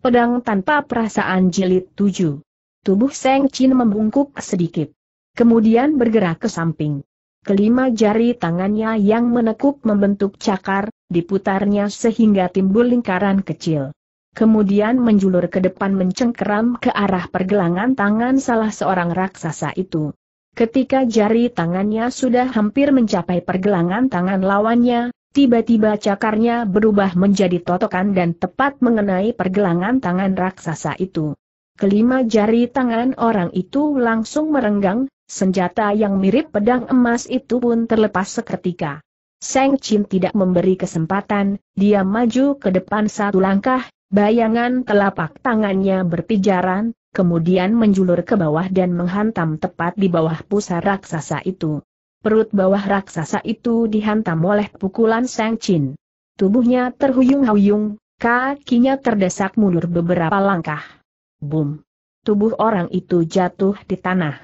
Pedang tanpa perasaan jilid 7. Tubuh Seng Chin membungkuk sedikit. Kemudian bergerak ke samping. Kelima jari tangannya yang menekuk membentuk cakar, diputarnya sehingga timbul lingkaran kecil. Kemudian menjulur ke depan mencengkeram ke arah pergelangan tangan salah seorang raksasa itu. Ketika jari tangannya sudah hampir mencapai pergelangan tangan lawannya, Tiba-tiba cakarnya berubah menjadi totokan dan tepat mengenai pergelangan tangan raksasa itu. Kelima jari tangan orang itu langsung merenggang, senjata yang mirip pedang emas itu pun terlepas seketika. Seng Chin tidak memberi kesempatan, dia maju ke depan satu langkah, bayangan telapak tangannya berpijaran, kemudian menjulur ke bawah dan menghantam tepat di bawah pusar raksasa itu. Perut bawah raksasa itu dihantam oleh pukulan Sang Chin. Tubuhnya terhuyung-huyung, kakinya terdesak mundur beberapa langkah. Boom. Tubuh orang itu jatuh di tanah.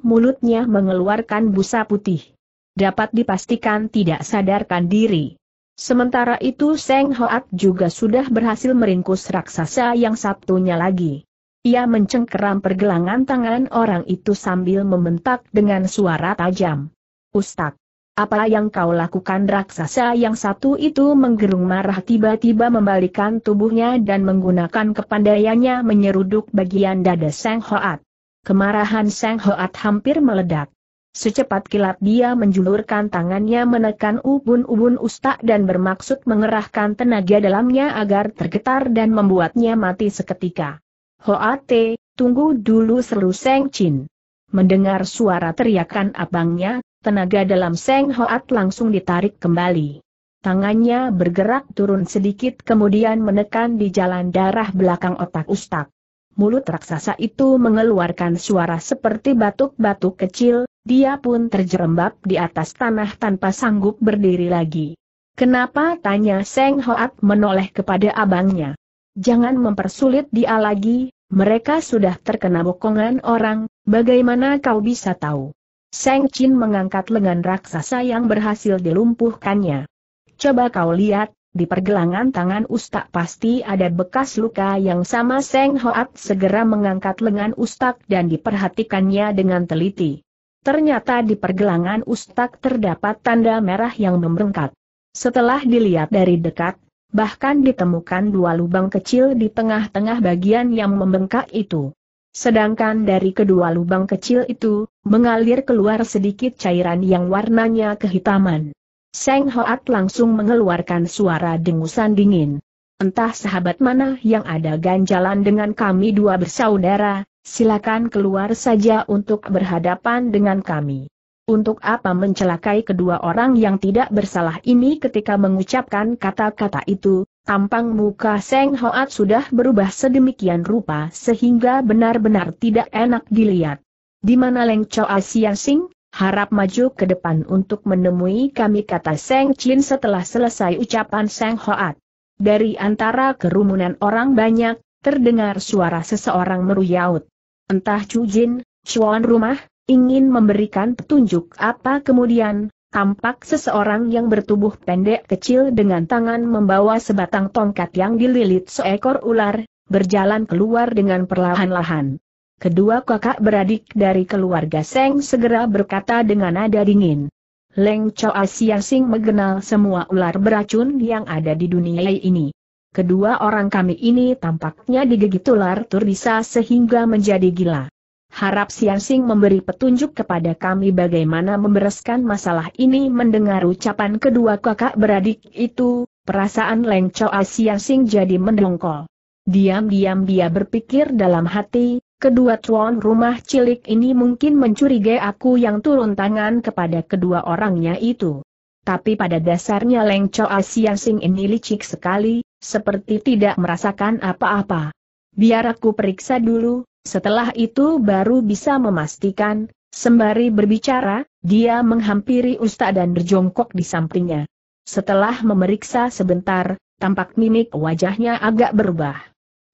Mulutnya mengeluarkan busa putih. Dapat dipastikan tidak sadarkan diri. Sementara itu Seng Hoat juga sudah berhasil meringkus raksasa yang satunya lagi. Ia mencengkeram pergelangan tangan orang itu sambil membentak dengan suara tajam. Ustak. Apa yang kau lakukan raksasa yang satu itu menggerung marah tiba-tiba membalikan tubuhnya dan menggunakan kepandaiannya menyeruduk bagian dada Sang Hoat. Kemarahan Sang Hoat hampir meledak. Secepat kilat dia menjulurkan tangannya menekan ubun-ubun ustak dan bermaksud mengerahkan tenaga dalamnya agar tergetar dan membuatnya mati seketika. Hoate, tunggu dulu seru Seng Chin. Mendengar suara teriakan abangnya, Tenaga dalam Seng Hoat langsung ditarik kembali. Tangannya bergerak turun sedikit kemudian menekan di jalan darah belakang otak ustak. Mulut raksasa itu mengeluarkan suara seperti batuk-batuk kecil, dia pun terjerembab di atas tanah tanpa sanggup berdiri lagi. Kenapa tanya Seng Hoat menoleh kepada abangnya. Jangan mempersulit dia lagi, mereka sudah terkena bokongan orang, bagaimana kau bisa tahu? Seng Chin mengangkat lengan raksasa yang berhasil dilumpuhkannya. Coba kau lihat, di pergelangan tangan Ustak pasti ada bekas luka yang sama Seng Hoat segera mengangkat lengan Ustak dan diperhatikannya dengan teliti. Ternyata di pergelangan Ustak terdapat tanda merah yang membengkak. Setelah dilihat dari dekat, bahkan ditemukan dua lubang kecil di tengah-tengah bagian yang membengkak itu. Sedangkan dari kedua lubang kecil itu, mengalir keluar sedikit cairan yang warnanya kehitaman. Seng Hoat langsung mengeluarkan suara dengusan dingin. Entah sahabat mana yang ada ganjalan dengan kami dua bersaudara, silakan keluar saja untuk berhadapan dengan kami. Untuk apa mencelakai kedua orang yang tidak bersalah ini ketika mengucapkan kata-kata itu, tampang muka Seng Hoat sudah berubah sedemikian rupa sehingga benar-benar tidak enak dilihat. Di mana Leng Choa Asia Sing, harap maju ke depan untuk menemui kami kata Seng Chin setelah selesai ucapan Seng Hoat. Dari antara kerumunan orang banyak, terdengar suara seseorang meruyaut. Entah Chu Jin, Chuan rumah, ingin memberikan petunjuk apa kemudian, tampak seseorang yang bertubuh pendek kecil dengan tangan membawa sebatang tongkat yang dililit seekor ular, berjalan keluar dengan perlahan-lahan. Kedua kakak beradik dari keluarga Seng segera berkata dengan nada dingin. Leng Choa Sia Sing mengenal semua ular beracun yang ada di dunia ini. Kedua orang kami ini tampaknya digigit ular turbisa sehingga menjadi gila. Harap Sing memberi petunjuk kepada kami bagaimana membereskan masalah ini mendengar ucapan kedua kakak beradik itu, perasaan Leng Choa Sing jadi mendongkol. Diam-diam dia berpikir dalam hati, kedua tuan rumah cilik ini mungkin mencurigai aku yang turun tangan kepada kedua orangnya itu. Tapi pada dasarnya Leng Choa Sing ini licik sekali, seperti tidak merasakan apa-apa. Biar aku periksa dulu, setelah itu baru bisa memastikan, sembari berbicara, dia menghampiri Ustadz dan berjongkok di sampingnya. Setelah memeriksa sebentar, tampak mimik wajahnya agak berubah.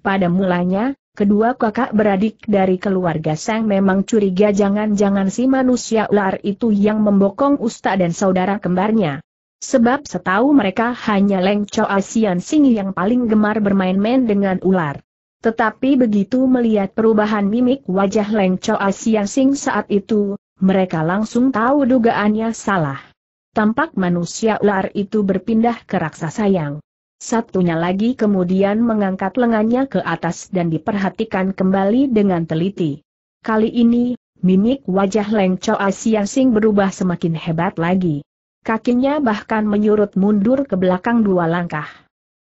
Pada mulanya, kedua kakak beradik dari keluarga Sang memang curiga jangan-jangan si manusia ular itu yang membokong Ustadz dan saudara kembarnya. Sebab setahu mereka hanya Leng Choa Sian Sing yang paling gemar bermain-main dengan ular. Tetapi begitu melihat perubahan mimik wajah Leng Choa Sing saat itu, mereka langsung tahu dugaannya salah. Tampak manusia ular itu berpindah ke raksasa yang satunya lagi kemudian mengangkat lengannya ke atas dan diperhatikan kembali dengan teliti. Kali ini, mimik wajah Leng Choa Sing berubah semakin hebat lagi. Kakinya bahkan menyurut mundur ke belakang dua langkah.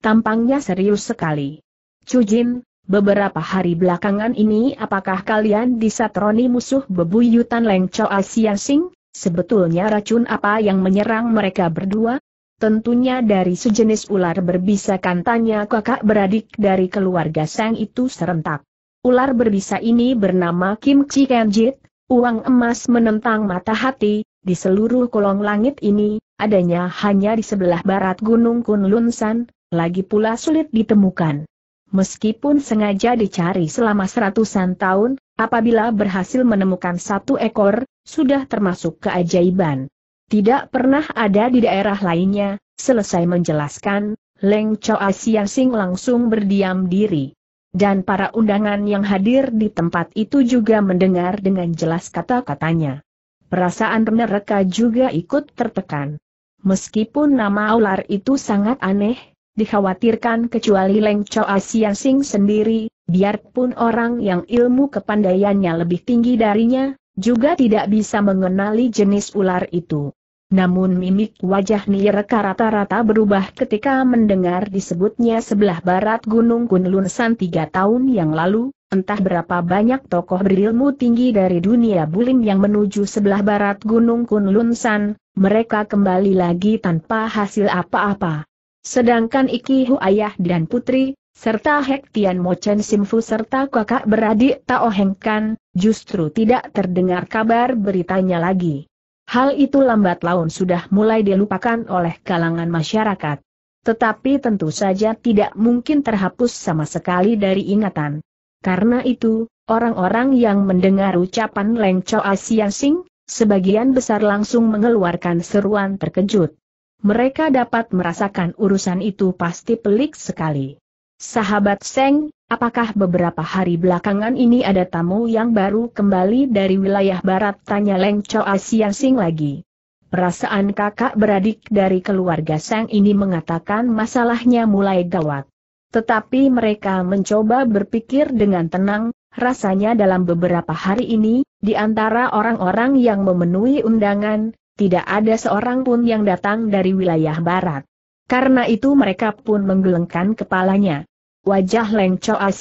Tampangnya serius sekali. Jin. Beberapa hari belakangan ini apakah kalian disatroni musuh bebuyutan Leng Choa Sing? Sebetulnya racun apa yang menyerang mereka berdua? Tentunya dari sejenis ular berbisa kan? tanya kakak beradik dari keluarga Sang itu serentak. Ular berbisa ini bernama Kim Chi Kenjit, uang emas menentang mata hati, di seluruh kolong langit ini, adanya hanya di sebelah barat Gunung Kunlunsan, lagi pula sulit ditemukan meskipun sengaja dicari selama seratusan tahun, apabila berhasil menemukan satu ekor, sudah termasuk keajaiban. Tidak pernah ada di daerah lainnya, selesai menjelaskan, Leng Choa Siang Sing langsung berdiam diri. Dan para undangan yang hadir di tempat itu juga mendengar dengan jelas kata-katanya. Perasaan mereka juga ikut tertekan. Meskipun nama ular itu sangat aneh, dikhawatirkan kecuali Leng Choa ah Sing sendiri, biarpun orang yang ilmu kepandaiannya lebih tinggi darinya, juga tidak bisa mengenali jenis ular itu. Namun mimik wajah Nireka rata-rata berubah ketika mendengar disebutnya sebelah barat Gunung Kunlunsan tiga tahun yang lalu, entah berapa banyak tokoh berilmu tinggi dari dunia bulim yang menuju sebelah barat Gunung Kunlunsan, mereka kembali lagi tanpa hasil apa-apa. Sedangkan Iki Hu ayah dan putri, serta Hek Tian Mo Chen Simfu serta kakak beradik Tao Heng Kan, justru tidak terdengar kabar beritanya lagi. Hal itu lambat laun sudah mulai dilupakan oleh kalangan masyarakat. Tetapi tentu saja tidak mungkin terhapus sama sekali dari ingatan. Karena itu, orang-orang yang mendengar ucapan Leng Choa Asia Sing, sebagian besar langsung mengeluarkan seruan terkejut mereka dapat merasakan urusan itu pasti pelik sekali. Sahabat Seng, apakah beberapa hari belakangan ini ada tamu yang baru kembali dari wilayah barat? Tanya Leng Choa Asia Sing lagi. Perasaan kakak beradik dari keluarga Seng ini mengatakan masalahnya mulai gawat. Tetapi mereka mencoba berpikir dengan tenang, rasanya dalam beberapa hari ini, di antara orang-orang yang memenuhi undangan, tidak ada seorang pun yang datang dari wilayah barat. Karena itu mereka pun menggelengkan kepalanya. Wajah Leng Choa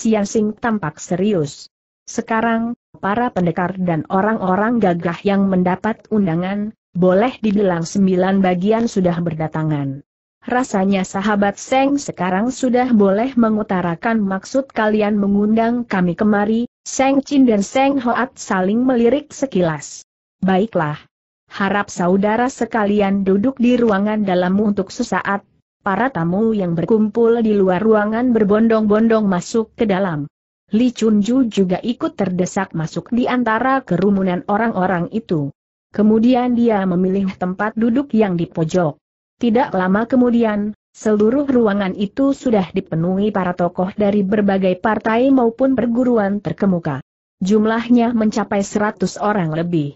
tampak serius. Sekarang, para pendekar dan orang-orang gagah yang mendapat undangan, boleh dibilang sembilan bagian sudah berdatangan. Rasanya sahabat Seng sekarang sudah boleh mengutarakan maksud kalian mengundang kami kemari, Seng Chin dan Seng Hoat saling melirik sekilas. Baiklah, Harap saudara sekalian duduk di ruangan dalam untuk sesaat, para tamu yang berkumpul di luar ruangan berbondong-bondong masuk ke dalam. Li Chunju juga ikut terdesak masuk di antara kerumunan orang-orang itu. Kemudian dia memilih tempat duduk yang di pojok. Tidak lama kemudian, seluruh ruangan itu sudah dipenuhi para tokoh dari berbagai partai maupun perguruan terkemuka. Jumlahnya mencapai 100 orang lebih.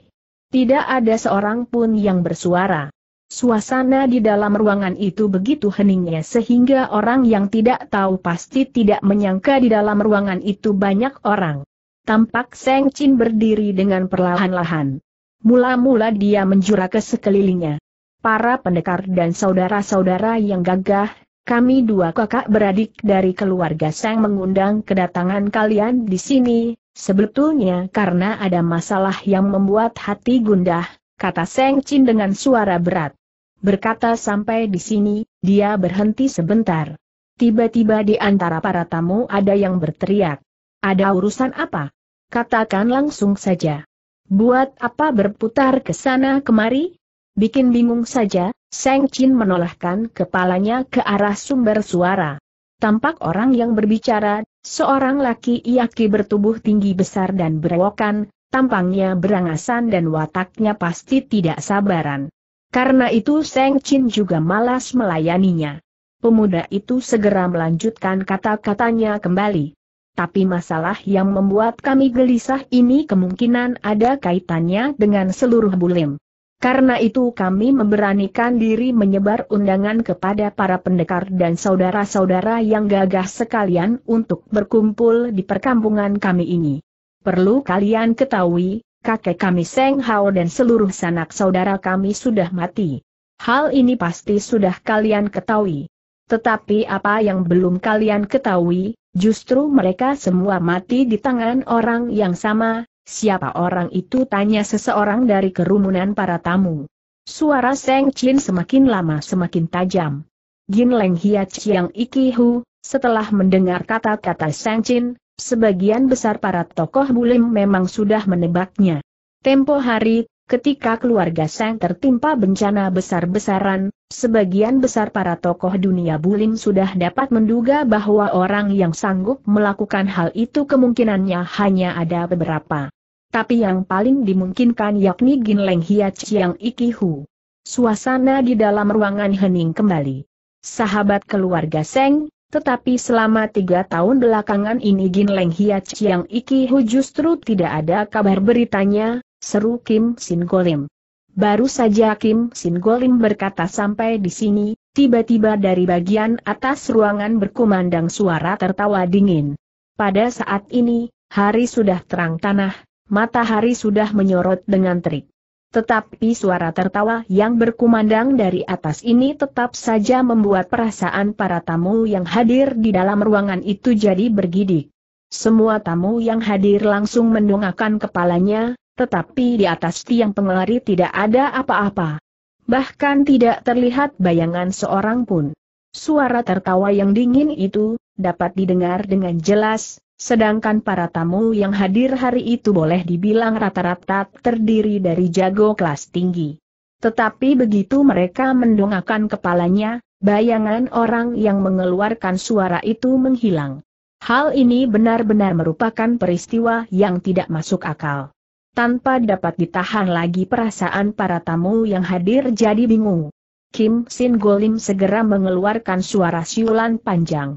Tidak ada seorang pun yang bersuara. Suasana di dalam ruangan itu begitu heningnya sehingga orang yang tidak tahu pasti tidak menyangka di dalam ruangan itu banyak orang. Tampak Seng Chin berdiri dengan perlahan-lahan. Mula-mula dia menjura ke sekelilingnya. Para pendekar dan saudara-saudara yang gagah, kami dua kakak beradik dari keluarga Seng mengundang kedatangan kalian di sini, Sebetulnya karena ada masalah yang membuat hati gundah, kata Seng Chin dengan suara berat. Berkata sampai di sini, dia berhenti sebentar. Tiba-tiba di antara para tamu ada yang berteriak. Ada urusan apa? Katakan langsung saja. Buat apa berputar ke sana kemari? Bikin bingung saja, Seng Chin menolakkan kepalanya ke arah sumber suara. Tampak orang yang berbicara, seorang laki iaki bertubuh tinggi besar dan berwokan, tampangnya berangasan dan wataknya pasti tidak sabaran. Karena itu Seng Chin juga malas melayaninya. Pemuda itu segera melanjutkan kata-katanya kembali. Tapi masalah yang membuat kami gelisah ini kemungkinan ada kaitannya dengan seluruh bulim. Karena itu kami memberanikan diri menyebar undangan kepada para pendekar dan saudara-saudara yang gagah sekalian untuk berkumpul di perkampungan kami ini. Perlu kalian ketahui, kakek kami Seng Hao dan seluruh sanak saudara kami sudah mati. Hal ini pasti sudah kalian ketahui. Tetapi apa yang belum kalian ketahui, justru mereka semua mati di tangan orang yang sama, Siapa orang itu tanya seseorang dari kerumunan para tamu. Suara Seng Chin semakin lama semakin tajam. Jin Leng Hia Chiang Iki Hu, setelah mendengar kata-kata Seng Chin, sebagian besar para tokoh bulim memang sudah menebaknya. Tempo hari, ketika keluarga Seng tertimpa bencana besar-besaran, sebagian besar para tokoh dunia bulim sudah dapat menduga bahwa orang yang sanggup melakukan hal itu kemungkinannya hanya ada beberapa tapi yang paling dimungkinkan yakni Leng Hia Chiang Iki Hu. Suasana di dalam ruangan hening kembali. Sahabat keluarga Seng, tetapi selama tiga tahun belakangan ini Leng Hia Chiang Iki Hu justru tidak ada kabar beritanya, seru Kim Sin Golim. Baru saja Kim Sin Golim berkata sampai di sini, tiba-tiba dari bagian atas ruangan berkumandang suara tertawa dingin. Pada saat ini, hari sudah terang tanah, matahari sudah menyorot dengan terik. Tetapi suara tertawa yang berkumandang dari atas ini tetap saja membuat perasaan para tamu yang hadir di dalam ruangan itu jadi bergidik. Semua tamu yang hadir langsung mendongakkan kepalanya, tetapi di atas tiang pengelari tidak ada apa-apa. Bahkan tidak terlihat bayangan seorang pun. Suara tertawa yang dingin itu, dapat didengar dengan jelas, Sedangkan para tamu yang hadir hari itu boleh dibilang rata-rata terdiri dari jago kelas tinggi. Tetapi begitu mereka mendongakkan kepalanya, bayangan orang yang mengeluarkan suara itu menghilang. Hal ini benar-benar merupakan peristiwa yang tidak masuk akal. Tanpa dapat ditahan lagi perasaan para tamu yang hadir jadi bingung. Kim Sin Golim segera mengeluarkan suara siulan panjang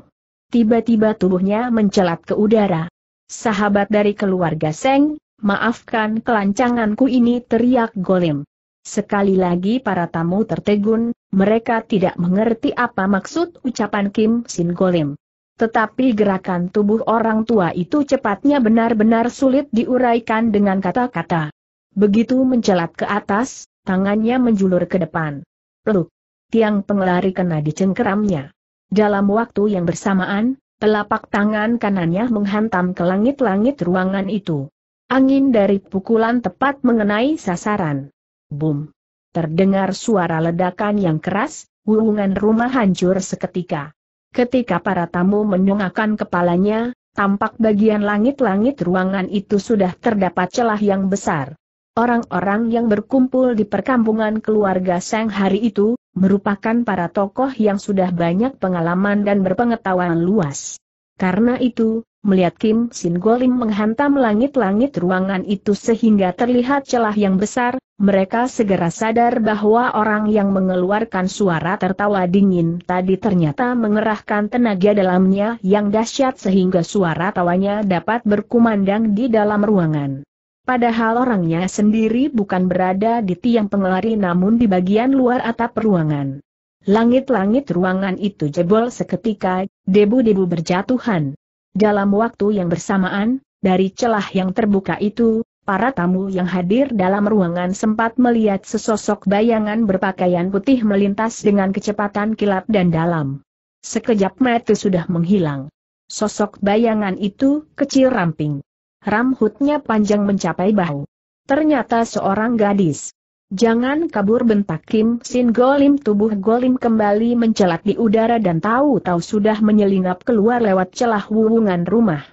tiba-tiba tubuhnya mencelat ke udara. Sahabat dari keluarga Seng, maafkan kelancanganku ini teriak Golem. Sekali lagi para tamu tertegun, mereka tidak mengerti apa maksud ucapan Kim Sin Golem. Tetapi gerakan tubuh orang tua itu cepatnya benar-benar sulit diuraikan dengan kata-kata. Begitu mencelat ke atas, tangannya menjulur ke depan. Peluk. Tiang pengelari kena dicengkeramnya. Dalam waktu yang bersamaan, telapak tangan kanannya menghantam ke langit-langit ruangan itu. Angin dari pukulan tepat mengenai sasaran. Boom! Terdengar suara ledakan yang keras, hubungan rumah hancur seketika. Ketika para tamu menyongakkan kepalanya, tampak bagian langit-langit ruangan itu sudah terdapat celah yang besar. Orang-orang yang berkumpul di perkampungan keluarga Seng hari itu, merupakan para tokoh yang sudah banyak pengalaman dan berpengetahuan luas. Karena itu, melihat Kim Sin Golim menghantam langit-langit ruangan itu sehingga terlihat celah yang besar, mereka segera sadar bahwa orang yang mengeluarkan suara tertawa dingin tadi ternyata mengerahkan tenaga dalamnya yang dahsyat sehingga suara tawanya dapat berkumandang di dalam ruangan. Padahal orangnya sendiri bukan berada di tiang pengelari namun di bagian luar atap ruangan. Langit-langit ruangan itu jebol seketika, debu-debu berjatuhan. Dalam waktu yang bersamaan, dari celah yang terbuka itu, para tamu yang hadir dalam ruangan sempat melihat sesosok bayangan berpakaian putih melintas dengan kecepatan kilat dan dalam. Sekejap mata sudah menghilang. Sosok bayangan itu kecil ramping Rambutnya panjang mencapai bahu. Ternyata seorang gadis. Jangan kabur bentak Kim Sin Golim tubuh Golim kembali mencelat di udara dan tahu-tahu sudah menyelinap keluar lewat celah wuwungan rumah.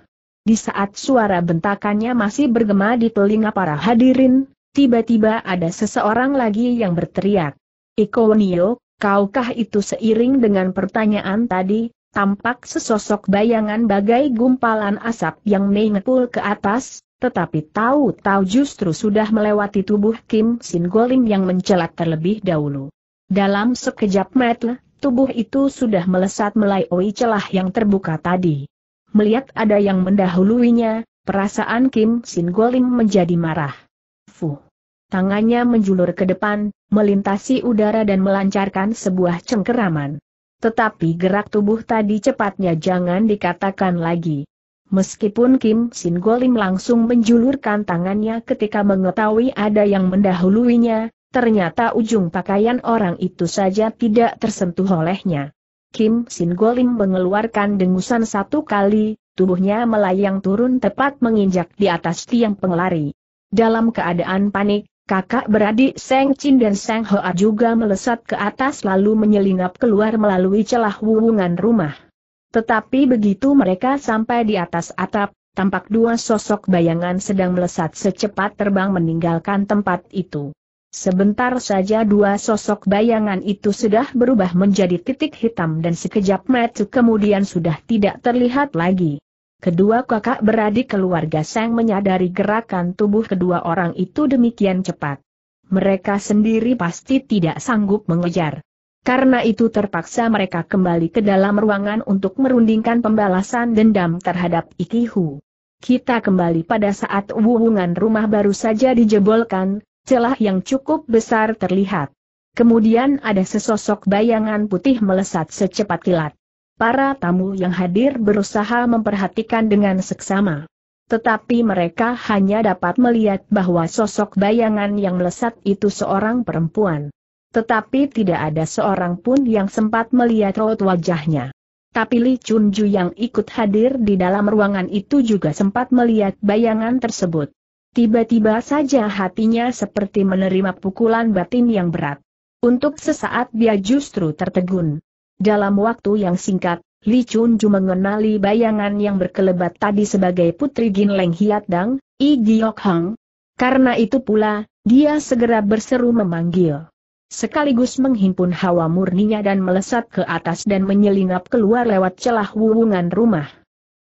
Di saat suara bentakannya masih bergema di telinga para hadirin, tiba-tiba ada seseorang lagi yang berteriak. Iko Nio, kaukah itu seiring dengan pertanyaan tadi, tampak sesosok bayangan bagai gumpalan asap yang mengepul ke atas, tetapi tahu-tahu justru sudah melewati tubuh Kim Sin Golim yang mencelat terlebih dahulu. Dalam sekejap mata, tubuh itu sudah melesat melalui celah yang terbuka tadi. Melihat ada yang mendahuluinya, perasaan Kim Sin Golim menjadi marah. Fuh! Tangannya menjulur ke depan, melintasi udara dan melancarkan sebuah cengkeraman. Tetapi gerak tubuh tadi cepatnya jangan dikatakan lagi. Meskipun Kim Sin Golim langsung menjulurkan tangannya ketika mengetahui ada yang mendahuluinya, ternyata ujung pakaian orang itu saja tidak tersentuh olehnya. Kim Sin Golim mengeluarkan dengusan satu kali, tubuhnya melayang turun tepat menginjak di atas tiang pengelari. Dalam keadaan panik, Kakak beradik Seng Chin dan Seng Hoa juga melesat ke atas lalu menyelinap keluar melalui celah wuwungan rumah. Tetapi begitu mereka sampai di atas atap, tampak dua sosok bayangan sedang melesat secepat terbang meninggalkan tempat itu. Sebentar saja dua sosok bayangan itu sudah berubah menjadi titik hitam dan sekejap mata kemudian sudah tidak terlihat lagi. Kedua kakak beradik keluarga Seng menyadari gerakan tubuh kedua orang itu demikian cepat. Mereka sendiri pasti tidak sanggup mengejar. Karena itu terpaksa mereka kembali ke dalam ruangan untuk merundingkan pembalasan dendam terhadap Ikihu. Kita kembali pada saat hubungan rumah baru saja dijebolkan, celah yang cukup besar terlihat. Kemudian ada sesosok bayangan putih melesat secepat kilat. Para tamu yang hadir berusaha memperhatikan dengan seksama. Tetapi mereka hanya dapat melihat bahwa sosok bayangan yang melesat itu seorang perempuan. Tetapi tidak ada seorang pun yang sempat melihat raut wajahnya. Tapi Li Chunju yang ikut hadir di dalam ruangan itu juga sempat melihat bayangan tersebut. Tiba-tiba saja hatinya seperti menerima pukulan batin yang berat. Untuk sesaat dia justru tertegun. Dalam waktu yang singkat, Li Chun Ju mengenali bayangan yang berkelebat tadi sebagai Putri Gin Leng Hiat Dang, I Giok Hang. Karena itu pula, dia segera berseru memanggil. Sekaligus menghimpun hawa murninya dan melesat ke atas dan menyelinap keluar lewat celah wuwungan rumah.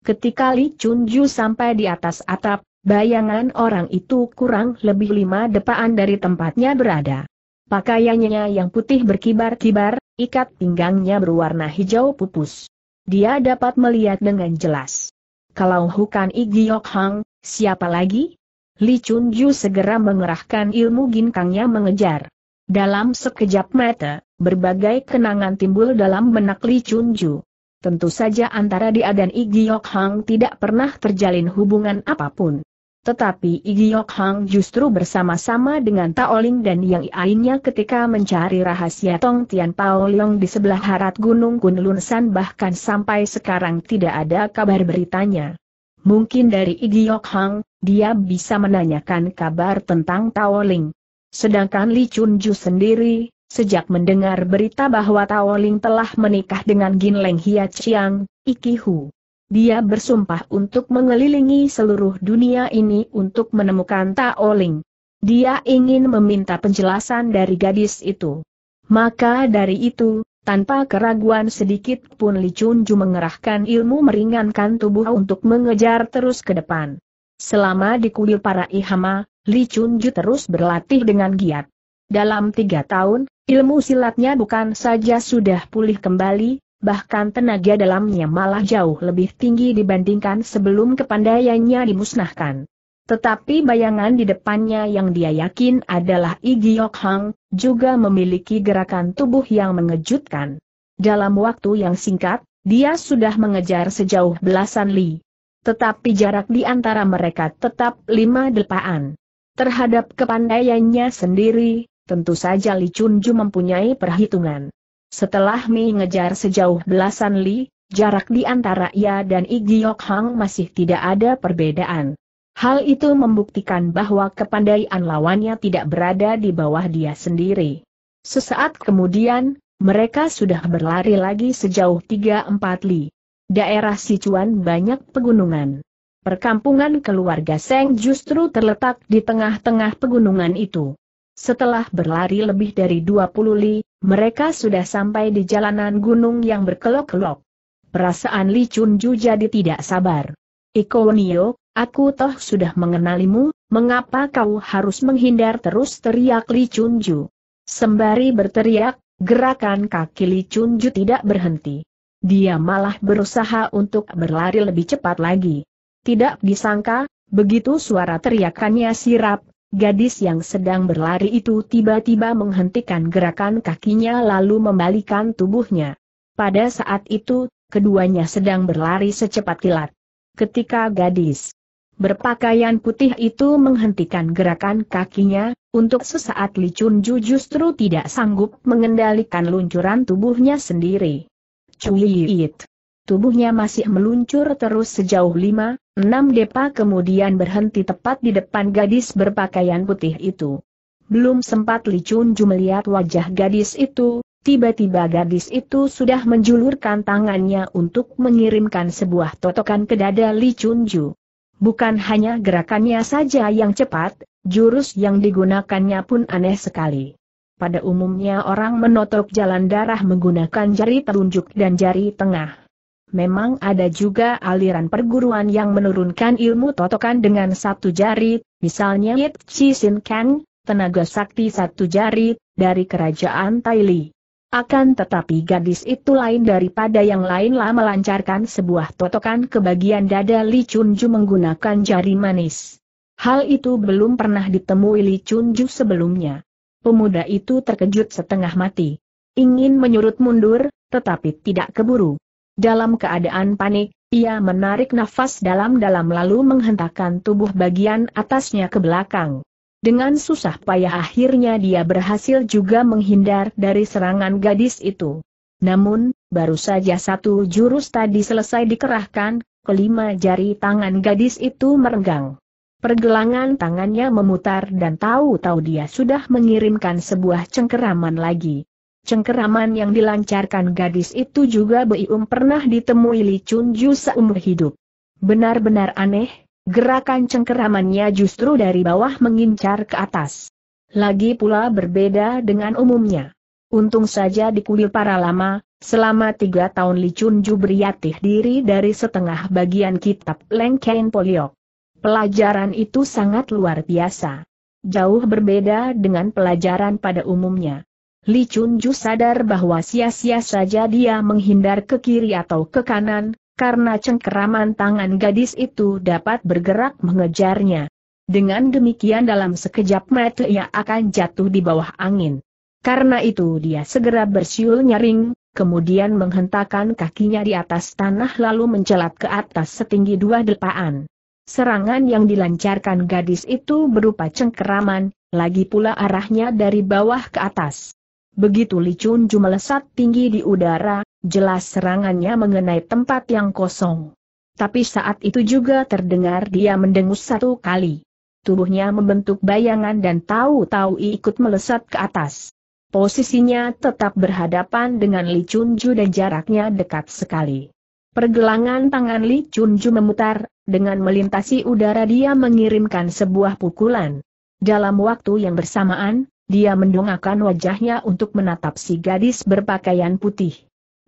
Ketika Li Chun Ju sampai di atas atap, Bayangan orang itu kurang lebih lima depaan dari tempatnya berada. Pakaiannya yang putih berkibar-kibar, Ikat pinggangnya berwarna hijau pupus. Dia dapat melihat dengan jelas. Kalau bukan Yok Hang, siapa lagi? Li Chun Ju segera mengerahkan ilmu ginkangnya mengejar. Dalam sekejap mata, berbagai kenangan timbul dalam benak Li Chun Ju. Tentu saja antara dia dan Yok Hang tidak pernah terjalin hubungan apapun. Tetapi Yok Hang justru bersama-sama dengan Taoling dan yang lainnya ketika mencari rahasia Tong Tian Pao Leong di sebelah harat Gunung Kunlun San bahkan sampai sekarang tidak ada kabar beritanya. Mungkin dari Yok Hang, dia bisa menanyakan kabar tentang Taoling. Sedangkan Li Chun Ju sendiri, sejak mendengar berita bahwa Taoling telah menikah dengan Gin Leng Hia Chiang, Iki Hu dia bersumpah untuk mengelilingi seluruh dunia ini untuk menemukan Taoling. Dia ingin meminta penjelasan dari gadis itu. Maka dari itu, tanpa keraguan sedikit pun Li Chunju mengerahkan ilmu meringankan tubuh untuk mengejar terus ke depan. Selama di kuil para ihama, Li Chunju terus berlatih dengan giat. Dalam tiga tahun, ilmu silatnya bukan saja sudah pulih kembali, bahkan tenaga dalamnya malah jauh lebih tinggi dibandingkan sebelum kepandaiannya dimusnahkan. Tetapi bayangan di depannya yang dia yakin adalah Igiok Hang, juga memiliki gerakan tubuh yang mengejutkan. Dalam waktu yang singkat, dia sudah mengejar sejauh belasan li. Tetapi jarak di antara mereka tetap lima depaan. Terhadap kepandaiannya sendiri, tentu saja Li Ju mempunyai perhitungan. Setelah Mi sejauh belasan li, jarak di antara ia dan Igiok Hang masih tidak ada perbedaan. Hal itu membuktikan bahwa kepandaian lawannya tidak berada di bawah dia sendiri. Sesaat kemudian, mereka sudah berlari lagi sejauh 3-4 li. Daerah Sichuan banyak pegunungan. Perkampungan keluarga Seng justru terletak di tengah-tengah pegunungan itu. Setelah berlari lebih dari 20 li, mereka sudah sampai di jalanan gunung yang berkelok-kelok. Perasaan Li Chunju jadi tidak sabar. Iko Nio, aku toh sudah mengenalimu, mengapa kau harus menghindar terus teriak Li Chunju. Sembari berteriak, gerakan kaki Li Chunju tidak berhenti. Dia malah berusaha untuk berlari lebih cepat lagi. Tidak disangka, begitu suara teriakannya sirap, Gadis yang sedang berlari itu tiba-tiba menghentikan gerakan kakinya lalu membalikan tubuhnya. Pada saat itu, keduanya sedang berlari secepat kilat. Ketika gadis berpakaian putih itu menghentikan gerakan kakinya, untuk sesaat Li Chunju justru tidak sanggup mengendalikan luncuran tubuhnya sendiri. Cuiit. Tubuhnya masih meluncur terus sejauh lima, enam depa kemudian berhenti tepat di depan gadis berpakaian putih itu. Belum sempat Li Chunju melihat wajah gadis itu, tiba-tiba gadis itu sudah menjulurkan tangannya untuk mengirimkan sebuah totokan ke dada Li Chunju. Bukan hanya gerakannya saja yang cepat, jurus yang digunakannya pun aneh sekali. Pada umumnya orang menotok jalan darah menggunakan jari telunjuk dan jari tengah. Memang ada juga aliran perguruan yang menurunkan ilmu totokan dengan satu jari, misalnya Yit Chi Sin Kang, tenaga sakti satu jari, dari kerajaan Taili. Akan tetapi gadis itu lain daripada yang lainlah melancarkan sebuah totokan ke bagian dada Li Chunju menggunakan jari manis. Hal itu belum pernah ditemui Li Chunju sebelumnya. Pemuda itu terkejut setengah mati. Ingin menyurut mundur, tetapi tidak keburu. Dalam keadaan panik, ia menarik nafas dalam-dalam lalu menghentakkan tubuh bagian atasnya ke belakang. Dengan susah payah akhirnya dia berhasil juga menghindar dari serangan gadis itu. Namun, baru saja satu jurus tadi selesai dikerahkan, kelima jari tangan gadis itu merenggang. Pergelangan tangannya memutar dan tahu-tahu dia sudah mengirimkan sebuah cengkeraman lagi. Cengkeraman yang dilancarkan gadis itu juga Beum pernah ditemui Li Chunju seumur hidup. Benar-benar aneh, gerakan cengkeramannya justru dari bawah mengincar ke atas. Lagi pula berbeda dengan umumnya. Untung saja kuil para lama, selama tiga tahun Li Chunju beriatih diri dari setengah bagian kitab lengkain polio. Pelajaran itu sangat luar biasa. Jauh berbeda dengan pelajaran pada umumnya. Li Chunju sadar bahwa sia-sia saja dia menghindar ke kiri atau ke kanan, karena cengkeraman tangan gadis itu dapat bergerak mengejarnya. Dengan demikian dalam sekejap mata ia akan jatuh di bawah angin. Karena itu dia segera bersiul nyaring, kemudian menghentakkan kakinya di atas tanah lalu mencelat ke atas setinggi dua delpaan. Serangan yang dilancarkan gadis itu berupa cengkeraman, lagi pula arahnya dari bawah ke atas. Begitu Li melesat tinggi di udara, jelas serangannya mengenai tempat yang kosong. Tapi saat itu juga terdengar dia mendengus satu kali. Tubuhnya membentuk bayangan dan tahu-tahu ikut melesat ke atas. Posisinya tetap berhadapan dengan Li Chunju dan jaraknya dekat sekali. Pergelangan tangan Li Chunju memutar, dengan melintasi udara dia mengirimkan sebuah pukulan. Dalam waktu yang bersamaan, dia mendongakkan wajahnya untuk menatap si gadis berpakaian putih.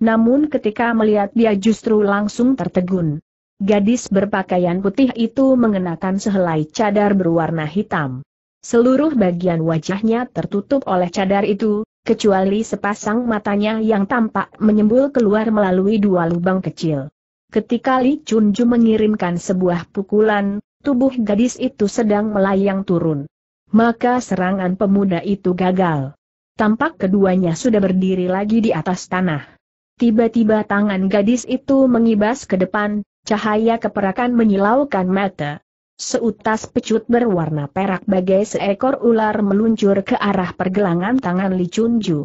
Namun ketika melihat dia justru langsung tertegun. Gadis berpakaian putih itu mengenakan sehelai cadar berwarna hitam. Seluruh bagian wajahnya tertutup oleh cadar itu, kecuali sepasang matanya yang tampak menyembul keluar melalui dua lubang kecil. Ketika Li Chunju mengirimkan sebuah pukulan, tubuh gadis itu sedang melayang turun maka serangan pemuda itu gagal. Tampak keduanya sudah berdiri lagi di atas tanah. Tiba-tiba tangan gadis itu mengibas ke depan, cahaya keperakan menyilaukan mata. Seutas pecut berwarna perak bagai seekor ular meluncur ke arah pergelangan tangan Li Chunju.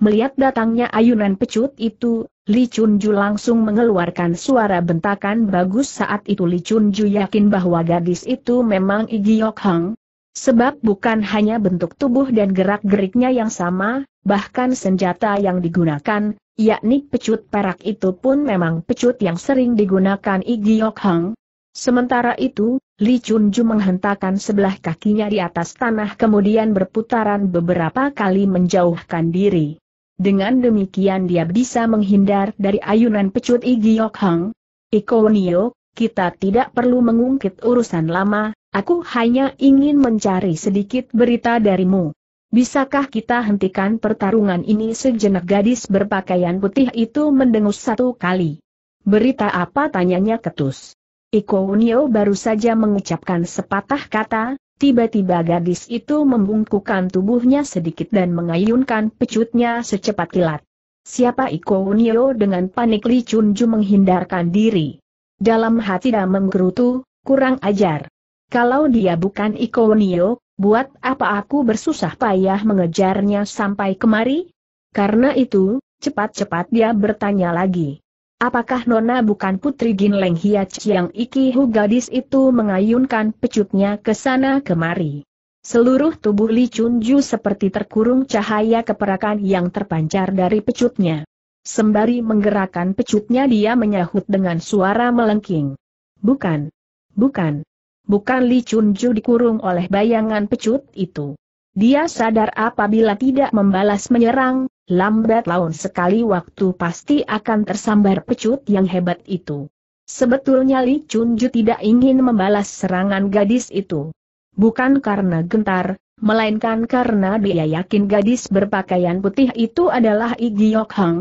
Melihat datangnya ayunan pecut itu, Li Chunju langsung mengeluarkan suara bentakan bagus saat itu Li Chunju yakin bahwa gadis itu memang Igi Hang, Sebab bukan hanya bentuk tubuh dan gerak-geriknya yang sama, bahkan senjata yang digunakan, yakni pecut perak itu pun memang pecut yang sering digunakan Igiok Hang. Sementara itu, Li Ju menghentakkan sebelah kakinya di atas tanah kemudian berputaran beberapa kali menjauhkan diri. Dengan demikian dia bisa menghindar dari ayunan pecut Igiok Hang. Iko Nio, kita tidak perlu mengungkit urusan lama, Aku hanya ingin mencari sedikit berita darimu. Bisakah kita hentikan pertarungan ini sejenak gadis berpakaian putih itu mendengus satu kali. Berita apa tanyanya ketus. Iko Unio baru saja mengucapkan sepatah kata, tiba-tiba gadis itu membungkukan tubuhnya sedikit dan mengayunkan pecutnya secepat kilat. Siapa Iko Unio dengan panik Li menghindarkan diri. Dalam hati dan menggerutu, kurang ajar. Kalau dia bukan Iko Ikonio, buat apa aku bersusah payah mengejarnya sampai kemari? Karena itu, cepat-cepat dia bertanya lagi. Apakah Nona bukan putri Ginleng Hiac yang Ikihu gadis itu mengayunkan pecutnya ke sana kemari? Seluruh tubuh Li Chunju seperti terkurung cahaya keperakan yang terpancar dari pecutnya. Sembari menggerakkan pecutnya dia menyahut dengan suara melengking. Bukan. Bukan bukan Li Chunju dikurung oleh bayangan pecut itu. Dia sadar apabila tidak membalas menyerang, lambat laun sekali waktu pasti akan tersambar pecut yang hebat itu. Sebetulnya Li Chunju tidak ingin membalas serangan gadis itu. Bukan karena gentar, melainkan karena dia yakin gadis berpakaian putih itu adalah Igiok Hang.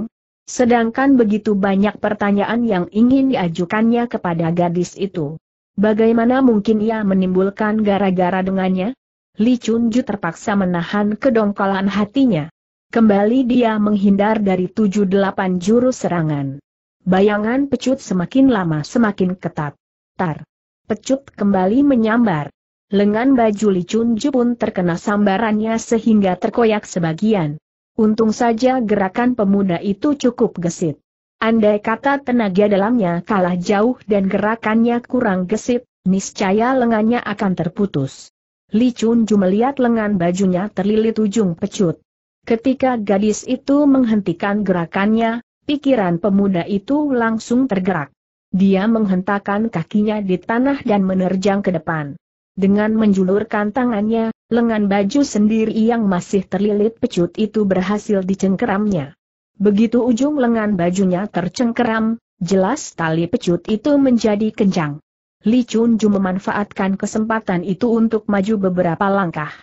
Sedangkan begitu banyak pertanyaan yang ingin diajukannya kepada gadis itu. Bagaimana mungkin ia menimbulkan gara-gara dengannya? Li Chunju terpaksa menahan kedongkolan hatinya. Kembali dia menghindar dari tujuh delapan jurus serangan. Bayangan pecut semakin lama semakin ketat. Tar. Pecut kembali menyambar. Lengan baju Li Chunju pun terkena sambarannya sehingga terkoyak sebagian. Untung saja gerakan pemuda itu cukup gesit. Andai kata tenaga dalamnya kalah jauh dan gerakannya kurang gesit, niscaya lengannya akan terputus. Li Chunju melihat lengan bajunya terlilit ujung pecut. Ketika gadis itu menghentikan gerakannya, pikiran pemuda itu langsung tergerak. Dia menghentakkan kakinya di tanah dan menerjang ke depan. Dengan menjulurkan tangannya, lengan baju sendiri yang masih terlilit pecut itu berhasil dicengkeramnya. Begitu ujung lengan bajunya tercengkeram, jelas tali pecut itu menjadi kencang. Li Chunju memanfaatkan kesempatan itu untuk maju beberapa langkah.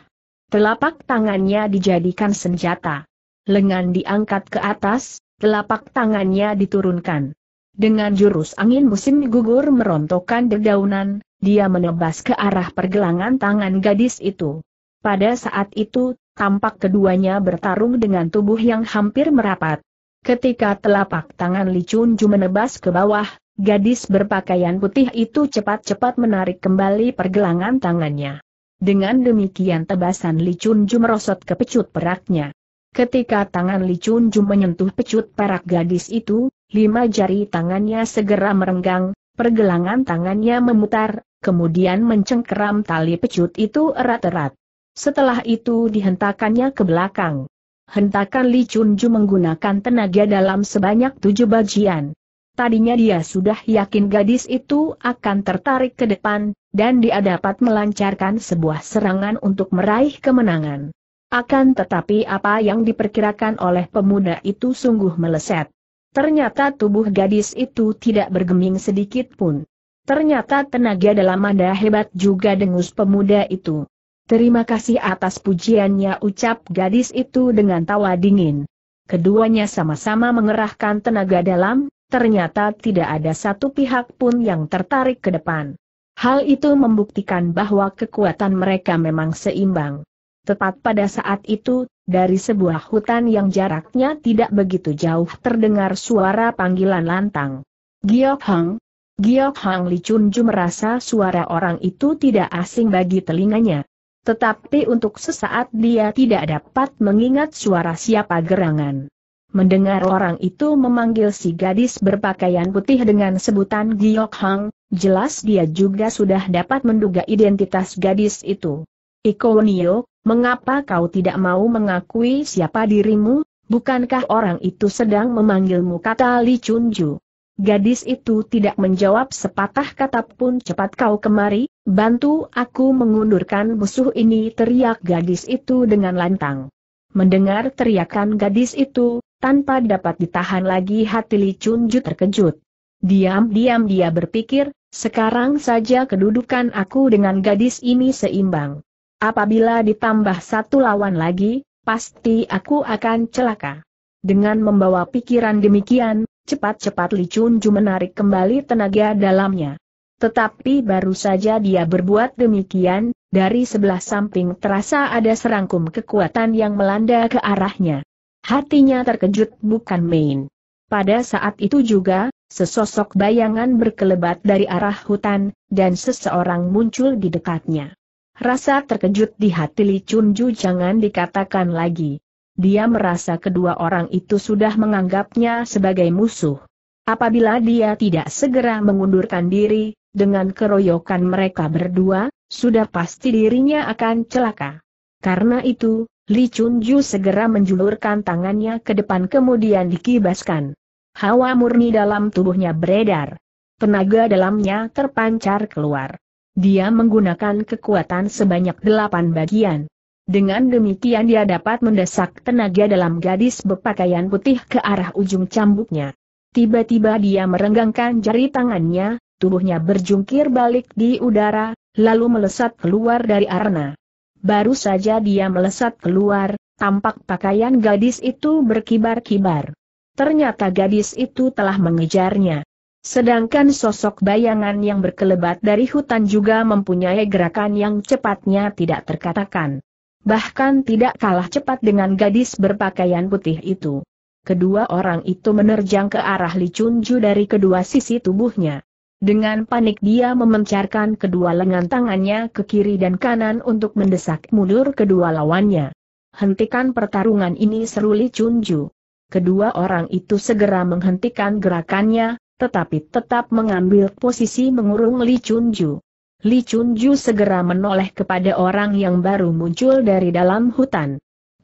Telapak tangannya dijadikan senjata. Lengan diangkat ke atas, telapak tangannya diturunkan. Dengan jurus angin musim gugur merontokkan dedaunan, dia menebas ke arah pergelangan tangan gadis itu. Pada saat itu, tampak keduanya bertarung dengan tubuh yang hampir merapat. Ketika telapak tangan Li Chunju menebas ke bawah, gadis berpakaian putih itu cepat-cepat menarik kembali pergelangan tangannya. Dengan demikian tebasan Li Chunju merosot ke pecut peraknya. Ketika tangan Li Chunju menyentuh pecut perak gadis itu, lima jari tangannya segera merenggang, pergelangan tangannya memutar, kemudian mencengkeram tali pecut itu erat-erat. Setelah itu dihentakannya ke belakang. Hentakan Li Chunju menggunakan tenaga dalam sebanyak tujuh bagian. Tadinya dia sudah yakin gadis itu akan tertarik ke depan, dan dia dapat melancarkan sebuah serangan untuk meraih kemenangan. Akan tetapi apa yang diperkirakan oleh pemuda itu sungguh meleset. Ternyata tubuh gadis itu tidak bergeming sedikit pun. Ternyata tenaga dalam ada hebat juga dengus pemuda itu. Terima kasih atas pujiannya ucap gadis itu dengan tawa dingin. Keduanya sama-sama mengerahkan tenaga dalam, ternyata tidak ada satu pihak pun yang tertarik ke depan. Hal itu membuktikan bahwa kekuatan mereka memang seimbang. Tepat pada saat itu, dari sebuah hutan yang jaraknya tidak begitu jauh terdengar suara panggilan lantang. Giok Hang. Giok Hang Ju merasa suara orang itu tidak asing bagi telinganya. Tetapi untuk sesaat dia tidak dapat mengingat suara siapa gerangan. Mendengar orang itu memanggil si gadis berpakaian putih dengan sebutan Giok Hang, jelas dia juga sudah dapat menduga identitas gadis itu. Iko Nio, mengapa kau tidak mau mengakui siapa dirimu? Bukankah orang itu sedang memanggilmu kata Li Chunju? Gadis itu tidak menjawab sepatah kata pun cepat kau kemari, bantu aku mengundurkan musuh ini teriak gadis itu dengan lantang. Mendengar teriakan gadis itu, tanpa dapat ditahan lagi hati Li Chunju terkejut. Diam-diam dia berpikir, sekarang saja kedudukan aku dengan gadis ini seimbang. Apabila ditambah satu lawan lagi, pasti aku akan celaka. Dengan membawa pikiran demikian, Cepat-cepat Li Chun Ju menarik kembali tenaga dalamnya. Tetapi baru saja dia berbuat demikian, dari sebelah samping terasa ada serangkum kekuatan yang melanda ke arahnya. Hatinya terkejut bukan main. Pada saat itu juga, sesosok bayangan berkelebat dari arah hutan, dan seseorang muncul di dekatnya. Rasa terkejut di hati Li Chun Ju jangan dikatakan lagi dia merasa kedua orang itu sudah menganggapnya sebagai musuh. Apabila dia tidak segera mengundurkan diri, dengan keroyokan mereka berdua, sudah pasti dirinya akan celaka. Karena itu, Li Chunju segera menjulurkan tangannya ke depan kemudian dikibaskan. Hawa murni dalam tubuhnya beredar. Tenaga dalamnya terpancar keluar. Dia menggunakan kekuatan sebanyak delapan bagian. Dengan demikian dia dapat mendesak tenaga dalam gadis berpakaian putih ke arah ujung cambuknya. Tiba-tiba dia merenggangkan jari tangannya, tubuhnya berjungkir balik di udara, lalu melesat keluar dari arena. Baru saja dia melesat keluar, tampak pakaian gadis itu berkibar-kibar. Ternyata gadis itu telah mengejarnya. Sedangkan sosok bayangan yang berkelebat dari hutan juga mempunyai gerakan yang cepatnya tidak terkatakan bahkan tidak kalah cepat dengan gadis berpakaian putih itu. Kedua orang itu menerjang ke arah Li Chunju dari kedua sisi tubuhnya. Dengan panik dia memencarkan kedua lengan tangannya ke kiri dan kanan untuk mendesak mundur kedua lawannya. Hentikan pertarungan ini seru Li Chunju. Kedua orang itu segera menghentikan gerakannya, tetapi tetap mengambil posisi mengurung Li Chunju. Li Ju segera menoleh kepada orang yang baru muncul dari dalam hutan.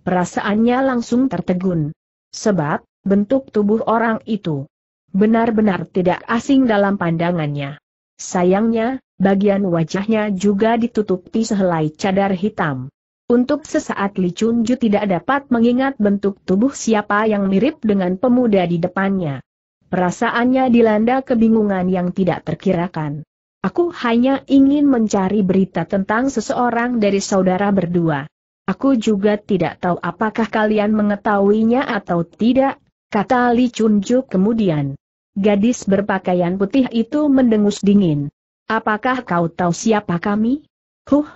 Perasaannya langsung tertegun. Sebab, bentuk tubuh orang itu benar-benar tidak asing dalam pandangannya. Sayangnya, bagian wajahnya juga ditutupi sehelai cadar hitam. Untuk sesaat Li Ju tidak dapat mengingat bentuk tubuh siapa yang mirip dengan pemuda di depannya. Perasaannya dilanda kebingungan yang tidak terkirakan. Aku hanya ingin mencari berita tentang seseorang dari saudara berdua. Aku juga tidak tahu apakah kalian mengetahuinya atau tidak, kata Li Chunju kemudian. Gadis berpakaian putih itu mendengus dingin. Apakah kau tahu siapa kami? Huh,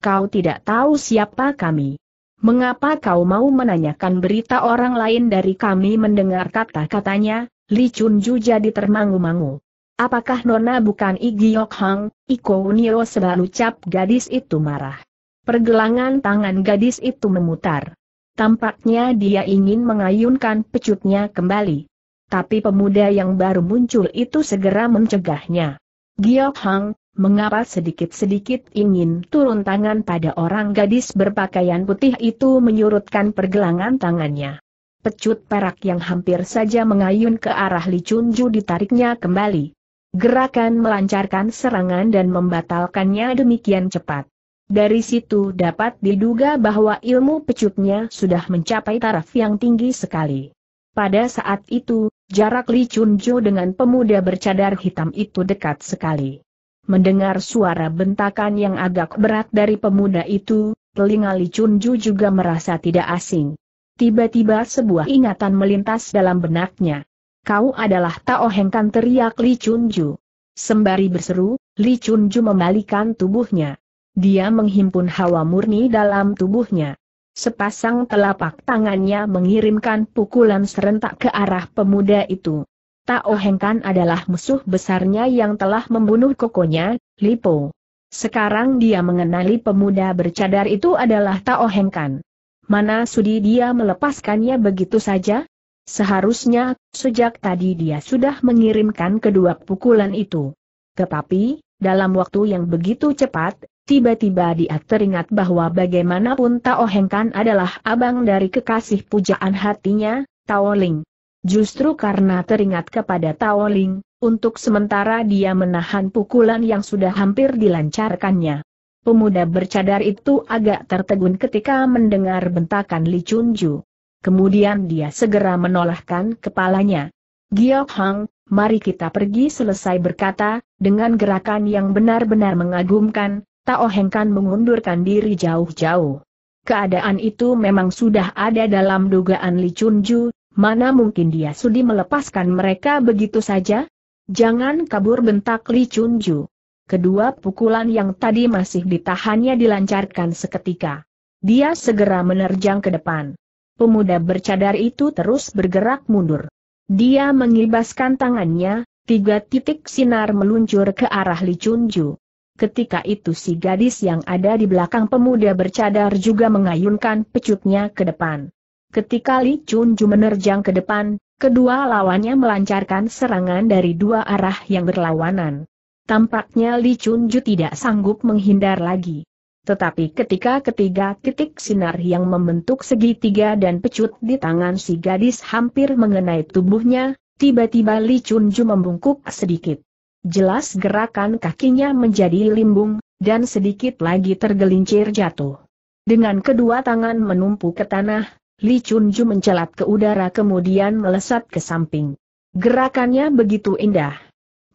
kau tidak tahu siapa kami. Mengapa kau mau menanyakan berita orang lain dari kami mendengar kata-katanya? Li Chunju jadi termangu-mangu. Apakah Nona bukan Yok Hang, Iko Nio sebal ucap gadis itu marah. Pergelangan tangan gadis itu memutar. Tampaknya dia ingin mengayunkan pecutnya kembali. Tapi pemuda yang baru muncul itu segera mencegahnya. Giok Hang, mengapa sedikit-sedikit ingin turun tangan pada orang gadis berpakaian putih itu menyurutkan pergelangan tangannya. Pecut perak yang hampir saja mengayun ke arah Li Chunju ditariknya kembali. Gerakan melancarkan serangan dan membatalkannya demikian cepat. Dari situ dapat diduga bahwa ilmu pecutnya sudah mencapai taraf yang tinggi sekali. Pada saat itu, jarak Li Chunjo dengan pemuda bercadar hitam itu dekat sekali. Mendengar suara bentakan yang agak berat dari pemuda itu, telinga Li Chunjo juga merasa tidak asing. Tiba-tiba sebuah ingatan melintas dalam benaknya kau adalah Tao Hengkan teriak Li Chunju. Sembari berseru, Li Chunju membalikan tubuhnya. Dia menghimpun hawa murni dalam tubuhnya. Sepasang telapak tangannya mengirimkan pukulan serentak ke arah pemuda itu. Tao Hengkan adalah musuh besarnya yang telah membunuh kokonya, Lipo. Sekarang dia mengenali pemuda bercadar itu adalah Tao Hengkan. Mana sudi dia melepaskannya begitu saja? Seharusnya, sejak tadi dia sudah mengirimkan kedua pukulan itu. Tetapi, dalam waktu yang begitu cepat, tiba-tiba dia teringat bahwa bagaimanapun Tao Heng Kan adalah abang dari kekasih pujaan hatinya, Tao Ling. Justru karena teringat kepada Tao Ling, untuk sementara dia menahan pukulan yang sudah hampir dilancarkannya. Pemuda bercadar itu agak tertegun ketika mendengar bentakan Li Ju. Kemudian dia segera menolakkan kepalanya. Giok Hang, mari kita pergi selesai berkata, dengan gerakan yang benar-benar mengagumkan, Tao Hengkan mengundurkan diri jauh-jauh. Keadaan itu memang sudah ada dalam dugaan Li Chunju, mana mungkin dia sudi melepaskan mereka begitu saja? Jangan kabur bentak Li Chunju. Kedua pukulan yang tadi masih ditahannya dilancarkan seketika. Dia segera menerjang ke depan pemuda bercadar itu terus bergerak mundur. Dia mengibaskan tangannya, tiga titik sinar meluncur ke arah Li Chunju. Ketika itu si gadis yang ada di belakang pemuda bercadar juga mengayunkan pecutnya ke depan. Ketika Li Chunju menerjang ke depan, kedua lawannya melancarkan serangan dari dua arah yang berlawanan. Tampaknya Li Chunju tidak sanggup menghindar lagi. Tetapi ketika ketiga titik sinar yang membentuk segitiga dan pecut di tangan si gadis hampir mengenai tubuhnya, tiba-tiba Li Chunju membungkuk sedikit. Jelas gerakan kakinya menjadi limbung, dan sedikit lagi tergelincir jatuh. Dengan kedua tangan menumpu ke tanah, Li Chunju mencelat ke udara kemudian melesat ke samping. Gerakannya begitu indah.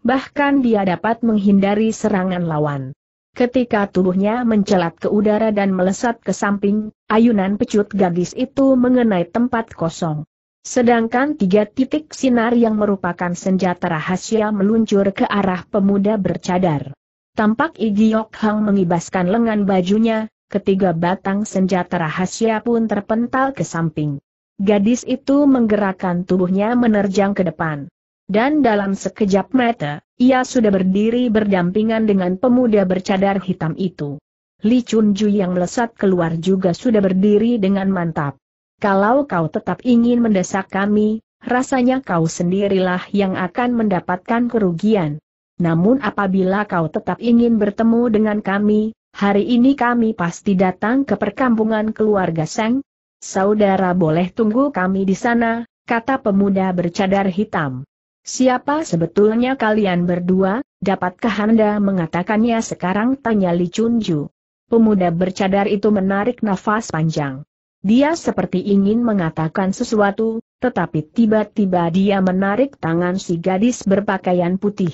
Bahkan dia dapat menghindari serangan lawan. Ketika tubuhnya mencelat ke udara dan melesat ke samping, ayunan pecut gadis itu mengenai tempat kosong. Sedangkan tiga titik sinar yang merupakan senjata rahasia meluncur ke arah pemuda bercadar. Tampak Igi Yok Hang mengibaskan lengan bajunya, ketiga batang senjata rahasia pun terpental ke samping. Gadis itu menggerakkan tubuhnya menerjang ke depan dan dalam sekejap mata, ia sudah berdiri berdampingan dengan pemuda bercadar hitam itu. Li Chunju yang melesat keluar juga sudah berdiri dengan mantap. Kalau kau tetap ingin mendesak kami, rasanya kau sendirilah yang akan mendapatkan kerugian. Namun apabila kau tetap ingin bertemu dengan kami, hari ini kami pasti datang ke perkampungan keluarga Seng. Saudara boleh tunggu kami di sana, kata pemuda bercadar hitam. Siapa sebetulnya kalian berdua, dapatkah Anda mengatakannya sekarang tanya Li Chunju. Pemuda bercadar itu menarik nafas panjang. Dia seperti ingin mengatakan sesuatu, tetapi tiba-tiba dia menarik tangan si gadis berpakaian putih.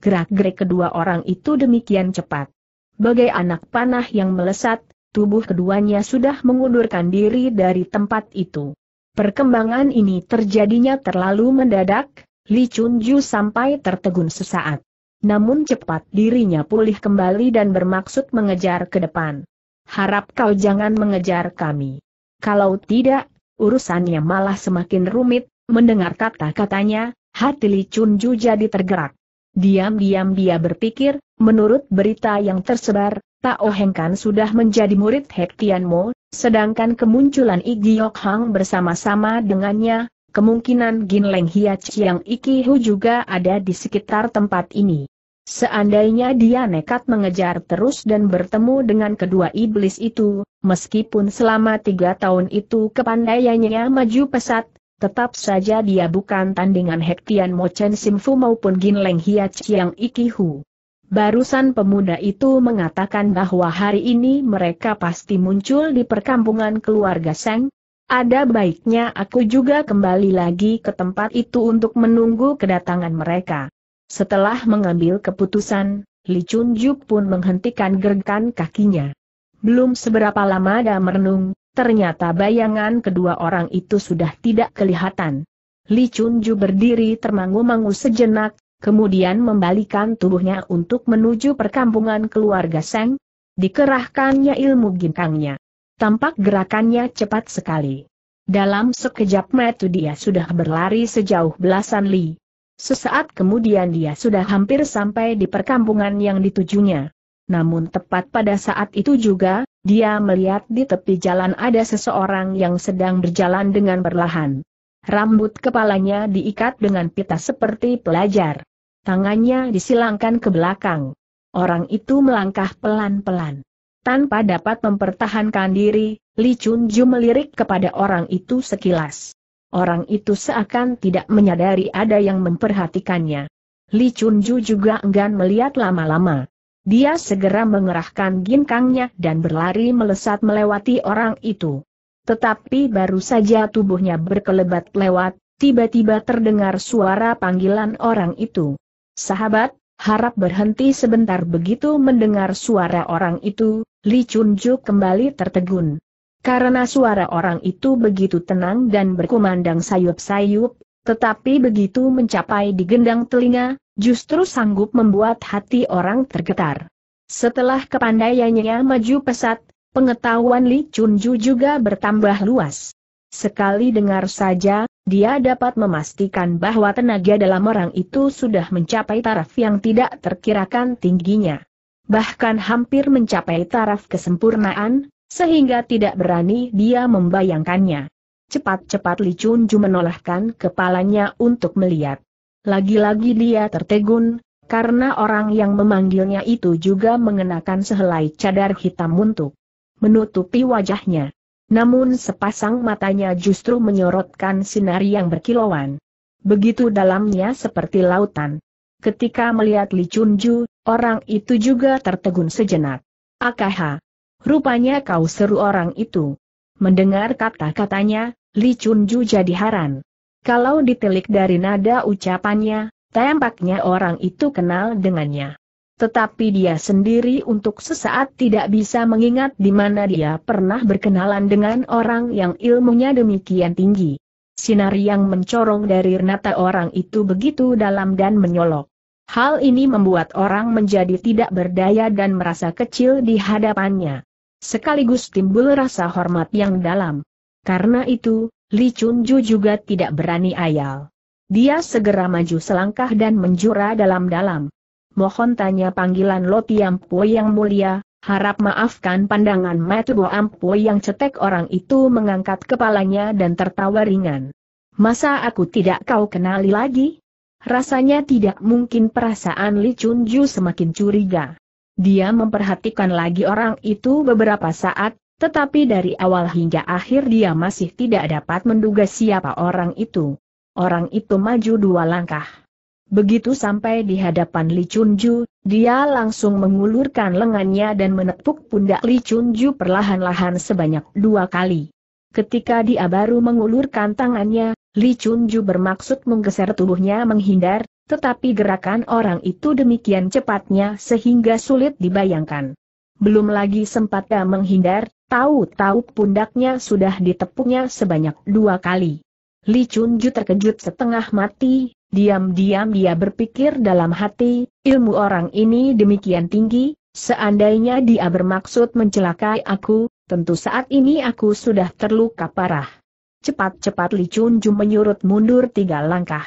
Gerak-gerik kedua orang itu demikian cepat. Bagai anak panah yang melesat, tubuh keduanya sudah mengundurkan diri dari tempat itu. Perkembangan ini terjadinya terlalu mendadak, Li Chunju sampai tertegun sesaat. Namun cepat dirinya pulih kembali dan bermaksud mengejar ke depan. Harap kau jangan mengejar kami. Kalau tidak, urusannya malah semakin rumit, mendengar kata-katanya, hati Li Chunju jadi tergerak. Diam-diam dia berpikir, menurut berita yang tersebar, Tao kan sudah menjadi murid Hek Tian Mo, sedangkan kemunculan Igi Yok Hang bersama-sama dengannya, kemungkinan Gin Leng Hia Chiang Iki Hu juga ada di sekitar tempat ini. Seandainya dia nekat mengejar terus dan bertemu dengan kedua iblis itu, meskipun selama tiga tahun itu kepandaiannya maju pesat, tetap saja dia bukan tandingan Hektian Sim Fu maupun Gin Leng Hia Chiang Iki Hu. Barusan pemuda itu mengatakan bahwa hari ini mereka pasti muncul di perkampungan keluarga Seng, ada baiknya aku juga kembali lagi ke tempat itu untuk menunggu kedatangan mereka. Setelah mengambil keputusan, Li Chunjuk pun menghentikan gerakan kakinya. Belum seberapa lama dia merenung, ternyata bayangan kedua orang itu sudah tidak kelihatan. Li Chunju berdiri termangu-mangu sejenak, kemudian membalikan tubuhnya untuk menuju perkampungan keluarga Seng, dikerahkannya ilmu ginkangnya. Tampak gerakannya cepat sekali. Dalam sekejap mata dia sudah berlari sejauh belasan li. Sesaat kemudian dia sudah hampir sampai di perkampungan yang ditujunya. Namun tepat pada saat itu juga, dia melihat di tepi jalan ada seseorang yang sedang berjalan dengan perlahan. Rambut kepalanya diikat dengan pita seperti pelajar. Tangannya disilangkan ke belakang. Orang itu melangkah pelan-pelan. Tanpa dapat mempertahankan diri, Li Chunju melirik kepada orang itu sekilas. Orang itu seakan tidak menyadari ada yang memperhatikannya. Li Chunju juga enggan melihat lama-lama. Dia segera mengerahkan ginkangnya dan berlari melesat melewati orang itu. Tetapi baru saja tubuhnya berkelebat lewat, tiba-tiba terdengar suara panggilan orang itu. Sahabat, harap berhenti sebentar begitu mendengar suara orang itu, Li Chunju kembali tertegun. Karena suara orang itu begitu tenang dan berkumandang sayup-sayup, tetapi begitu mencapai di gendang telinga, justru sanggup membuat hati orang tergetar. Setelah kepandaiannya maju pesat, pengetahuan Li Chunju juga bertambah luas. Sekali dengar saja, dia dapat memastikan bahwa tenaga dalam orang itu sudah mencapai taraf yang tidak terkirakan tingginya bahkan hampir mencapai taraf kesempurnaan, sehingga tidak berani dia membayangkannya. Cepat-cepat Li Chunju menolakkan kepalanya untuk melihat. Lagi-lagi dia tertegun, karena orang yang memanggilnya itu juga mengenakan sehelai cadar hitam untuk menutupi wajahnya. Namun sepasang matanya justru menyorotkan sinar yang berkilauan. Begitu dalamnya seperti lautan. Ketika melihat Li Chunju, orang itu juga tertegun sejenak. Akaha. Rupanya kau seru orang itu. Mendengar kata-katanya, Li Chunju jadi heran. Kalau ditelik dari nada ucapannya, tampaknya orang itu kenal dengannya. Tetapi dia sendiri untuk sesaat tidak bisa mengingat di mana dia pernah berkenalan dengan orang yang ilmunya demikian tinggi. Sinar yang mencorong dari nata orang itu begitu dalam dan menyolok. Hal ini membuat orang menjadi tidak berdaya dan merasa kecil di hadapannya. Sekaligus timbul rasa hormat yang dalam. Karena itu, Li Chunju juga tidak berani ayal. Dia segera maju selangkah dan menjura dalam-dalam. Mohon tanya panggilan Tiam Ampo yang mulia, harap maafkan pandangan Matubo Ampo yang cetek orang itu mengangkat kepalanya dan tertawa ringan. Masa aku tidak kau kenali lagi? Rasanya tidak mungkin perasaan Li Chunju semakin curiga. Dia memperhatikan lagi orang itu beberapa saat, tetapi dari awal hingga akhir dia masih tidak dapat menduga siapa orang itu. Orang itu maju dua langkah. Begitu sampai di hadapan Li Chunju, dia langsung mengulurkan lengannya dan menepuk pundak Li Chunju perlahan-lahan sebanyak dua kali. Ketika dia baru mengulurkan tangannya, Li Chunju bermaksud menggeser tubuhnya menghindar, tetapi gerakan orang itu demikian cepatnya sehingga sulit dibayangkan. Belum lagi sempat menghindar, tahu-tahu pundaknya sudah ditepuknya sebanyak dua kali. Li Chunju terkejut setengah mati, diam-diam dia berpikir dalam hati, ilmu orang ini demikian tinggi, seandainya dia bermaksud mencelakai aku, tentu saat ini aku sudah terluka parah cepat-cepat Li Chun Ju menyurut mundur tiga langkah.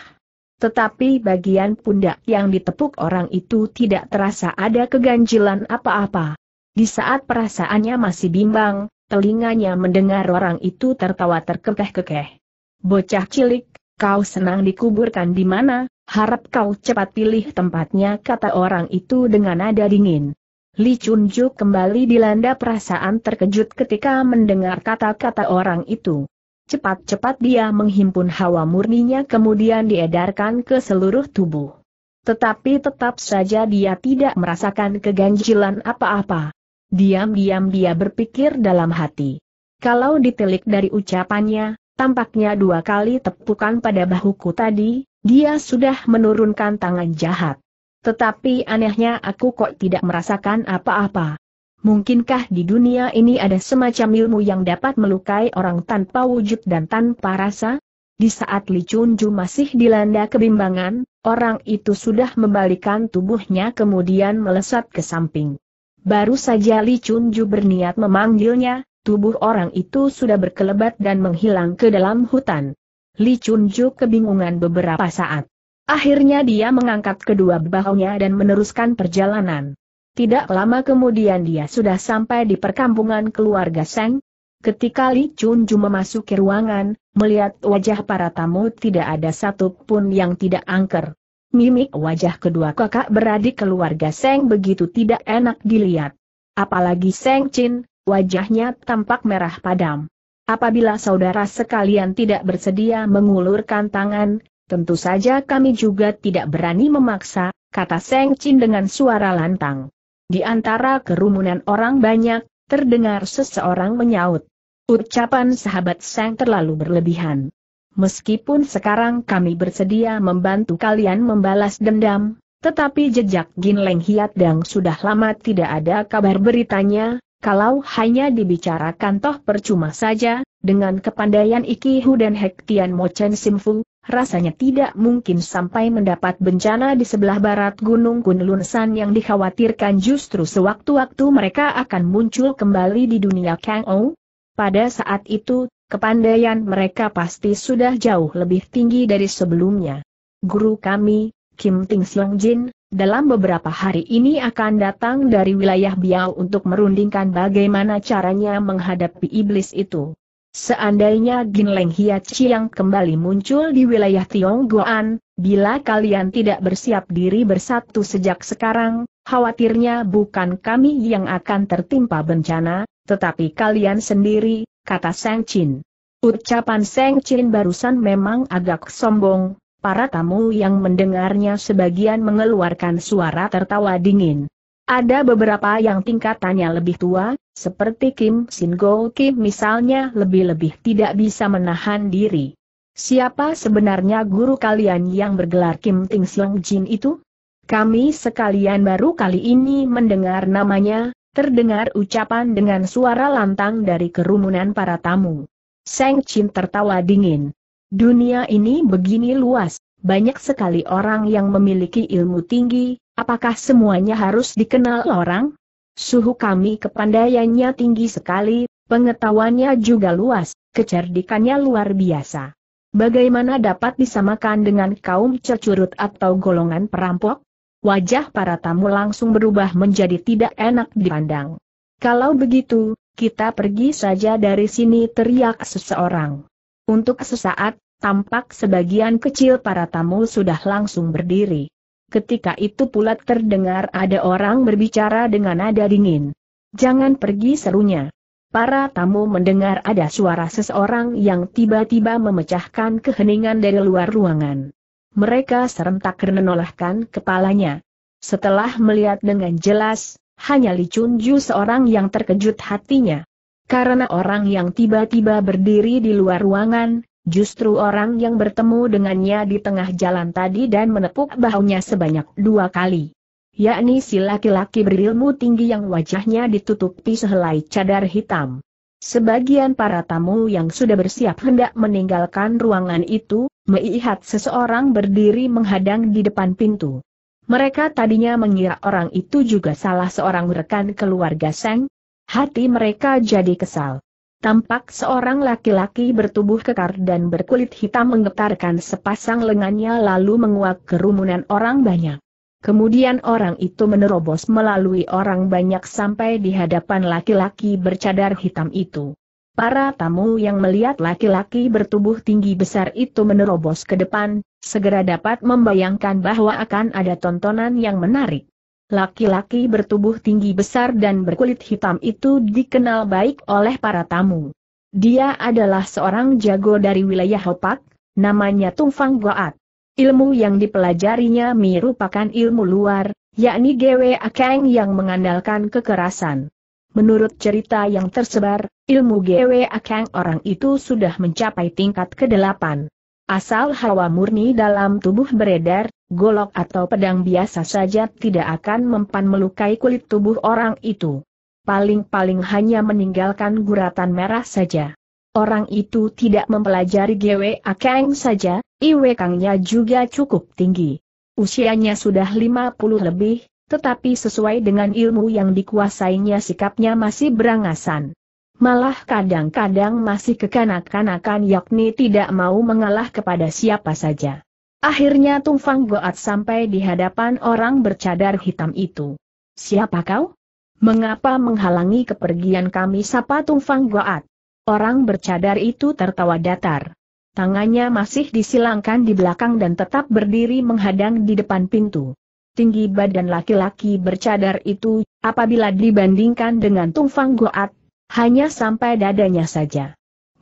Tetapi bagian pundak yang ditepuk orang itu tidak terasa ada keganjilan apa-apa. Di saat perasaannya masih bimbang, telinganya mendengar orang itu tertawa terkekeh-kekeh. Bocah cilik, kau senang dikuburkan di mana, harap kau cepat pilih tempatnya kata orang itu dengan nada dingin. Li Chun Ju kembali dilanda perasaan terkejut ketika mendengar kata-kata orang itu. Cepat-cepat dia menghimpun hawa murninya kemudian diedarkan ke seluruh tubuh. Tetapi tetap saja dia tidak merasakan keganjilan apa-apa. Diam-diam dia berpikir dalam hati. Kalau ditelik dari ucapannya, tampaknya dua kali tepukan pada bahuku tadi, dia sudah menurunkan tangan jahat. Tetapi anehnya aku kok tidak merasakan apa-apa. Mungkinkah di dunia ini ada semacam ilmu yang dapat melukai orang tanpa wujud dan tanpa rasa? Di saat Li Chunju masih dilanda kebimbangan, orang itu sudah membalikan tubuhnya kemudian melesat ke samping. Baru saja Li Chunju berniat memanggilnya, tubuh orang itu sudah berkelebat dan menghilang ke dalam hutan. Li Chunju kebingungan beberapa saat. Akhirnya dia mengangkat kedua bahunya dan meneruskan perjalanan. Tidak lama kemudian dia sudah sampai di perkampungan keluarga Seng. Ketika Li Chunju memasuki ruangan, melihat wajah para tamu tidak ada satupun yang tidak angker. Mimik wajah kedua kakak beradik keluarga Seng begitu tidak enak dilihat. Apalagi Seng Chin, wajahnya tampak merah padam. Apabila saudara sekalian tidak bersedia mengulurkan tangan, tentu saja kami juga tidak berani memaksa, kata Seng Chin dengan suara lantang. Di antara kerumunan orang banyak, terdengar seseorang menyaut. Ucapan sahabat Sang terlalu berlebihan. Meskipun sekarang kami bersedia membantu kalian membalas dendam, tetapi jejak Gin Leng Hiat Dang sudah lama tidak ada kabar beritanya, kalau hanya dibicarakan toh percuma saja, dengan kepandaian Ikihu dan Hektian Mochen Simfu, rasanya tidak mungkin sampai mendapat bencana di sebelah barat Gunung San yang dikhawatirkan justru sewaktu-waktu mereka akan muncul kembali di dunia Kang Ou. Pada saat itu, kepandaian mereka pasti sudah jauh lebih tinggi dari sebelumnya. Guru kami, Kim Ting Siong Jin, dalam beberapa hari ini akan datang dari wilayah Biau untuk merundingkan bagaimana caranya menghadapi iblis itu. Seandainya Gin Leng Hia yang kembali muncul di wilayah Goan, bila kalian tidak bersiap diri bersatu sejak sekarang, khawatirnya bukan kami yang akan tertimpa bencana, tetapi kalian sendiri, kata Seng Chin. Ucapan Seng Chin barusan memang agak sombong, Para tamu yang mendengarnya sebagian mengeluarkan suara tertawa dingin. Ada beberapa yang tingkatannya lebih tua, seperti Kim Sin Go Kim misalnya lebih-lebih tidak bisa menahan diri. Siapa sebenarnya guru kalian yang bergelar Kim Ting Siong Jin itu? Kami sekalian baru kali ini mendengar namanya, terdengar ucapan dengan suara lantang dari kerumunan para tamu. Seng Chin tertawa dingin. Dunia ini begini luas, banyak sekali orang yang memiliki ilmu tinggi, apakah semuanya harus dikenal orang? Suhu kami kepandaiannya tinggi sekali, pengetahuannya juga luas, kecerdikannya luar biasa. Bagaimana dapat disamakan dengan kaum cecurut atau golongan perampok? Wajah para tamu langsung berubah menjadi tidak enak dipandang. Kalau begitu, kita pergi saja dari sini teriak seseorang. Untuk sesaat, tampak sebagian kecil para tamu sudah langsung berdiri. Ketika itu pula terdengar ada orang berbicara dengan nada dingin. Jangan pergi serunya. Para tamu mendengar ada suara seseorang yang tiba-tiba memecahkan keheningan dari luar ruangan. Mereka serentak menolakkan kepalanya. Setelah melihat dengan jelas, hanya Li Chun seorang yang terkejut hatinya. Karena orang yang tiba-tiba berdiri di luar ruangan, justru orang yang bertemu dengannya di tengah jalan tadi dan menepuk bahunya sebanyak dua kali. Yakni si laki-laki berilmu tinggi yang wajahnya ditutupi sehelai cadar hitam. Sebagian para tamu yang sudah bersiap hendak meninggalkan ruangan itu, melihat seseorang berdiri menghadang di depan pintu. Mereka tadinya mengira orang itu juga salah seorang rekan keluarga Seng, Hati mereka jadi kesal. Tampak seorang laki-laki bertubuh kekar dan berkulit hitam menggetarkan sepasang lengannya lalu menguak kerumunan orang banyak. Kemudian orang itu menerobos melalui orang banyak sampai di hadapan laki-laki bercadar hitam itu. Para tamu yang melihat laki-laki bertubuh tinggi besar itu menerobos ke depan, segera dapat membayangkan bahwa akan ada tontonan yang menarik. Laki-laki bertubuh tinggi besar dan berkulit hitam itu dikenal baik oleh para tamu. Dia adalah seorang jago dari wilayah Hopak, namanya Tungfang Fang Goat. Ilmu yang dipelajarinya merupakan ilmu luar, yakni Gwe Akeng yang mengandalkan kekerasan. Menurut cerita yang tersebar, ilmu Gwe Akeng orang itu sudah mencapai tingkat ke-8. Asal hawa murni dalam tubuh beredar, golok atau pedang biasa saja tidak akan mempan melukai kulit tubuh orang itu. Paling-paling hanya meninggalkan guratan merah saja. Orang itu tidak mempelajari gwe Akeng saja, Iwe Kangnya juga cukup tinggi. Usianya sudah 50 lebih, tetapi sesuai dengan ilmu yang dikuasainya sikapnya masih berangasan. Malah kadang-kadang masih kekanak-kanakan yakni tidak mau mengalah kepada siapa saja. Akhirnya Tung Fang Goat sampai di hadapan orang bercadar hitam itu. Siapa kau? Mengapa menghalangi kepergian kami sapa Tung Fang Goat? Orang bercadar itu tertawa datar. Tangannya masih disilangkan di belakang dan tetap berdiri menghadang di depan pintu. Tinggi badan laki-laki bercadar itu, apabila dibandingkan dengan Tung Fang Goat, hanya sampai dadanya saja.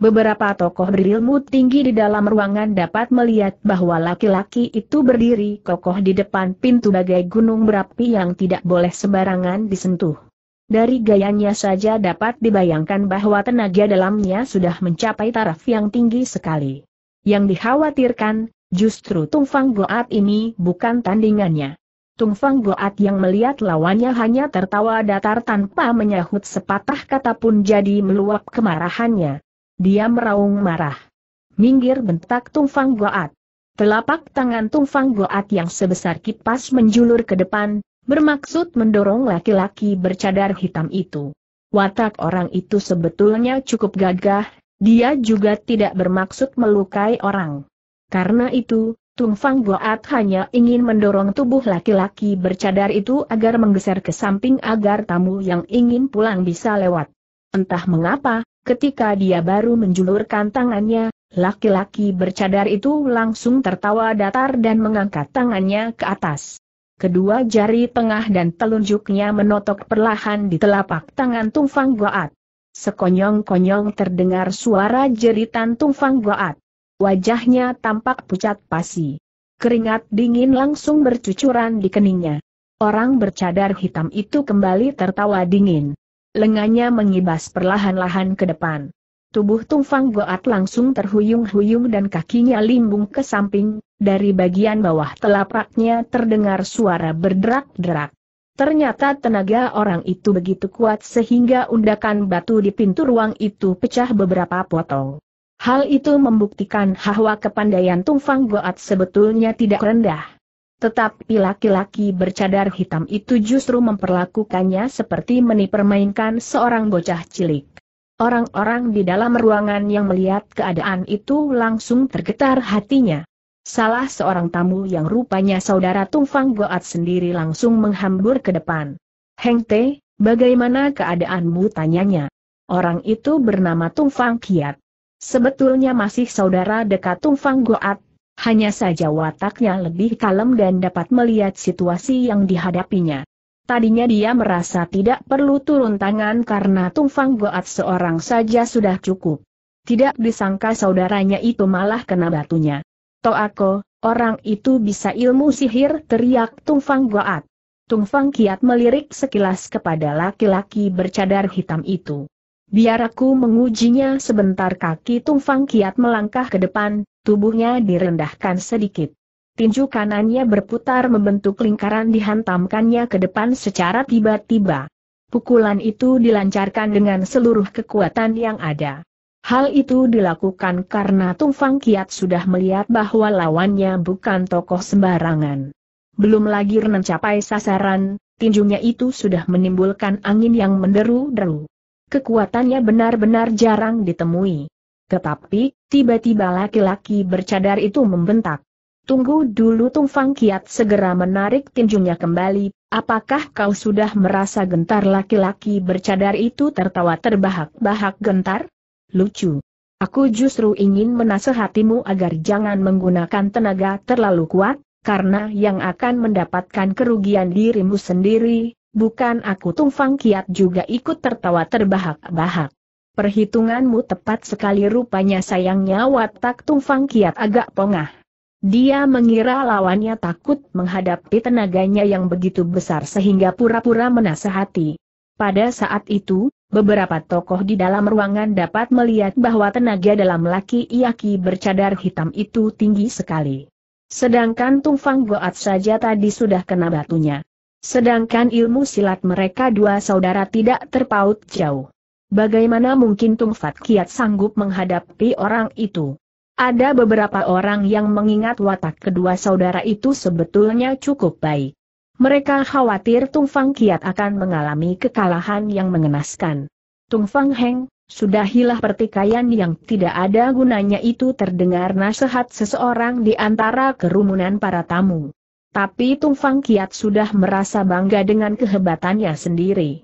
Beberapa tokoh berilmu tinggi di dalam ruangan dapat melihat bahwa laki-laki itu berdiri kokoh di depan pintu bagai gunung berapi yang tidak boleh sembarangan disentuh. Dari gayanya saja dapat dibayangkan bahwa tenaga dalamnya sudah mencapai taraf yang tinggi sekali. Yang dikhawatirkan, justru Tung Fang Goat ini bukan tandingannya. Tung Fang Goat yang melihat lawannya hanya tertawa datar tanpa menyahut sepatah kata pun jadi meluap kemarahannya. Dia meraung marah. Minggir bentak Tung Fang Goat. Telapak tangan Tung Fang Goat yang sebesar kipas menjulur ke depan, bermaksud mendorong laki-laki bercadar hitam itu. Watak orang itu sebetulnya cukup gagah, dia juga tidak bermaksud melukai orang. Karena itu, Tung Fang Goat hanya ingin mendorong tubuh laki-laki bercadar itu agar menggeser ke samping agar tamu yang ingin pulang bisa lewat. Entah mengapa, Ketika dia baru menjulurkan tangannya, laki-laki bercadar itu langsung tertawa datar dan mengangkat tangannya ke atas. Kedua jari tengah dan telunjuknya menotok perlahan di telapak tangan Tung Fang Goat. Sekonyong-konyong terdengar suara jeritan Tung Fang Goat. Wajahnya tampak pucat pasi. Keringat dingin langsung bercucuran di keningnya. Orang bercadar hitam itu kembali tertawa dingin lengannya mengibas perlahan-lahan ke depan. Tubuh Tung Fang Goat langsung terhuyung-huyung dan kakinya limbung ke samping, dari bagian bawah telapaknya terdengar suara berderak-derak. Ternyata tenaga orang itu begitu kuat sehingga undakan batu di pintu ruang itu pecah beberapa potong. Hal itu membuktikan bahwa kepandaian Tung Fang Goat sebetulnya tidak rendah. Tetapi laki-laki bercadar hitam itu justru memperlakukannya seperti menipermainkan seorang bocah cilik. Orang-orang di dalam ruangan yang melihat keadaan itu langsung tergetar hatinya. Salah seorang tamu yang rupanya saudara Tungfang Goat sendiri langsung menghambur ke depan. Heng Te, bagaimana keadaanmu tanyanya? Orang itu bernama Tungfang Kiat. Sebetulnya masih saudara dekat Tungfang Goat, hanya saja wataknya lebih kalem dan dapat melihat situasi yang dihadapinya. Tadinya dia merasa tidak perlu turun tangan karena Tungfang Fang Goat seorang saja sudah cukup. Tidak disangka saudaranya itu malah kena batunya. Toako, orang itu bisa ilmu sihir teriak Tungfang Fang Goat. Tung kiat melirik sekilas kepada laki-laki bercadar hitam itu. Biar aku mengujinya sebentar kaki Tungfang kiat melangkah ke depan, tubuhnya direndahkan sedikit. Tinju kanannya berputar membentuk lingkaran dihantamkannya ke depan secara tiba-tiba. Pukulan itu dilancarkan dengan seluruh kekuatan yang ada. Hal itu dilakukan karena Tung Kiat sudah melihat bahwa lawannya bukan tokoh sembarangan. Belum lagi mencapai sasaran, tinjunya itu sudah menimbulkan angin yang menderu-deru. Kekuatannya benar-benar jarang ditemui. Tetapi, tiba-tiba laki-laki bercadar itu membentak. Tunggu dulu Tung Fang Kiat segera menarik tinjunya kembali, apakah kau sudah merasa gentar laki-laki bercadar itu tertawa terbahak-bahak gentar? Lucu. Aku justru ingin menasehatimu agar jangan menggunakan tenaga terlalu kuat, karena yang akan mendapatkan kerugian dirimu sendiri, bukan aku Tung Fang Kiat juga ikut tertawa terbahak-bahak. Perhitunganmu tepat sekali rupanya sayangnya watak tungfang Kiat agak pongah. Dia mengira lawannya takut menghadapi tenaganya yang begitu besar sehingga pura-pura menasehati. Pada saat itu, Beberapa tokoh di dalam ruangan dapat melihat bahwa tenaga dalam laki Iaki bercadar hitam itu tinggi sekali. Sedangkan Tung Fang Goat saja tadi sudah kena batunya. Sedangkan ilmu silat mereka dua saudara tidak terpaut jauh. Bagaimana mungkin Tung Fat Kiat sanggup menghadapi orang itu? Ada beberapa orang yang mengingat watak kedua saudara itu sebetulnya cukup baik. Mereka khawatir Tung Fang Kiat akan mengalami kekalahan yang mengenaskan. Tung Fang Heng, sudahilah pertikaian yang tidak ada gunanya itu terdengar nasihat seseorang di antara kerumunan para tamu. Tapi Tung Fang Kiat sudah merasa bangga dengan kehebatannya sendiri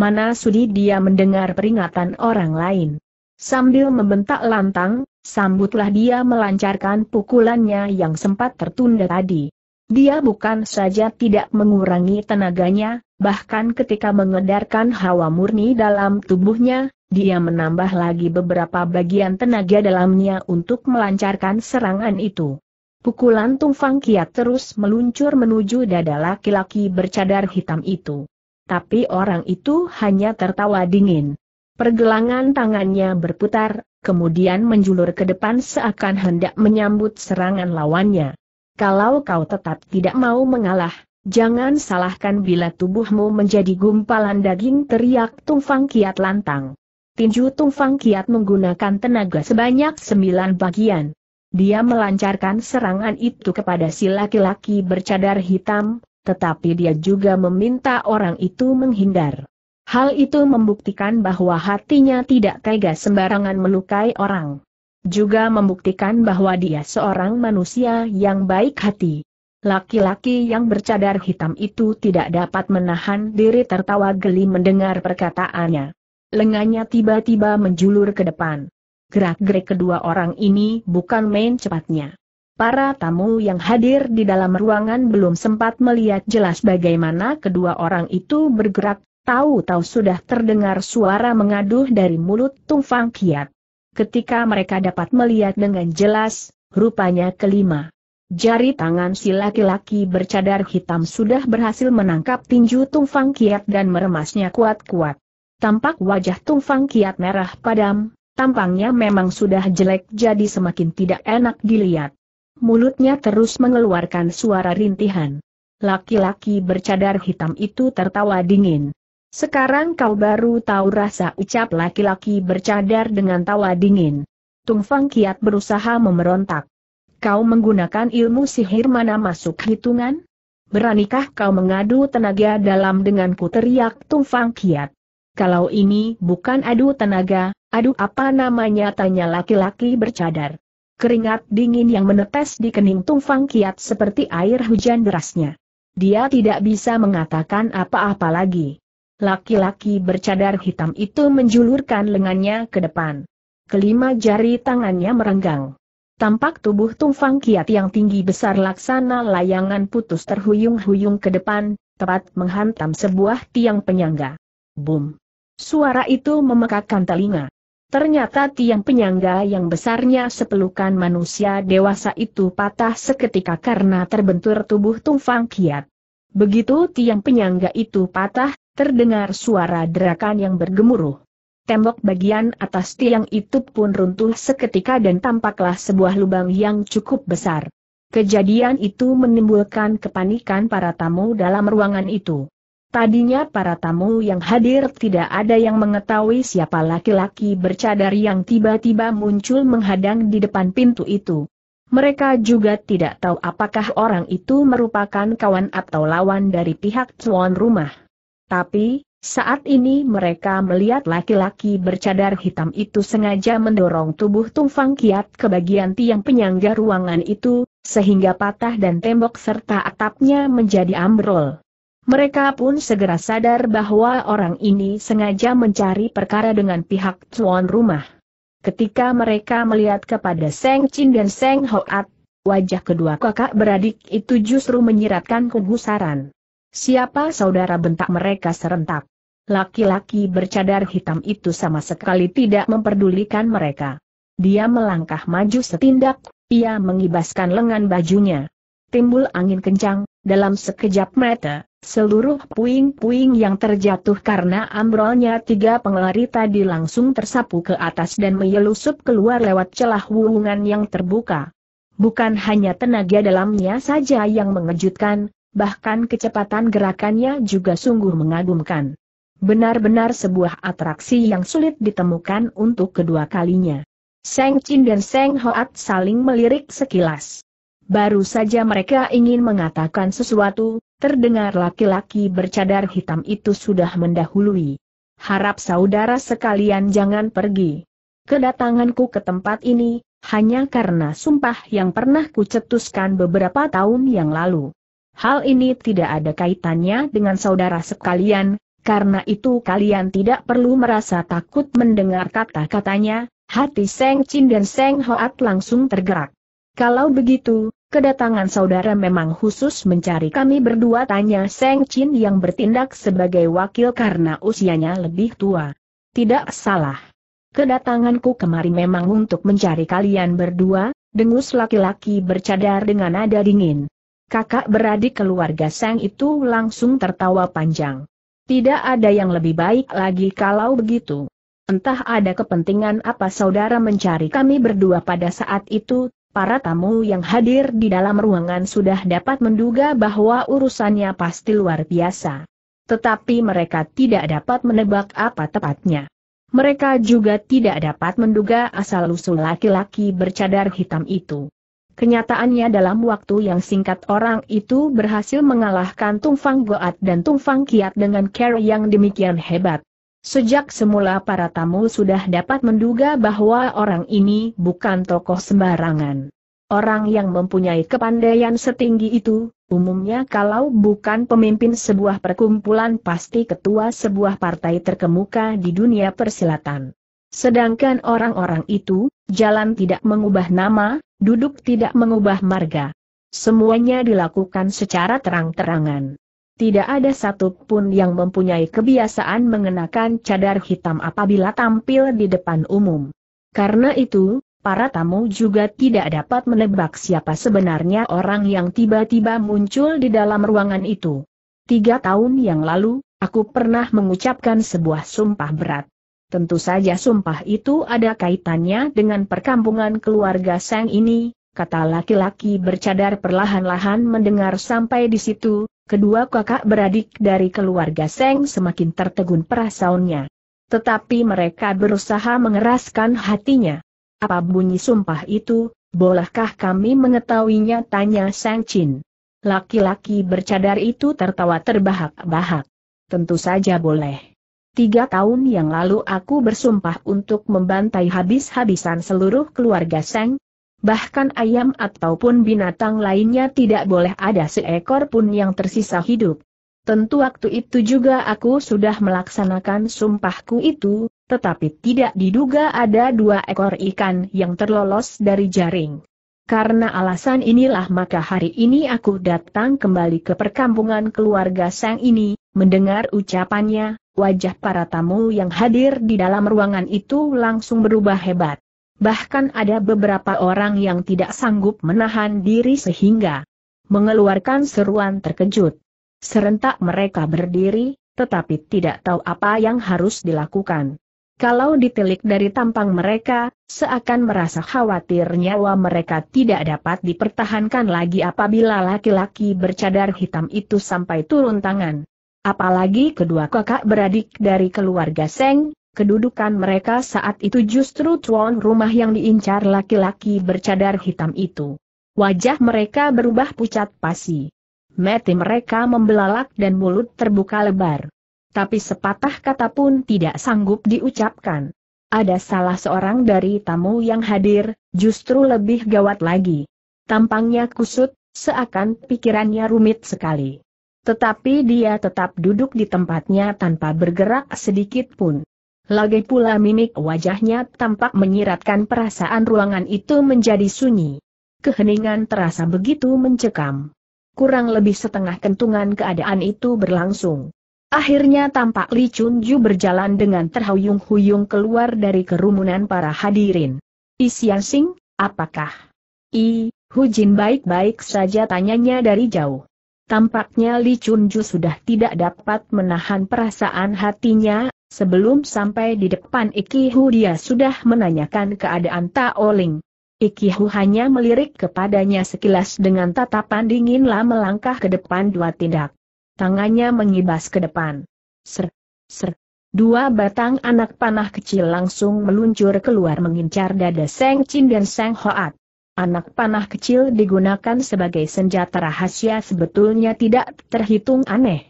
mana sudi dia mendengar peringatan orang lain. Sambil membentak lantang, sambutlah dia melancarkan pukulannya yang sempat tertunda tadi. Dia bukan saja tidak mengurangi tenaganya, bahkan ketika mengedarkan hawa murni dalam tubuhnya, dia menambah lagi beberapa bagian tenaga dalamnya untuk melancarkan serangan itu. Pukulan Tung Fang Kiat terus meluncur menuju dada laki-laki bercadar hitam itu tapi orang itu hanya tertawa dingin. Pergelangan tangannya berputar, kemudian menjulur ke depan seakan hendak menyambut serangan lawannya. Kalau kau tetap tidak mau mengalah, jangan salahkan bila tubuhmu menjadi gumpalan daging teriak Tung Fang Kiat lantang. Tinju Tung Fang Kiat menggunakan tenaga sebanyak sembilan bagian. Dia melancarkan serangan itu kepada si laki-laki bercadar hitam, tetapi dia juga meminta orang itu menghindar. Hal itu membuktikan bahwa hatinya tidak tega sembarangan melukai orang. Juga membuktikan bahwa dia seorang manusia yang baik hati. Laki-laki yang bercadar hitam itu tidak dapat menahan diri tertawa geli mendengar perkataannya. Lengannya tiba-tiba menjulur ke depan. Gerak-gerik kedua orang ini bukan main cepatnya. Para tamu yang hadir di dalam ruangan belum sempat melihat jelas bagaimana kedua orang itu bergerak, tahu-tahu sudah terdengar suara mengaduh dari mulut Tung Fang Kiat. Ketika mereka dapat melihat dengan jelas, rupanya kelima. Jari tangan si laki-laki bercadar hitam sudah berhasil menangkap tinju Tung Fang Kiat dan meremasnya kuat-kuat. Tampak wajah Tung Fang Kiat merah padam, tampangnya memang sudah jelek jadi semakin tidak enak dilihat. Mulutnya terus mengeluarkan suara rintihan. Laki-laki bercadar hitam itu tertawa dingin. Sekarang kau baru tahu rasa ucap laki-laki bercadar dengan tawa dingin. Tung Fang kiat berusaha memberontak. Kau menggunakan ilmu sihir mana masuk hitungan? Beranikah kau mengadu tenaga dalam denganku teriak Tung Fang kiat. Kalau ini bukan adu tenaga, adu apa namanya tanya laki-laki bercadar. Keringat dingin yang menetes di kening Tung Fang Kiat seperti air hujan derasnya. Dia tidak bisa mengatakan apa-apa lagi. Laki-laki bercadar hitam itu menjulurkan lengannya ke depan. Kelima jari tangannya merenggang. Tampak tubuh Tung Fang Kiat yang tinggi besar laksana layangan putus terhuyung-huyung ke depan, tepat menghantam sebuah tiang penyangga. Boom! Suara itu memekakkan telinga. Ternyata tiang penyangga yang besarnya sepelukan manusia dewasa itu patah seketika karena terbentur tubuh Tung Kiat. Begitu tiang penyangga itu patah, terdengar suara derakan yang bergemuruh. Tembok bagian atas tiang itu pun runtuh seketika dan tampaklah sebuah lubang yang cukup besar. Kejadian itu menimbulkan kepanikan para tamu dalam ruangan itu. Tadinya para tamu yang hadir tidak ada yang mengetahui siapa laki-laki bercadar yang tiba-tiba muncul menghadang di depan pintu itu. Mereka juga tidak tahu apakah orang itu merupakan kawan atau lawan dari pihak tuan rumah. Tapi, saat ini mereka melihat laki-laki bercadar hitam itu sengaja mendorong tubuh Tung Kiat ke bagian tiang penyangga ruangan itu, sehingga patah dan tembok serta atapnya menjadi ambrol. Mereka pun segera sadar bahwa orang ini sengaja mencari perkara dengan pihak tuan rumah. Ketika mereka melihat kepada Seng Chin dan Seng Hoat, wajah kedua kakak beradik itu justru menyiratkan kegusaran. Siapa saudara bentak mereka serentak? Laki-laki bercadar hitam itu sama sekali tidak memperdulikan mereka. Dia melangkah maju setindak, ia mengibaskan lengan bajunya timbul angin kencang, dalam sekejap mata, seluruh puing-puing yang terjatuh karena ambrolnya tiga pengelari tadi langsung tersapu ke atas dan menyelusup keluar lewat celah wulungan yang terbuka. Bukan hanya tenaga dalamnya saja yang mengejutkan, bahkan kecepatan gerakannya juga sungguh mengagumkan. Benar-benar sebuah atraksi yang sulit ditemukan untuk kedua kalinya. Seng Chin dan Seng Hoat saling melirik sekilas. Baru saja mereka ingin mengatakan sesuatu, terdengar laki-laki bercadar hitam itu sudah mendahului. Harap saudara sekalian jangan pergi. Kedatanganku ke tempat ini, hanya karena sumpah yang pernah kucetuskan beberapa tahun yang lalu. Hal ini tidak ada kaitannya dengan saudara sekalian, karena itu kalian tidak perlu merasa takut mendengar kata-katanya, hati Seng Chin dan Seng Hoat langsung tergerak. Kalau begitu, Kedatangan saudara memang khusus mencari kami berdua tanya Seng Chin yang bertindak sebagai wakil karena usianya lebih tua. Tidak salah. Kedatanganku kemari memang untuk mencari kalian berdua, dengus laki-laki bercadar dengan nada dingin. Kakak beradik keluarga Seng itu langsung tertawa panjang. Tidak ada yang lebih baik lagi kalau begitu. Entah ada kepentingan apa saudara mencari kami berdua pada saat itu, Para tamu yang hadir di dalam ruangan sudah dapat menduga bahwa urusannya pasti luar biasa. Tetapi mereka tidak dapat menebak apa tepatnya. Mereka juga tidak dapat menduga asal-usul laki-laki bercadar hitam itu. Kenyataannya dalam waktu yang singkat orang itu berhasil mengalahkan Tung Fang Goat dan Tung Fang Kiat dengan care yang demikian hebat. Sejak semula para tamu sudah dapat menduga bahwa orang ini bukan tokoh sembarangan. Orang yang mempunyai kepandaian setinggi itu, umumnya kalau bukan pemimpin sebuah perkumpulan pasti ketua sebuah partai terkemuka di dunia persilatan. Sedangkan orang-orang itu, jalan tidak mengubah nama, duduk tidak mengubah marga. Semuanya dilakukan secara terang-terangan tidak ada satupun yang mempunyai kebiasaan mengenakan cadar hitam apabila tampil di depan umum. Karena itu, para tamu juga tidak dapat menebak siapa sebenarnya orang yang tiba-tiba muncul di dalam ruangan itu. Tiga tahun yang lalu, aku pernah mengucapkan sebuah sumpah berat. Tentu saja sumpah itu ada kaitannya dengan perkampungan keluarga Sang ini, kata laki-laki bercadar perlahan-lahan mendengar sampai di situ, Kedua kakak beradik dari keluarga Seng semakin tertegun perasaannya. Tetapi mereka berusaha mengeraskan hatinya. Apa bunyi sumpah itu, bolehkah kami mengetahuinya tanya Seng Chin. Laki-laki bercadar itu tertawa terbahak-bahak. Tentu saja boleh. Tiga tahun yang lalu aku bersumpah untuk membantai habis-habisan seluruh keluarga Seng, Bahkan ayam ataupun binatang lainnya tidak boleh ada seekor pun yang tersisa hidup. Tentu waktu itu juga aku sudah melaksanakan sumpahku itu, tetapi tidak diduga ada dua ekor ikan yang terlolos dari jaring. Karena alasan inilah maka hari ini aku datang kembali ke perkampungan keluarga Sang ini, mendengar ucapannya, wajah para tamu yang hadir di dalam ruangan itu langsung berubah hebat. Bahkan ada beberapa orang yang tidak sanggup menahan diri sehingga mengeluarkan seruan terkejut. Serentak mereka berdiri, tetapi tidak tahu apa yang harus dilakukan. Kalau ditelik dari tampang mereka, seakan merasa khawatir nyawa mereka tidak dapat dipertahankan lagi apabila laki-laki bercadar hitam itu sampai turun tangan. Apalagi kedua kakak beradik dari keluarga Seng, Kedudukan mereka saat itu justru tuan rumah yang diincar laki-laki bercadar hitam itu. Wajah mereka berubah pucat pasi. Mati mereka membelalak dan mulut terbuka lebar. Tapi sepatah kata pun tidak sanggup diucapkan. Ada salah seorang dari tamu yang hadir, justru lebih gawat lagi. Tampangnya kusut, seakan pikirannya rumit sekali. Tetapi dia tetap duduk di tempatnya tanpa bergerak sedikit pun. Lagi pula mimik wajahnya tampak menyiratkan perasaan ruangan itu menjadi sunyi. Keheningan terasa begitu mencekam. Kurang lebih setengah kentungan keadaan itu berlangsung. Akhirnya tampak Li Chunju berjalan dengan terhuyung-huyung keluar dari kerumunan para hadirin. Isian Sing, apakah? I, Hu Jin baik-baik saja tanyanya dari jauh. Tampaknya Li Chunju sudah tidak dapat menahan perasaan hatinya, Sebelum sampai di depan Ikihu dia sudah menanyakan keadaan Taoling. Ikihu hanya melirik kepadanya sekilas dengan tatapan dingin lah melangkah ke depan dua tindak. Tangannya mengibas ke depan. Ser, ser, Dua batang anak panah kecil langsung meluncur keluar mengincar dada Seng Chin dan Seng Hoat. Anak panah kecil digunakan sebagai senjata rahasia sebetulnya tidak terhitung aneh.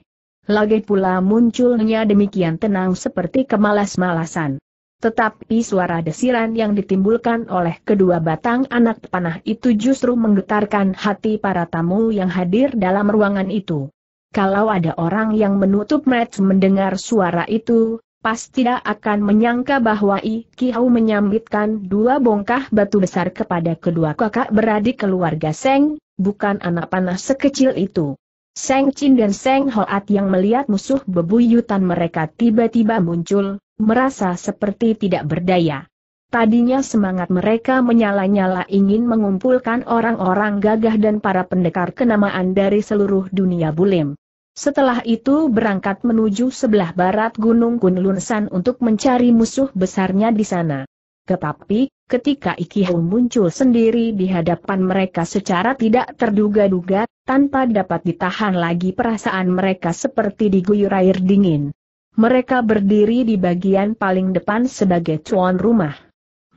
Lagi pula munculnya demikian tenang seperti kemalas-malasan. Tetapi suara desiran yang ditimbulkan oleh kedua batang anak panah itu justru menggetarkan hati para tamu yang hadir dalam ruangan itu. Kalau ada orang yang menutup match mendengar suara itu, pasti tidak akan menyangka bahwa I hau menyambitkan dua bongkah batu besar kepada kedua kakak beradik keluarga Seng, bukan anak panah sekecil itu. Seng Chin dan Seng Hoat yang melihat musuh bebuyutan mereka tiba-tiba muncul, merasa seperti tidak berdaya. Tadinya semangat mereka menyala-nyala ingin mengumpulkan orang-orang gagah dan para pendekar kenamaan dari seluruh dunia bulim. Setelah itu berangkat menuju sebelah barat Gunung Kunlunsan untuk mencari musuh besarnya di sana. Tetapi, Ketika hau muncul sendiri di hadapan mereka secara tidak terduga-duga, tanpa dapat ditahan lagi perasaan mereka seperti diguyur air dingin. Mereka berdiri di bagian paling depan sebagai tuan rumah.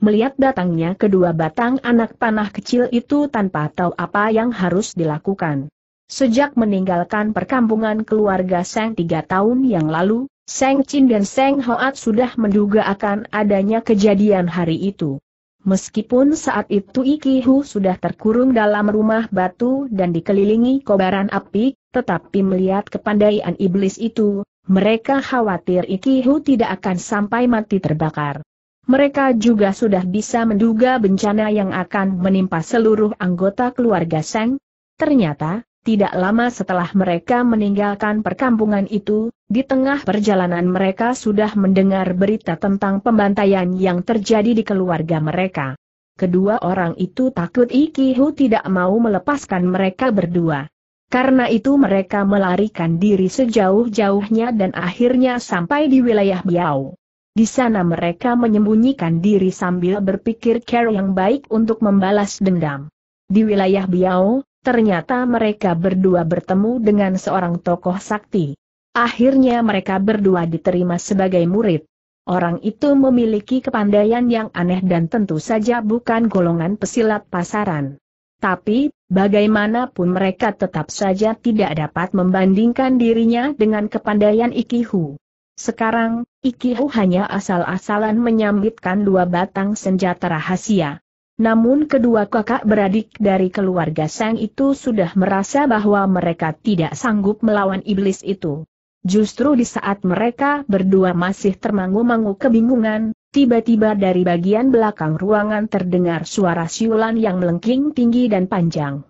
Melihat datangnya kedua batang anak panah kecil itu tanpa tahu apa yang harus dilakukan. Sejak meninggalkan perkampungan keluarga Seng tiga tahun yang lalu, Seng Chin dan Seng Hoat sudah menduga akan adanya kejadian hari itu. Meskipun saat itu Ikihu sudah terkurung dalam rumah batu dan dikelilingi kobaran api, tetapi melihat kepandaian iblis itu, mereka khawatir Ikihu tidak akan sampai mati terbakar. Mereka juga sudah bisa menduga bencana yang akan menimpa seluruh anggota keluarga Seng. Ternyata, tidak lama setelah mereka meninggalkan perkampungan itu, di tengah perjalanan mereka sudah mendengar berita tentang pembantaian yang terjadi di keluarga mereka. Kedua orang itu takut Ikihu tidak mau melepaskan mereka berdua. Karena itu mereka melarikan diri sejauh-jauhnya dan akhirnya sampai di wilayah Biao. Di sana mereka menyembunyikan diri sambil berpikir cara yang baik untuk membalas dendam. Di wilayah Biao ternyata mereka berdua bertemu dengan seorang tokoh sakti. Akhirnya mereka berdua diterima sebagai murid. Orang itu memiliki kepandaian yang aneh dan tentu saja bukan golongan pesilat pasaran. Tapi, bagaimanapun mereka tetap saja tidak dapat membandingkan dirinya dengan kepandaian Ikihu. Sekarang, Ikihu hanya asal-asalan menyambitkan dua batang senjata rahasia. Namun kedua kakak beradik dari keluarga Sang itu sudah merasa bahwa mereka tidak sanggup melawan iblis itu. Justru di saat mereka berdua masih termangu-mangu kebingungan, tiba-tiba dari bagian belakang ruangan terdengar suara siulan yang melengking tinggi dan panjang.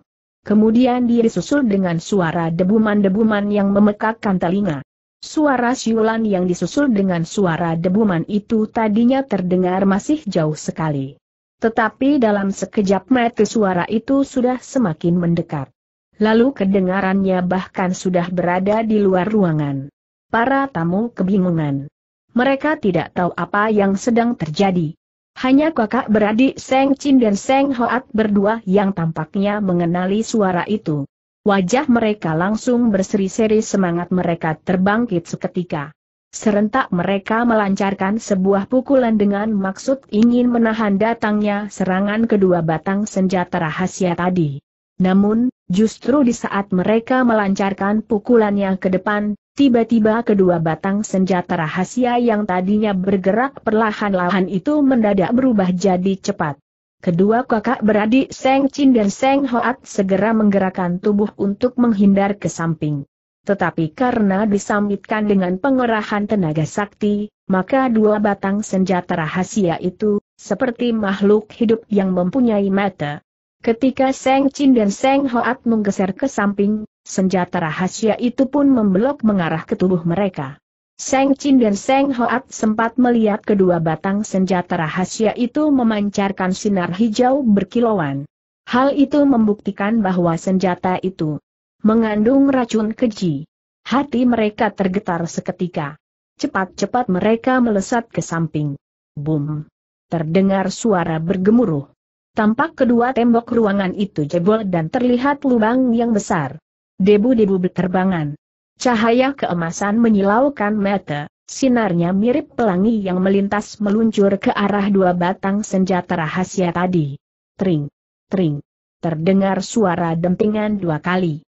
Kemudian dia disusul dengan suara debuman-debuman yang memekakkan telinga. Suara siulan yang disusul dengan suara debuman itu tadinya terdengar masih jauh sekali. Tetapi dalam sekejap mata suara itu sudah semakin mendekat. Lalu kedengarannya bahkan sudah berada di luar ruangan. Para tamu kebingungan. Mereka tidak tahu apa yang sedang terjadi. Hanya kakak beradik Seng Chin dan Seng Hoat berdua yang tampaknya mengenali suara itu. Wajah mereka langsung berseri-seri semangat mereka terbangkit seketika. Serentak mereka melancarkan sebuah pukulan dengan maksud ingin menahan datangnya serangan kedua batang senjata rahasia tadi. Namun, justru di saat mereka melancarkan pukulannya ke depan, tiba-tiba kedua batang senjata rahasia yang tadinya bergerak perlahan-lahan itu mendadak berubah jadi cepat. Kedua kakak beradik Seng Chin dan Seng Hoat segera menggerakkan tubuh untuk menghindar ke samping tetapi karena disambitkan dengan pengerahan tenaga sakti, maka dua batang senjata rahasia itu, seperti makhluk hidup yang mempunyai mata. Ketika Seng Chin dan Seng Hoat menggeser ke samping, senjata rahasia itu pun membelok mengarah ke tubuh mereka. Seng Chin dan Seng Hoat sempat melihat kedua batang senjata rahasia itu memancarkan sinar hijau berkilauan. Hal itu membuktikan bahwa senjata itu mengandung racun keji. Hati mereka tergetar seketika. Cepat-cepat mereka melesat ke samping. Boom. Terdengar suara bergemuruh. Tampak kedua tembok ruangan itu jebol dan terlihat lubang yang besar. Debu-debu berterbangan. Cahaya keemasan menyilaukan mata, sinarnya mirip pelangi yang melintas meluncur ke arah dua batang senjata rahasia tadi. Tring! Tring! Terdengar suara dempingan dua kali.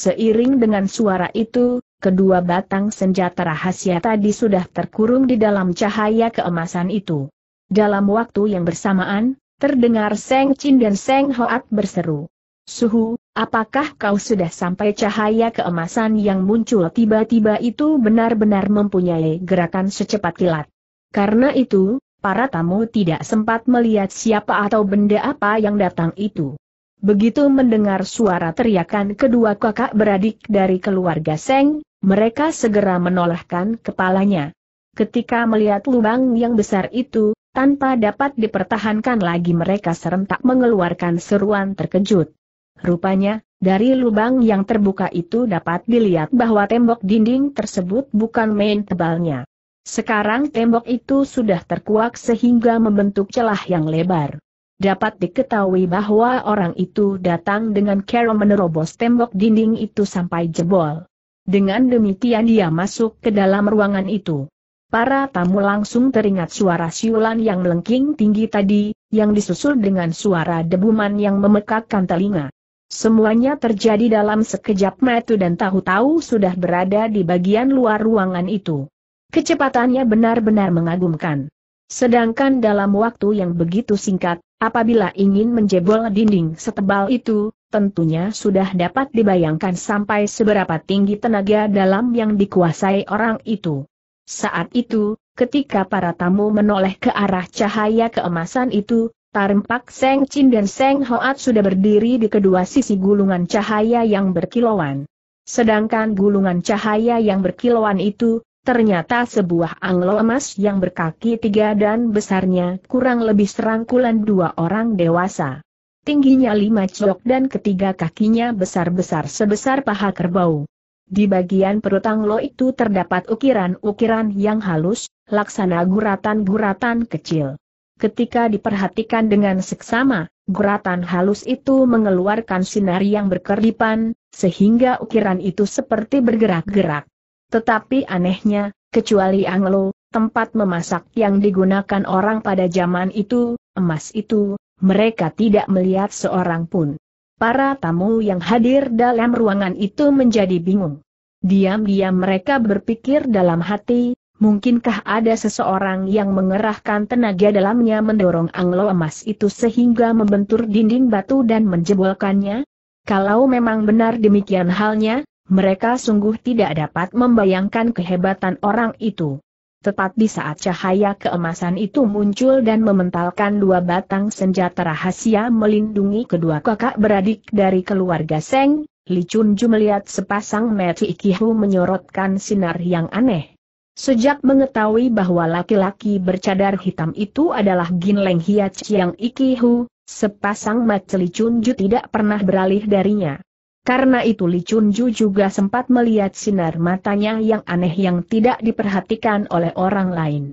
Seiring dengan suara itu, kedua batang senjata rahasia tadi sudah terkurung di dalam cahaya keemasan itu. Dalam waktu yang bersamaan, terdengar Seng Chin dan Seng Hoat berseru. Suhu, apakah kau sudah sampai cahaya keemasan yang muncul tiba-tiba itu benar-benar mempunyai gerakan secepat kilat? Karena itu, para tamu tidak sempat melihat siapa atau benda apa yang datang itu. Begitu mendengar suara teriakan kedua kakak beradik dari keluarga Seng, mereka segera menolakkan kepalanya. Ketika melihat lubang yang besar itu, tanpa dapat dipertahankan lagi mereka serentak mengeluarkan seruan terkejut. Rupanya, dari lubang yang terbuka itu dapat dilihat bahwa tembok dinding tersebut bukan main tebalnya. Sekarang tembok itu sudah terkuak sehingga membentuk celah yang lebar dapat diketahui bahwa orang itu datang dengan kero menerobos tembok dinding itu sampai jebol. Dengan demikian dia masuk ke dalam ruangan itu. Para tamu langsung teringat suara siulan yang melengking tinggi tadi, yang disusul dengan suara debuman yang memekakkan telinga. Semuanya terjadi dalam sekejap metu dan tahu-tahu sudah berada di bagian luar ruangan itu. Kecepatannya benar-benar mengagumkan. Sedangkan dalam waktu yang begitu singkat, Apabila ingin menjebol dinding setebal itu, tentunya sudah dapat dibayangkan sampai seberapa tinggi tenaga dalam yang dikuasai orang itu. Saat itu, ketika para tamu menoleh ke arah cahaya keemasan itu, Tarempak Seng Chin dan Seng Hoat sudah berdiri di kedua sisi gulungan cahaya yang berkilauan. Sedangkan gulungan cahaya yang berkilauan itu, Ternyata sebuah anglo emas yang berkaki tiga dan besarnya kurang lebih serangkulan dua orang dewasa. Tingginya lima cok dan ketiga kakinya besar-besar sebesar paha kerbau. Di bagian perut anglo itu terdapat ukiran-ukiran yang halus, laksana guratan-guratan kecil. Ketika diperhatikan dengan seksama, guratan halus itu mengeluarkan sinar yang berkeripan, sehingga ukiran itu seperti bergerak-gerak. Tetapi anehnya, kecuali Anglo, tempat memasak yang digunakan orang pada zaman itu, emas itu, mereka tidak melihat seorang pun. Para tamu yang hadir dalam ruangan itu menjadi bingung. Diam-diam mereka berpikir dalam hati, mungkinkah ada seseorang yang mengerahkan tenaga dalamnya mendorong anglo emas itu sehingga membentur dinding batu dan menjebolkannya? Kalau memang benar demikian halnya, mereka sungguh tidak dapat membayangkan kehebatan orang itu. Tepat di saat cahaya keemasan itu muncul dan mementalkan dua batang senjata rahasia melindungi kedua kakak beradik dari keluarga Seng, Li Chunju melihat sepasang mata Ikihu menyorotkan sinar yang aneh. Sejak mengetahui bahwa laki-laki bercadar hitam itu adalah Gin Leng Hiat Chiang Ikihu, sepasang mata Li Chunju tidak pernah beralih darinya. Karena itu Li Chunju juga sempat melihat sinar matanya yang aneh yang tidak diperhatikan oleh orang lain.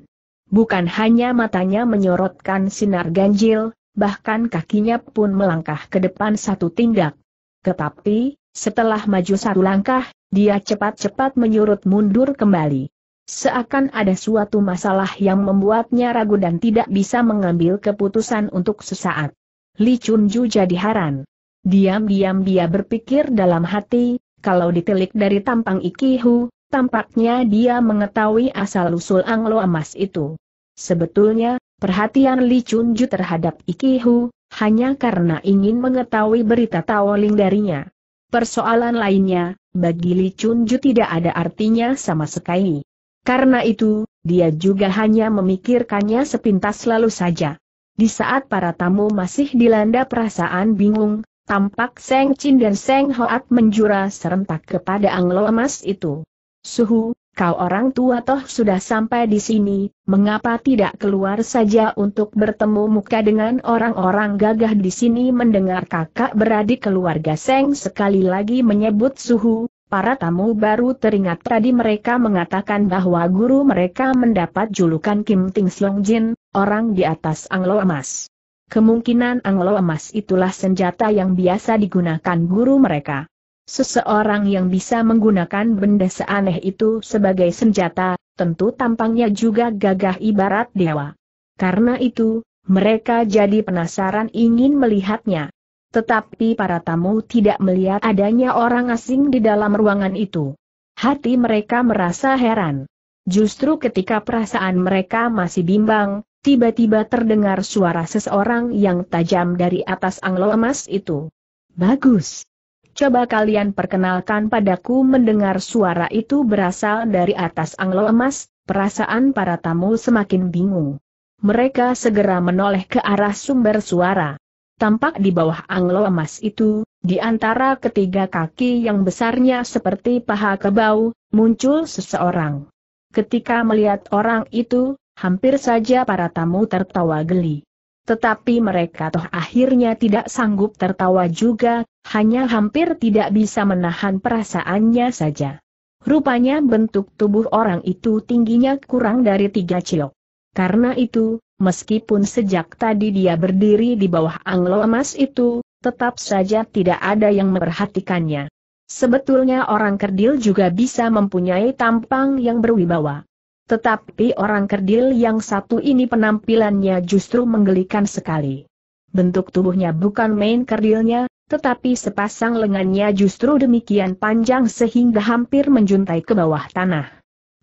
Bukan hanya matanya menyorotkan sinar ganjil, bahkan kakinya pun melangkah ke depan satu tindak. Tetapi, setelah maju satu langkah, dia cepat-cepat menyurut mundur kembali. Seakan ada suatu masalah yang membuatnya ragu dan tidak bisa mengambil keputusan untuk sesaat. Li Chunju jadi heran. Diam-diam dia berpikir dalam hati, kalau ditilik dari tampang Ikihu, tampaknya dia mengetahui asal-usul Anglo Emas itu. Sebetulnya, perhatian Li Chunju terhadap Ikihu, hanya karena ingin mengetahui berita Tawoling darinya. Persoalan lainnya, bagi Li Chunju tidak ada artinya sama sekali. Karena itu, dia juga hanya memikirkannya sepintas lalu saja. Di saat para tamu masih dilanda perasaan bingung, Tampak Seng Chin dan Seng Hoat menjura serentak kepada anglo emas itu. Suhu, kau orang tua toh sudah sampai di sini, mengapa tidak keluar saja untuk bertemu muka dengan orang-orang gagah di sini mendengar kakak beradik keluarga Seng sekali lagi menyebut Suhu, para tamu baru teringat tadi mereka mengatakan bahwa guru mereka mendapat julukan Kim Ting Slong Jin, orang di atas anglo emas. Kemungkinan anglo emas itulah senjata yang biasa digunakan guru mereka. Seseorang yang bisa menggunakan benda seaneh itu sebagai senjata, tentu tampangnya juga gagah ibarat dewa. Karena itu, mereka jadi penasaran ingin melihatnya. Tetapi para tamu tidak melihat adanya orang asing di dalam ruangan itu. Hati mereka merasa heran. Justru ketika perasaan mereka masih bimbang, tiba-tiba terdengar suara seseorang yang tajam dari atas anglo emas itu. Bagus. Coba kalian perkenalkan padaku mendengar suara itu berasal dari atas anglo emas, perasaan para tamu semakin bingung. Mereka segera menoleh ke arah sumber suara. Tampak di bawah anglo emas itu, di antara ketiga kaki yang besarnya seperti paha kebau, muncul seseorang. Ketika melihat orang itu, Hampir saja para tamu tertawa geli. Tetapi mereka toh akhirnya tidak sanggup tertawa juga, hanya hampir tidak bisa menahan perasaannya saja. Rupanya bentuk tubuh orang itu tingginya kurang dari tiga cilok. Karena itu, meskipun sejak tadi dia berdiri di bawah anglo emas itu, tetap saja tidak ada yang memperhatikannya. Sebetulnya orang kerdil juga bisa mempunyai tampang yang berwibawa. Tetapi orang kerdil yang satu ini penampilannya justru menggelikan sekali. Bentuk tubuhnya bukan main kerdilnya, tetapi sepasang lengannya justru demikian panjang sehingga hampir menjuntai ke bawah tanah.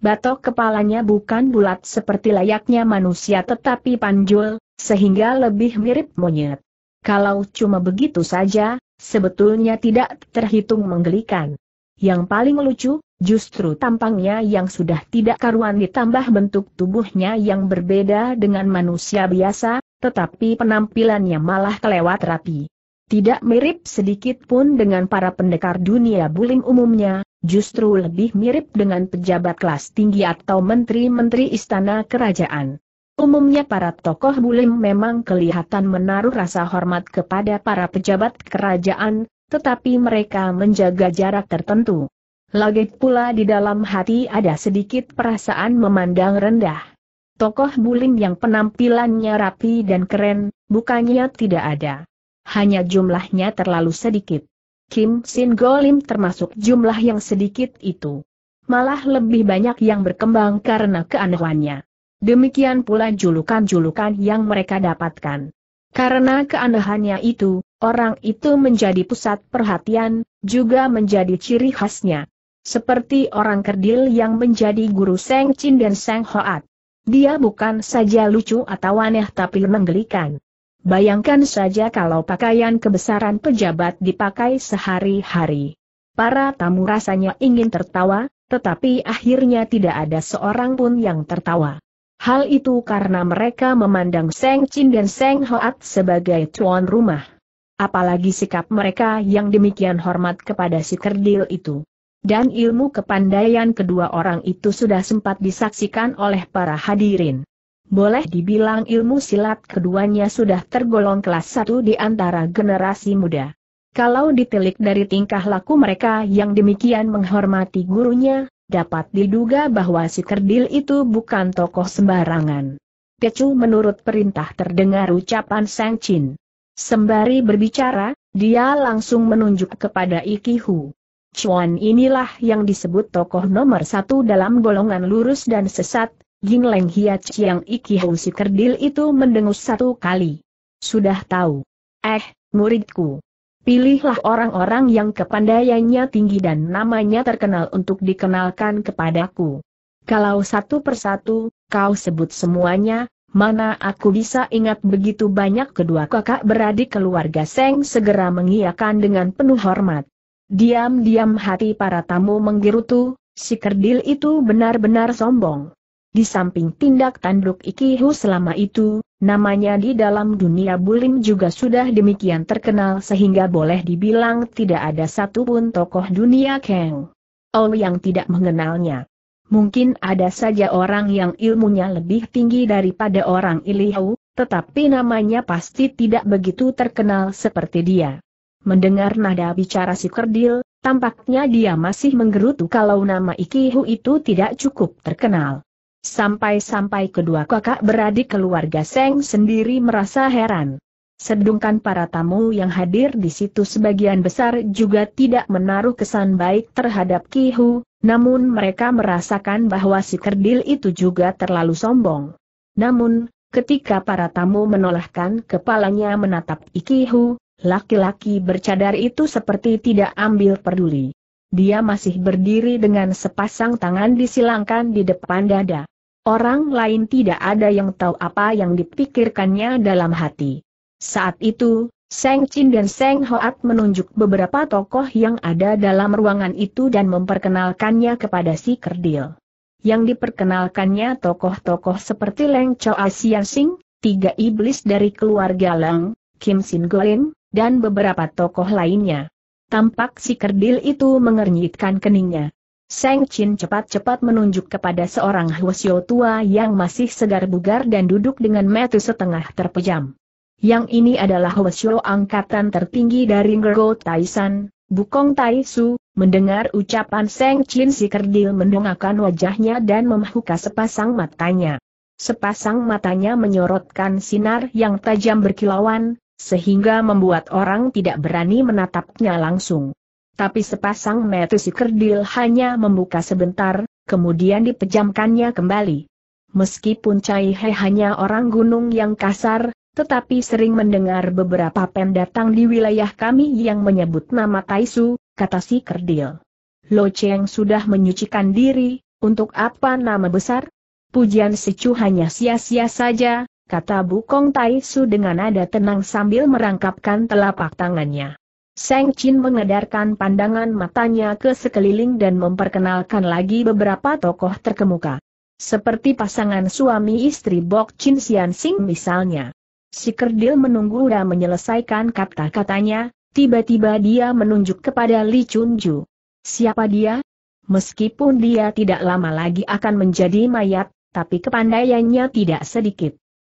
Batok kepalanya bukan bulat seperti layaknya manusia tetapi panjul, sehingga lebih mirip monyet. Kalau cuma begitu saja, sebetulnya tidak terhitung menggelikan. Yang paling lucu, Justru tampangnya yang sudah tidak karuan ditambah bentuk tubuhnya yang berbeda dengan manusia biasa, tetapi penampilannya malah kelewat rapi. Tidak mirip sedikit pun dengan para pendekar dunia bulim umumnya, justru lebih mirip dengan pejabat kelas tinggi atau menteri-menteri istana kerajaan. Umumnya para tokoh bulim memang kelihatan menaruh rasa hormat kepada para pejabat kerajaan, tetapi mereka menjaga jarak tertentu. Lagi pula di dalam hati ada sedikit perasaan memandang rendah. Tokoh Bulim yang penampilannya rapi dan keren, bukannya tidak ada. Hanya jumlahnya terlalu sedikit. Kim Sin Golim termasuk jumlah yang sedikit itu. Malah lebih banyak yang berkembang karena keanehannya. Demikian pula julukan-julukan yang mereka dapatkan. Karena keanehannya itu, orang itu menjadi pusat perhatian, juga menjadi ciri khasnya. Seperti orang kerdil yang menjadi guru Seng Chin dan Seng Hoat. Dia bukan saja lucu atau aneh tapi menggelikan. Bayangkan saja kalau pakaian kebesaran pejabat dipakai sehari-hari. Para tamu rasanya ingin tertawa, tetapi akhirnya tidak ada seorang pun yang tertawa. Hal itu karena mereka memandang Seng Chin dan Seng Hoat sebagai tuan rumah. Apalagi sikap mereka yang demikian hormat kepada si kerdil itu dan ilmu kepandaian kedua orang itu sudah sempat disaksikan oleh para hadirin. Boleh dibilang ilmu silat keduanya sudah tergolong kelas satu di antara generasi muda. Kalau ditilik dari tingkah laku mereka yang demikian menghormati gurunya, dapat diduga bahwa si kerdil itu bukan tokoh sembarangan. Kecu menurut perintah terdengar ucapan Sang Chin. Sembari berbicara, dia langsung menunjuk kepada Ikihu. Chuan inilah yang disebut tokoh nomor satu dalam golongan lurus dan sesat, Jing Leng Hia Chiang Iki si Kerdil itu mendengus satu kali. Sudah tahu. Eh, muridku. Pilihlah orang-orang yang kepandaiannya tinggi dan namanya terkenal untuk dikenalkan kepadaku. Kalau satu persatu, kau sebut semuanya, mana aku bisa ingat begitu banyak kedua kakak beradik keluarga Seng segera mengiakan dengan penuh hormat. Diam-diam hati para tamu menggerutu, si kerdil itu benar-benar sombong. Di samping tindak tanduk Ikihu selama itu, namanya di dalam dunia bulim juga sudah demikian terkenal sehingga boleh dibilang tidak ada satupun tokoh dunia Kang Oh yang tidak mengenalnya. Mungkin ada saja orang yang ilmunya lebih tinggi daripada orang Ilihu, tetapi namanya pasti tidak begitu terkenal seperti dia. Mendengar nada bicara si kerdil, tampaknya dia masih menggerutu kalau nama Ikihu itu tidak cukup terkenal. Sampai-sampai kedua kakak beradik keluarga Seng sendiri merasa heran. Sedangkan para tamu yang hadir di situ sebagian besar juga tidak menaruh kesan baik terhadap Kihu, namun mereka merasakan bahwa si kerdil itu juga terlalu sombong. Namun, ketika para tamu menolakkan kepalanya menatap Ikihu, Laki-laki bercadar itu seperti tidak ambil peduli. Dia masih berdiri dengan sepasang tangan disilangkan di depan dada. Orang lain tidak ada yang tahu apa yang dipikirkannya dalam hati. Saat itu, Seng Chin dan Seng Hoat menunjuk beberapa tokoh yang ada dalam ruangan itu dan memperkenalkannya kepada si kerdil. Yang diperkenalkannya tokoh-tokoh seperti Leng Choa Sian Sing, tiga iblis dari keluarga Leng, Kim Sin Golin, dan beberapa tokoh lainnya. Tampak si kerdil itu mengernyitkan keningnya. Seng Chin cepat-cepat menunjuk kepada seorang Huasyo tua yang masih segar bugar dan duduk dengan metu setengah terpejam. Yang ini adalah Huasyo angkatan tertinggi dari Ngergo Taisan, Bukong Tai Su, mendengar ucapan Seng Chin si kerdil mendongakkan wajahnya dan memahuka sepasang matanya. Sepasang matanya menyorotkan sinar yang tajam berkilauan, sehingga membuat orang tidak berani menatapnya langsung. Tapi sepasang mata si kerdil hanya membuka sebentar, kemudian dipejamkannya kembali. Meskipun Cai He hanya orang gunung yang kasar, tetapi sering mendengar beberapa pendatang di wilayah kami yang menyebut nama Taisu, kata si kerdil. Lo Cheng sudah menyucikan diri, untuk apa nama besar? Pujian Secu hanya sia-sia saja, kata Bukong tai su dengan nada tenang sambil merangkapkan telapak tangannya. Seng Chin mengedarkan pandangan matanya ke sekeliling dan memperkenalkan lagi beberapa tokoh terkemuka. Seperti pasangan suami istri Bok Chin Sian Sing misalnya. Si kerdil menunggu dan menyelesaikan kata-katanya, tiba-tiba dia menunjuk kepada Li Chun Ju. Siapa dia? Meskipun dia tidak lama lagi akan menjadi mayat, tapi kepandaiannya tidak sedikit.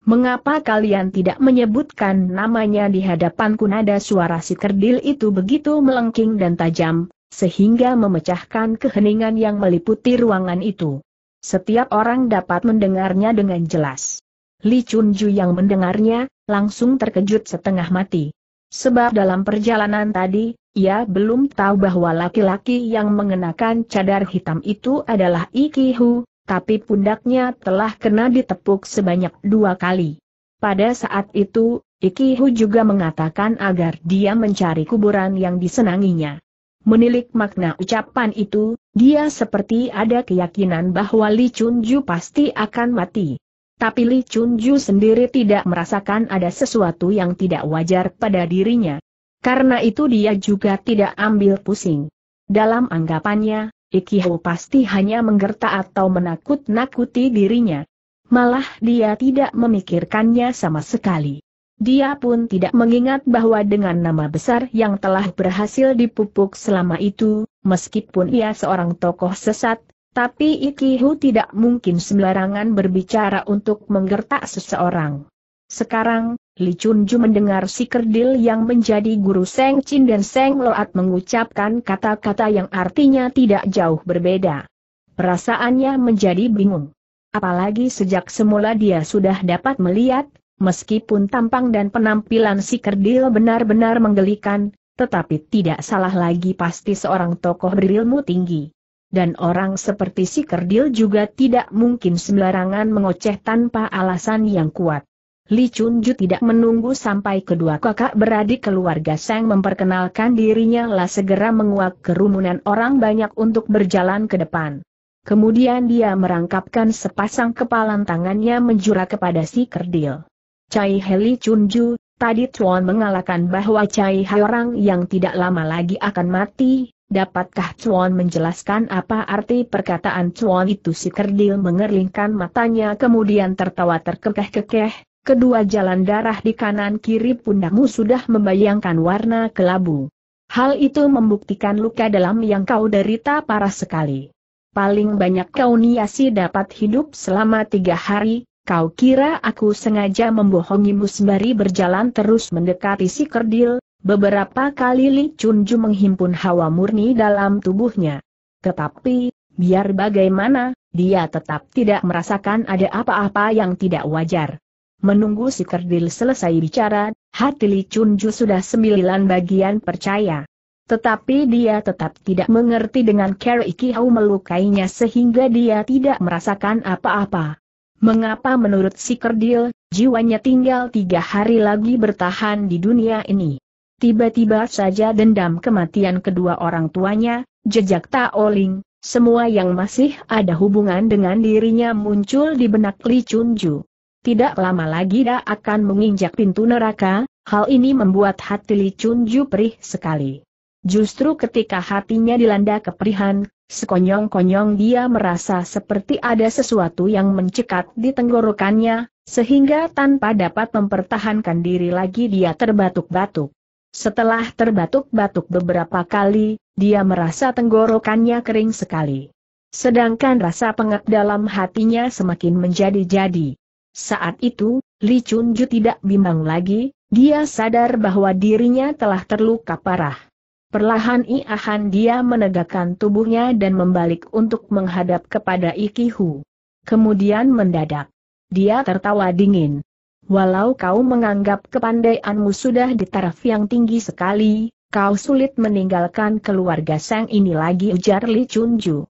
Mengapa kalian tidak menyebutkan namanya di hadapanku nada suara si kerdil itu begitu melengking dan tajam, sehingga memecahkan keheningan yang meliputi ruangan itu. Setiap orang dapat mendengarnya dengan jelas. Li Chunju yang mendengarnya, langsung terkejut setengah mati. Sebab dalam perjalanan tadi, ia belum tahu bahwa laki-laki yang mengenakan cadar hitam itu adalah Ikihu tapi pundaknya telah kena ditepuk sebanyak dua kali. Pada saat itu, Ikihu juga mengatakan agar dia mencari kuburan yang disenanginya. Menilik makna ucapan itu, dia seperti ada keyakinan bahwa Li Chunju pasti akan mati. Tapi Li Chunju sendiri tidak merasakan ada sesuatu yang tidak wajar pada dirinya. Karena itu dia juga tidak ambil pusing. Dalam anggapannya, Ikiho pasti hanya menggerta atau menakut-nakuti dirinya. Malah dia tidak memikirkannya sama sekali. Dia pun tidak mengingat bahwa dengan nama besar yang telah berhasil dipupuk selama itu, meskipun ia seorang tokoh sesat, tapi Ikihu tidak mungkin sembarangan berbicara untuk menggertak seseorang. Sekarang, Li Chunju mendengar si kerdil yang menjadi guru Seng Chin dan Seng Loat mengucapkan kata-kata yang artinya tidak jauh berbeda. Perasaannya menjadi bingung. Apalagi sejak semula dia sudah dapat melihat, meskipun tampang dan penampilan si kerdil benar-benar menggelikan, tetapi tidak salah lagi pasti seorang tokoh berilmu tinggi. Dan orang seperti si kerdil juga tidak mungkin sembarangan mengoceh tanpa alasan yang kuat. Li Chunju tidak menunggu sampai kedua kakak beradik keluarga Sang memperkenalkan dirinya lah segera menguak kerumunan orang banyak untuk berjalan ke depan. Kemudian dia merangkapkan sepasang kepalan tangannya menjura kepada si kerdil. Cai Heli Chunju, tadi Tuan mengalahkan bahwa Cai Hai orang yang tidak lama lagi akan mati, Dapatkah Tuan menjelaskan apa arti perkataan Tuan itu si kerdil mengeringkan matanya kemudian tertawa terkekeh-kekeh, Kedua jalan darah di kanan kiri pundakmu sudah membayangkan warna kelabu. Hal itu membuktikan luka dalam yang kau derita parah sekali. Paling banyak kau niasi dapat hidup selama tiga hari, kau kira aku sengaja membohongimu sembari berjalan terus mendekati si kerdil, beberapa kali Li Chunju menghimpun hawa murni dalam tubuhnya. Tetapi, biar bagaimana, dia tetap tidak merasakan ada apa-apa yang tidak wajar. Menunggu si kerdil selesai bicara, hati Li Chunju sudah sembilan bagian percaya. Tetapi dia tetap tidak mengerti dengan Kerry Kihau melukainya sehingga dia tidak merasakan apa-apa. Mengapa menurut si kerdil, jiwanya tinggal tiga hari lagi bertahan di dunia ini? Tiba-tiba saja dendam kematian kedua orang tuanya, jejak Taoling, semua yang masih ada hubungan dengan dirinya muncul di benak Li Chunju tidak lama lagi dia akan menginjak pintu neraka, hal ini membuat hati Li Chunju perih sekali. Justru ketika hatinya dilanda keperihan, sekonyong-konyong dia merasa seperti ada sesuatu yang mencekat di tenggorokannya, sehingga tanpa dapat mempertahankan diri lagi dia terbatuk-batuk. Setelah terbatuk-batuk beberapa kali, dia merasa tenggorokannya kering sekali. Sedangkan rasa pengap dalam hatinya semakin menjadi-jadi. Saat itu, Li Chunju tidak bimbang lagi, dia sadar bahwa dirinya telah terluka parah. Perlahan iahan dia menegakkan tubuhnya dan membalik untuk menghadap kepada Hu. Kemudian mendadak. Dia tertawa dingin. Walau kau menganggap kepandaianmu sudah di taraf yang tinggi sekali, kau sulit meninggalkan keluarga Sang ini lagi ujar Li Chunju.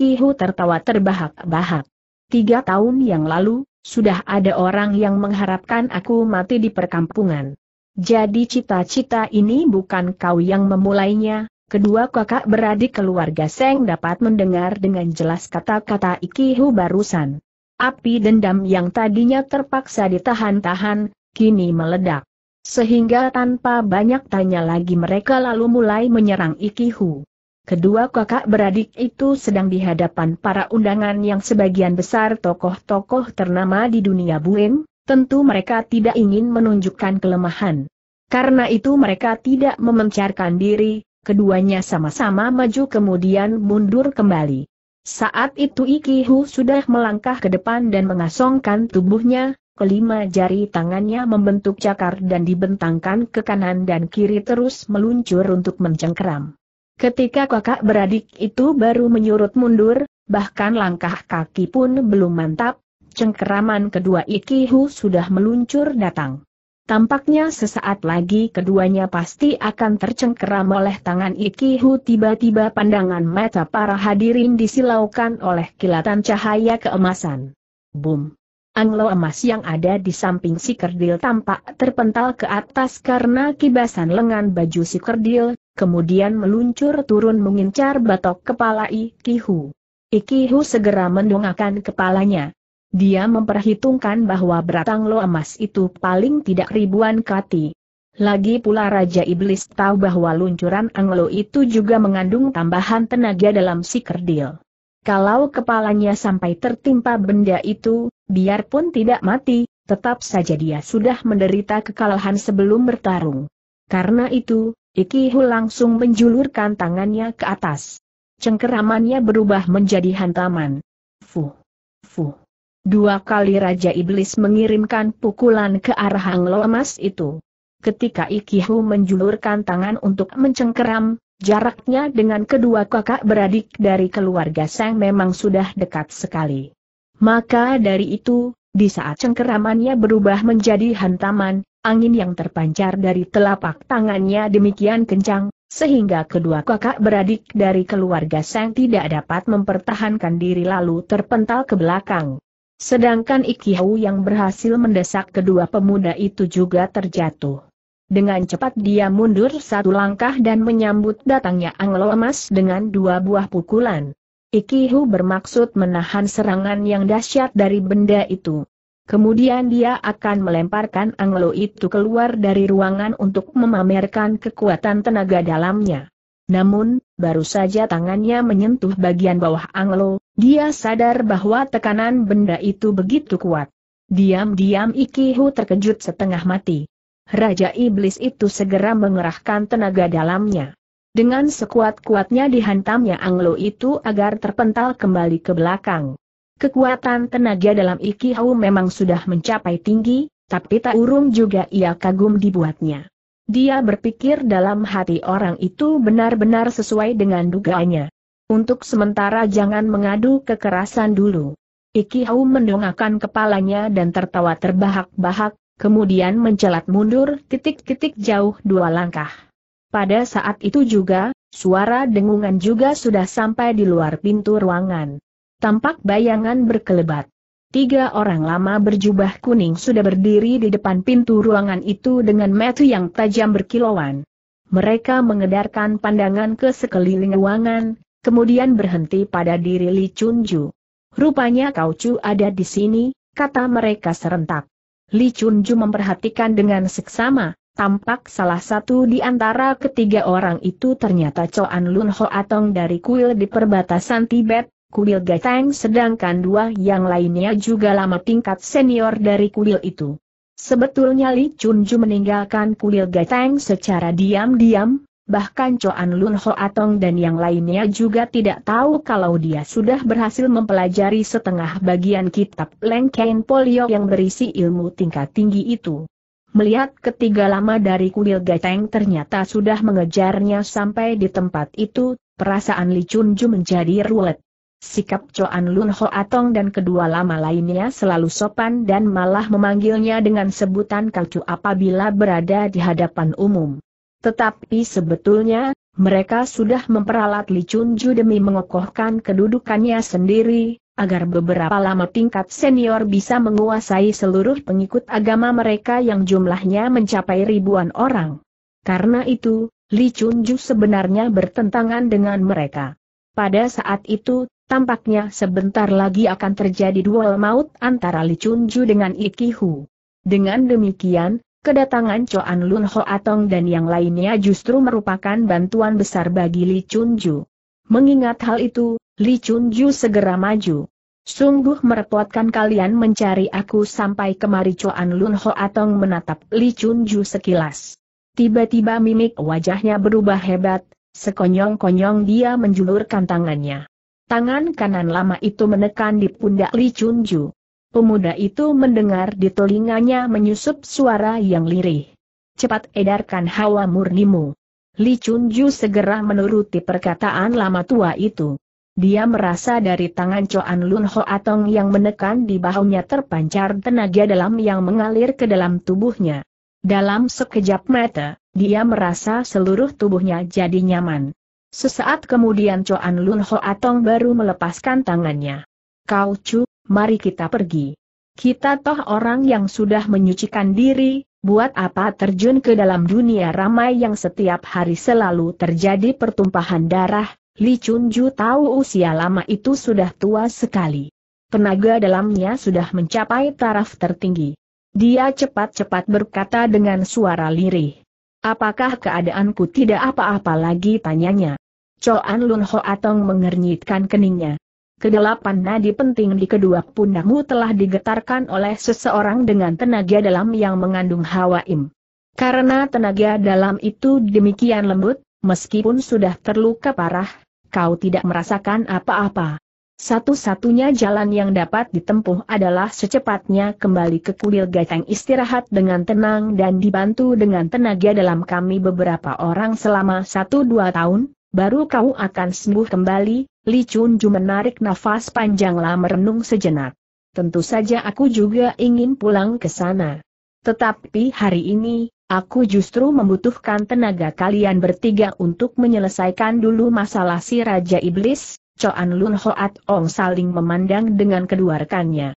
Hu tertawa terbahak-bahak. Tiga tahun yang lalu, sudah ada orang yang mengharapkan aku mati di perkampungan. Jadi cita-cita ini bukan kau yang memulainya, kedua kakak beradik keluarga Seng dapat mendengar dengan jelas kata-kata Ikihu barusan. Api dendam yang tadinya terpaksa ditahan-tahan, kini meledak. Sehingga tanpa banyak tanya lagi mereka lalu mulai menyerang Ikihu. Kedua kakak beradik itu sedang di hadapan para undangan yang sebagian besar tokoh-tokoh ternama di dunia Buim, tentu mereka tidak ingin menunjukkan kelemahan. Karena itu mereka tidak memencarkan diri, keduanya sama-sama maju kemudian mundur kembali. Saat itu Iki Hu sudah melangkah ke depan dan mengasongkan tubuhnya, kelima jari tangannya membentuk cakar dan dibentangkan ke kanan dan kiri terus meluncur untuk mencengkeram. Ketika kakak beradik itu baru menyurut mundur, bahkan langkah kaki pun belum mantap, cengkeraman kedua Ikihu sudah meluncur datang. Tampaknya sesaat lagi keduanya pasti akan tercengkeram oleh tangan Ikihu tiba-tiba pandangan mata para hadirin disilaukan oleh kilatan cahaya keemasan. Boom! Anglo emas yang ada di samping si kerdil tampak terpental ke atas karena kibasan lengan baju si kerdil, kemudian meluncur turun mengincar batok kepala Ikihu. Ikihu segera mendongakkan kepalanya. Dia memperhitungkan bahwa beratang lo emas itu paling tidak ribuan kati. Lagi pula Raja Iblis tahu bahwa luncuran Anglo itu juga mengandung tambahan tenaga dalam si kerdil. Kalau kepalanya sampai tertimpa benda itu, biarpun tidak mati, tetap saja dia sudah menderita kekalahan sebelum bertarung. Karena itu, Ikihu langsung menjulurkan tangannya ke atas. Cengkeramannya berubah menjadi hantaman. Fuh! Fuh! Dua kali Raja Iblis mengirimkan pukulan ke arah Hang Emas itu. Ketika Ikihu menjulurkan tangan untuk mencengkeram, jaraknya dengan kedua kakak beradik dari keluarga Sang memang sudah dekat sekali. Maka dari itu, di saat cengkeramannya berubah menjadi hantaman, Angin yang terpancar dari telapak tangannya demikian kencang, sehingga kedua kakak beradik dari keluarga Seng tidak dapat mempertahankan diri lalu terpental ke belakang. Sedangkan Ikihau yang berhasil mendesak kedua pemuda itu juga terjatuh. Dengan cepat dia mundur satu langkah dan menyambut datangnya Anglo Emas dengan dua buah pukulan. Ikihu bermaksud menahan serangan yang dahsyat dari benda itu. Kemudian dia akan melemparkan anglo itu keluar dari ruangan untuk memamerkan kekuatan tenaga dalamnya. Namun, baru saja tangannya menyentuh bagian bawah anglo, dia sadar bahwa tekanan benda itu begitu kuat. Diam-diam Ikihu terkejut setengah mati. Raja Iblis itu segera mengerahkan tenaga dalamnya. Dengan sekuat-kuatnya dihantamnya anglo itu agar terpental kembali ke belakang. Kekuatan tenaga dalam Iki Hau memang sudah mencapai tinggi, tapi tak urung juga ia kagum dibuatnya. Dia berpikir dalam hati orang itu benar-benar sesuai dengan dugaannya. Untuk sementara jangan mengadu kekerasan dulu. Iki Hau mendongakkan kepalanya dan tertawa terbahak-bahak, kemudian mencelat mundur titik-titik jauh dua langkah. Pada saat itu juga, suara dengungan juga sudah sampai di luar pintu ruangan tampak bayangan berkelebat. Tiga orang lama berjubah kuning sudah berdiri di depan pintu ruangan itu dengan metu yang tajam berkilauan. Mereka mengedarkan pandangan ke sekeliling ruangan, kemudian berhenti pada diri Li Chunju. Rupanya Kau cu ada di sini, kata mereka serentak. Li Chunju memperhatikan dengan seksama, tampak salah satu di antara ketiga orang itu ternyata coan Lun Ho Atong dari kuil di perbatasan Tibet, kuil Gatang sedangkan dua yang lainnya juga lama tingkat senior dari kuil itu. Sebetulnya Li Chunju meninggalkan kuil Gatang secara diam-diam, bahkan Choan Lun Ho Atong dan yang lainnya juga tidak tahu kalau dia sudah berhasil mempelajari setengah bagian kitab Lengkain Polio yang berisi ilmu tingkat tinggi itu. Melihat ketiga lama dari kuil Gateng ternyata sudah mengejarnya sampai di tempat itu, perasaan Li Chunju menjadi ruwet. Sikap Coan Lun Ho Atong dan kedua lama lainnya selalu sopan dan malah memanggilnya dengan sebutan kacu apabila berada di hadapan umum. Tetapi sebetulnya, mereka sudah memperalat Li Chun Ju demi mengokohkan kedudukannya sendiri, agar beberapa lama tingkat senior bisa menguasai seluruh pengikut agama mereka yang jumlahnya mencapai ribuan orang. Karena itu, Li Chun Ju sebenarnya bertentangan dengan mereka. Pada saat itu, Tampaknya sebentar lagi akan terjadi duel maut antara Li Chunju dengan Iki Hu. Dengan demikian, kedatangan Choan Lun Ho Atong dan yang lainnya justru merupakan bantuan besar bagi Li Chunju. Mengingat hal itu, Li Chunju segera maju. Sungguh merepotkan kalian mencari aku sampai kemari Choan Lun Ho Atong menatap Li Chunju sekilas. Tiba-tiba mimik wajahnya berubah hebat, sekonyong-konyong dia menjulurkan tangannya. Tangan kanan lama itu menekan di pundak Li Chunju. Pemuda itu mendengar di telinganya menyusup suara yang lirih. Cepat edarkan hawa murnimu. Li Chunju segera menuruti perkataan lama tua itu. Dia merasa dari tangan coan Lun Ho Atong yang menekan di bahunya terpancar tenaga dalam yang mengalir ke dalam tubuhnya. Dalam sekejap mata, dia merasa seluruh tubuhnya jadi nyaman. Sesaat kemudian Coan Lun Ho Atong baru melepaskan tangannya. Kau Chu, mari kita pergi. Kita toh orang yang sudah menyucikan diri, buat apa terjun ke dalam dunia ramai yang setiap hari selalu terjadi pertumpahan darah, Li Chunju tahu usia lama itu sudah tua sekali. Tenaga dalamnya sudah mencapai taraf tertinggi. Dia cepat-cepat berkata dengan suara lirih. Apakah keadaanku tidak apa-apa lagi tanyanya? Coan Lun Hoatong mengernyitkan keningnya. Kedelapan nadi penting di kedua pundakmu telah digetarkan oleh seseorang dengan tenaga dalam yang mengandung hawa im. Karena tenaga dalam itu demikian lembut, meskipun sudah terluka parah, kau tidak merasakan apa-apa. Satu-satunya jalan yang dapat ditempuh adalah secepatnya kembali ke kuil Gacang istirahat dengan tenang dan dibantu dengan tenaga dalam kami beberapa orang selama satu dua tahun, baru kau akan sembuh kembali, Li Chun Ju menarik nafas panjanglah merenung sejenak. Tentu saja aku juga ingin pulang ke sana. Tetapi hari ini, aku justru membutuhkan tenaga kalian bertiga untuk menyelesaikan dulu masalah si Raja Iblis, Coan Lun Hoat Ong saling memandang dengan kedua rekannya.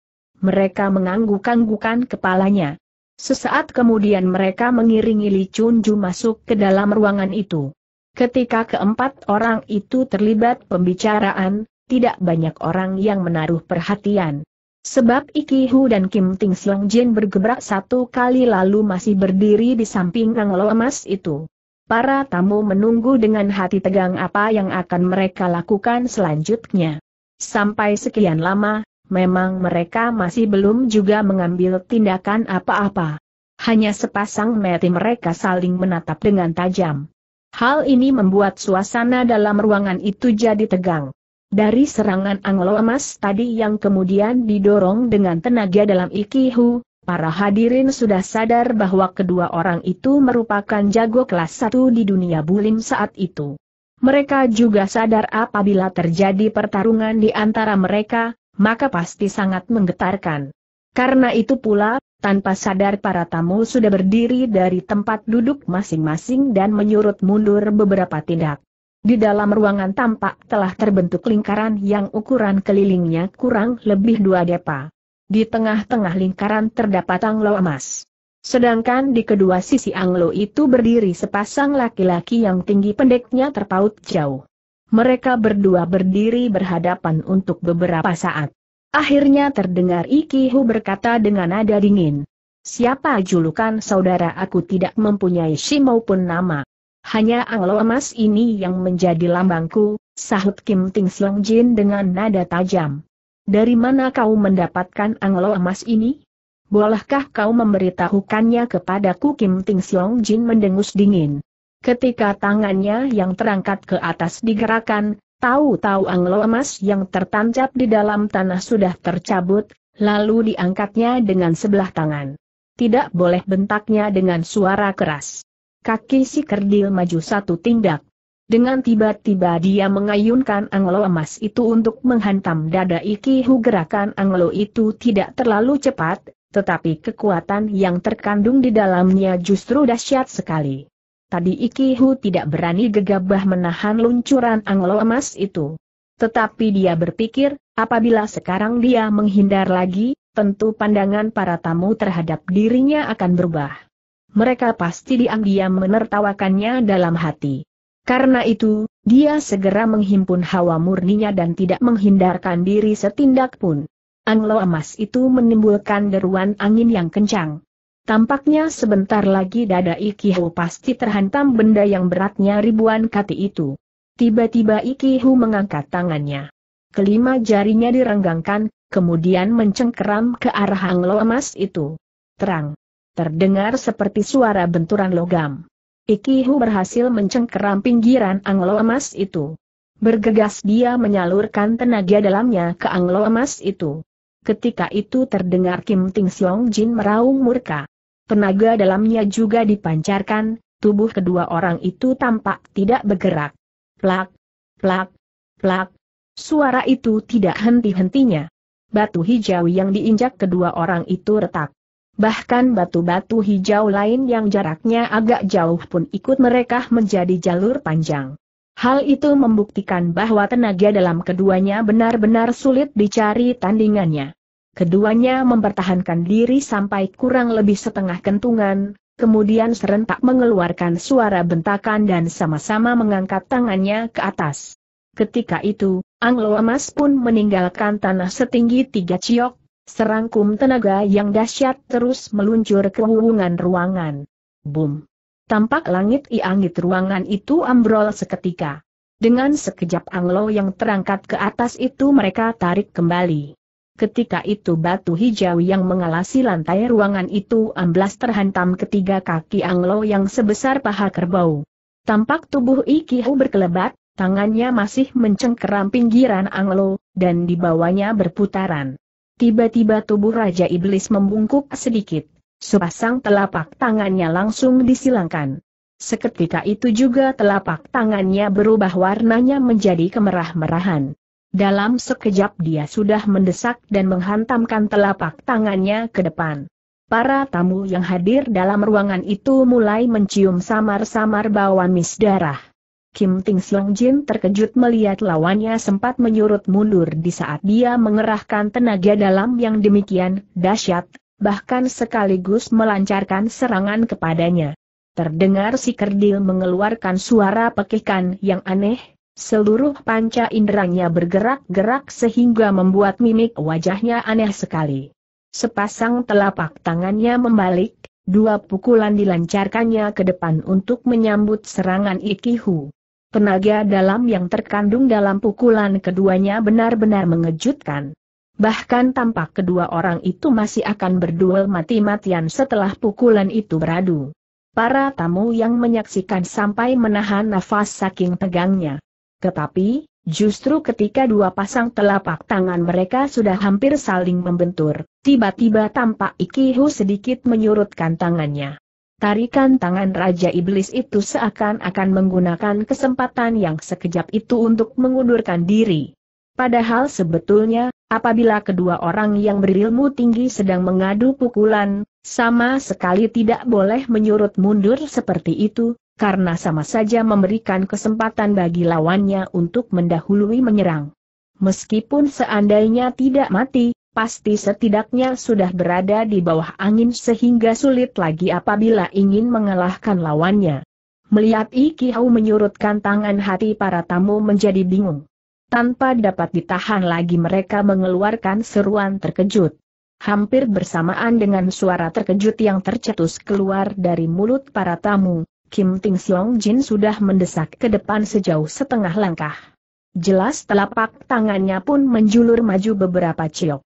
Mereka mengangguk-anggukan kepalanya. Sesaat kemudian mereka mengiringi Li Chun Ju masuk ke dalam ruangan itu. Ketika keempat orang itu terlibat pembicaraan, tidak banyak orang yang menaruh perhatian. Sebab Iki Hu dan Kim Ting Song Jin bergebrak satu kali lalu masih berdiri di samping Lo Emas itu. Para tamu menunggu dengan hati tegang apa yang akan mereka lakukan selanjutnya. Sampai sekian lama, memang mereka masih belum juga mengambil tindakan apa-apa. Hanya sepasang mata mereka saling menatap dengan tajam. Hal ini membuat suasana dalam ruangan itu jadi tegang. Dari serangan Anglo Emas tadi yang kemudian didorong dengan tenaga dalam Ikihu, Para hadirin sudah sadar bahwa kedua orang itu merupakan jago kelas satu di dunia bulim saat itu. Mereka juga sadar apabila terjadi pertarungan di antara mereka, maka pasti sangat menggetarkan. Karena itu pula, tanpa sadar para tamu sudah berdiri dari tempat duduk masing-masing dan menyurut mundur beberapa tindak. Di dalam ruangan tampak telah terbentuk lingkaran yang ukuran kelilingnya kurang lebih dua depa. Di tengah-tengah lingkaran terdapat anglo emas. Sedangkan di kedua sisi anglo itu berdiri sepasang laki-laki yang tinggi pendeknya terpaut jauh. Mereka berdua berdiri berhadapan untuk beberapa saat. Akhirnya terdengar Ikihu berkata dengan nada dingin. Siapa julukan saudara aku tidak mempunyai si maupun nama. Hanya anglo emas ini yang menjadi lambangku, sahut Kim Ting Siong Jin dengan nada tajam. Dari mana kau mendapatkan anglo emas ini? Bolehkah kau memberitahukannya kepadaku Kim Ting Siong Jin mendengus dingin. Ketika tangannya yang terangkat ke atas digerakkan, tahu-tahu anglo emas yang tertancap di dalam tanah sudah tercabut, lalu diangkatnya dengan sebelah tangan. Tidak boleh bentaknya dengan suara keras. Kaki si kerdil maju satu tindak. Dengan tiba-tiba dia mengayunkan anglo emas itu untuk menghantam dada Ikihu gerakan anglo itu tidak terlalu cepat, tetapi kekuatan yang terkandung di dalamnya justru dahsyat sekali. Tadi Ikihu tidak berani gegabah menahan luncuran anglo emas itu. Tetapi dia berpikir, apabila sekarang dia menghindar lagi, tentu pandangan para tamu terhadap dirinya akan berubah. Mereka pasti diam-diam menertawakannya dalam hati. Karena itu, dia segera menghimpun hawa murninya dan tidak menghindarkan diri setindak pun. Anglo emas itu menimbulkan deruan angin yang kencang. Tampaknya sebentar lagi dada Ikihu pasti terhantam benda yang beratnya ribuan kati itu. Tiba-tiba Ikihu mengangkat tangannya. Kelima jarinya direnggangkan, kemudian mencengkeram ke arah anglo emas itu. Terang. Terdengar seperti suara benturan logam. Ikihu berhasil mencengkeram pinggiran anglo emas itu. Bergegas dia menyalurkan tenaga dalamnya ke anglo emas itu. Ketika itu terdengar Kim Ting Siong Jin meraung murka. Tenaga dalamnya juga dipancarkan, tubuh kedua orang itu tampak tidak bergerak. Plak, plak, plak. Suara itu tidak henti-hentinya. Batu hijau yang diinjak kedua orang itu retak. Bahkan batu-batu hijau lain yang jaraknya agak jauh pun ikut mereka menjadi jalur panjang. Hal itu membuktikan bahwa tenaga dalam keduanya benar-benar sulit dicari tandingannya. Keduanya mempertahankan diri sampai kurang lebih setengah kentungan, kemudian serentak mengeluarkan suara bentakan dan sama-sama mengangkat tangannya ke atas. Ketika itu, Anglo Emas pun meninggalkan tanah setinggi tiga ciok, Serangkum tenaga yang dahsyat terus meluncur ke hubungan ruangan. Boom. Tampak langit iangit ruangan itu ambrol seketika. Dengan sekejap anglo yang terangkat ke atas itu mereka tarik kembali. Ketika itu batu hijau yang mengalasi lantai ruangan itu amblas terhantam ketiga kaki anglo yang sebesar paha kerbau. Tampak tubuh Ikihu berkelebat, tangannya masih mencengkeram pinggiran anglo, dan dibawanya berputaran. Tiba-tiba tubuh Raja Iblis membungkuk sedikit. Sepasang telapak tangannya langsung disilangkan. Seketika itu juga telapak tangannya berubah warnanya menjadi kemerah-merahan. Dalam sekejap dia sudah mendesak dan menghantamkan telapak tangannya ke depan. Para tamu yang hadir dalam ruangan itu mulai mencium samar-samar bau amis darah. Kim Ting Siong Jin terkejut melihat lawannya sempat menyurut mundur di saat dia mengerahkan tenaga dalam yang demikian dahsyat, bahkan sekaligus melancarkan serangan kepadanya. Terdengar si kerdil mengeluarkan suara pekikan yang aneh, seluruh panca inderanya bergerak-gerak sehingga membuat mimik wajahnya aneh sekali. Sepasang telapak tangannya membalik, dua pukulan dilancarkannya ke depan untuk menyambut serangan Ikihu. Tenaga dalam yang terkandung dalam pukulan keduanya benar-benar mengejutkan. Bahkan tampak kedua orang itu masih akan berduel mati-matian setelah pukulan itu beradu. Para tamu yang menyaksikan sampai menahan nafas saking tegangnya. Tetapi, justru ketika dua pasang telapak tangan mereka sudah hampir saling membentur, tiba-tiba tampak Ikihu sedikit menyurutkan tangannya. Tarikan tangan Raja Iblis itu seakan-akan menggunakan kesempatan yang sekejap itu untuk mengundurkan diri. Padahal sebetulnya, apabila kedua orang yang berilmu tinggi sedang mengadu pukulan, sama sekali tidak boleh menyurut mundur seperti itu, karena sama saja memberikan kesempatan bagi lawannya untuk mendahului menyerang. Meskipun seandainya tidak mati, pasti setidaknya sudah berada di bawah angin sehingga sulit lagi apabila ingin mengalahkan lawannya. Melihat Iki Hau menyurutkan tangan hati para tamu menjadi bingung. Tanpa dapat ditahan lagi mereka mengeluarkan seruan terkejut. Hampir bersamaan dengan suara terkejut yang tercetus keluar dari mulut para tamu, Kim Ting Siong Jin sudah mendesak ke depan sejauh setengah langkah. Jelas telapak tangannya pun menjulur maju beberapa ciok.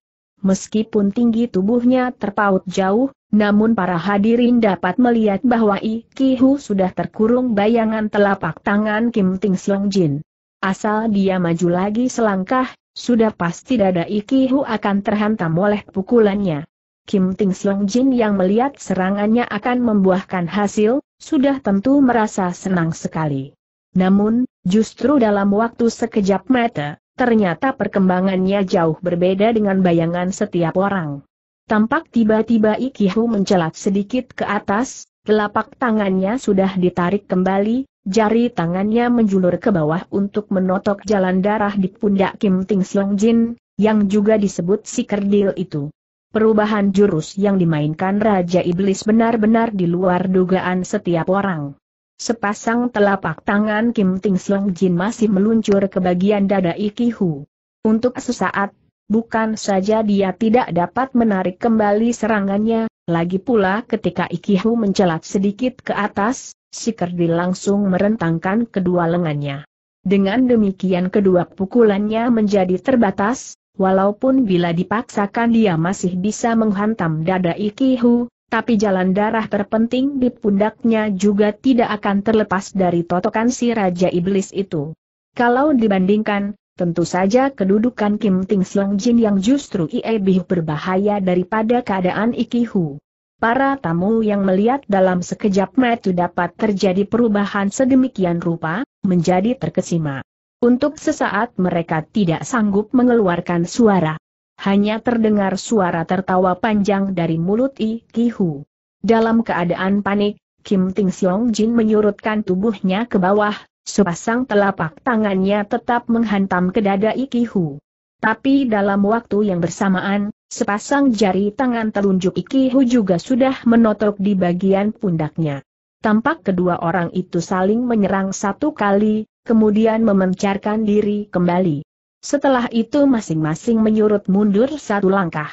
Meskipun tinggi tubuhnya terpaut jauh, namun para hadirin dapat melihat bahwa Iki Hu sudah terkurung bayangan telapak tangan Kim Ting Siong Jin. Asal dia maju lagi selangkah, sudah pasti dada Iki Hu akan terhantam oleh pukulannya. Kim Ting Siong Jin yang melihat serangannya akan membuahkan hasil, sudah tentu merasa senang sekali. Namun, justru dalam waktu sekejap mata, ternyata perkembangannya jauh berbeda dengan bayangan setiap orang. Tampak tiba-tiba Ikihu mencelat sedikit ke atas, telapak tangannya sudah ditarik kembali, jari tangannya menjulur ke bawah untuk menotok jalan darah di pundak Kim Ting Siong Jin, yang juga disebut si kerdil itu. Perubahan jurus yang dimainkan Raja Iblis benar-benar di luar dugaan setiap orang. Sepasang telapak tangan Kim Ting Siong Jin masih meluncur ke bagian dada Iki Hu. Untuk sesaat, bukan saja dia tidak dapat menarik kembali serangannya, lagi pula ketika Iki Hu mencelat sedikit ke atas, si Kerdi langsung merentangkan kedua lengannya. Dengan demikian kedua pukulannya menjadi terbatas, walaupun bila dipaksakan dia masih bisa menghantam dada Iki Hu, tapi jalan darah terpenting di pundaknya juga tidak akan terlepas dari totokan si Raja Iblis itu. Kalau dibandingkan, tentu saja kedudukan Kim Ting Siong Jin yang justru lebih berbahaya daripada keadaan Ikihu. Para tamu yang melihat dalam sekejap mata dapat terjadi perubahan sedemikian rupa, menjadi terkesima. Untuk sesaat mereka tidak sanggup mengeluarkan suara. Hanya terdengar suara tertawa panjang dari mulut I Kihu. Dalam keadaan panik, Kim Ting Siong Jin menyurutkan tubuhnya ke bawah, sepasang telapak tangannya tetap menghantam ke dada I Kihu. Tapi dalam waktu yang bersamaan, sepasang jari tangan telunjuk I Kihu juga sudah menotok di bagian pundaknya. Tampak kedua orang itu saling menyerang satu kali, kemudian memencarkan diri kembali. Setelah itu masing-masing menyurut mundur satu langkah.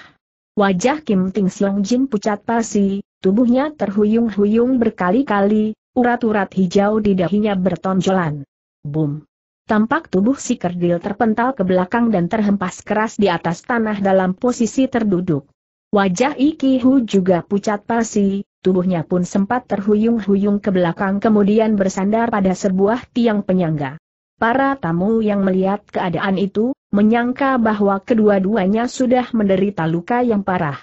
Wajah Kim Ting Siong Jin pucat pasi, tubuhnya terhuyung-huyung berkali-kali, urat-urat hijau di dahinya bertonjolan. Boom. Tampak tubuh si kerdil terpental ke belakang dan terhempas keras di atas tanah dalam posisi terduduk. Wajah Iki Hu juga pucat pasi, tubuhnya pun sempat terhuyung-huyung ke belakang kemudian bersandar pada sebuah tiang penyangga. Para tamu yang melihat keadaan itu, menyangka bahwa kedua-duanya sudah menderita luka yang parah.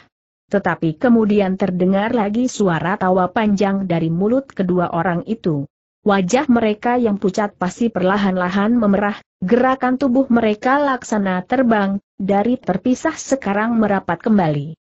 Tetapi kemudian terdengar lagi suara tawa panjang dari mulut kedua orang itu. Wajah mereka yang pucat pasti perlahan-lahan memerah, gerakan tubuh mereka laksana terbang, dari terpisah sekarang merapat kembali.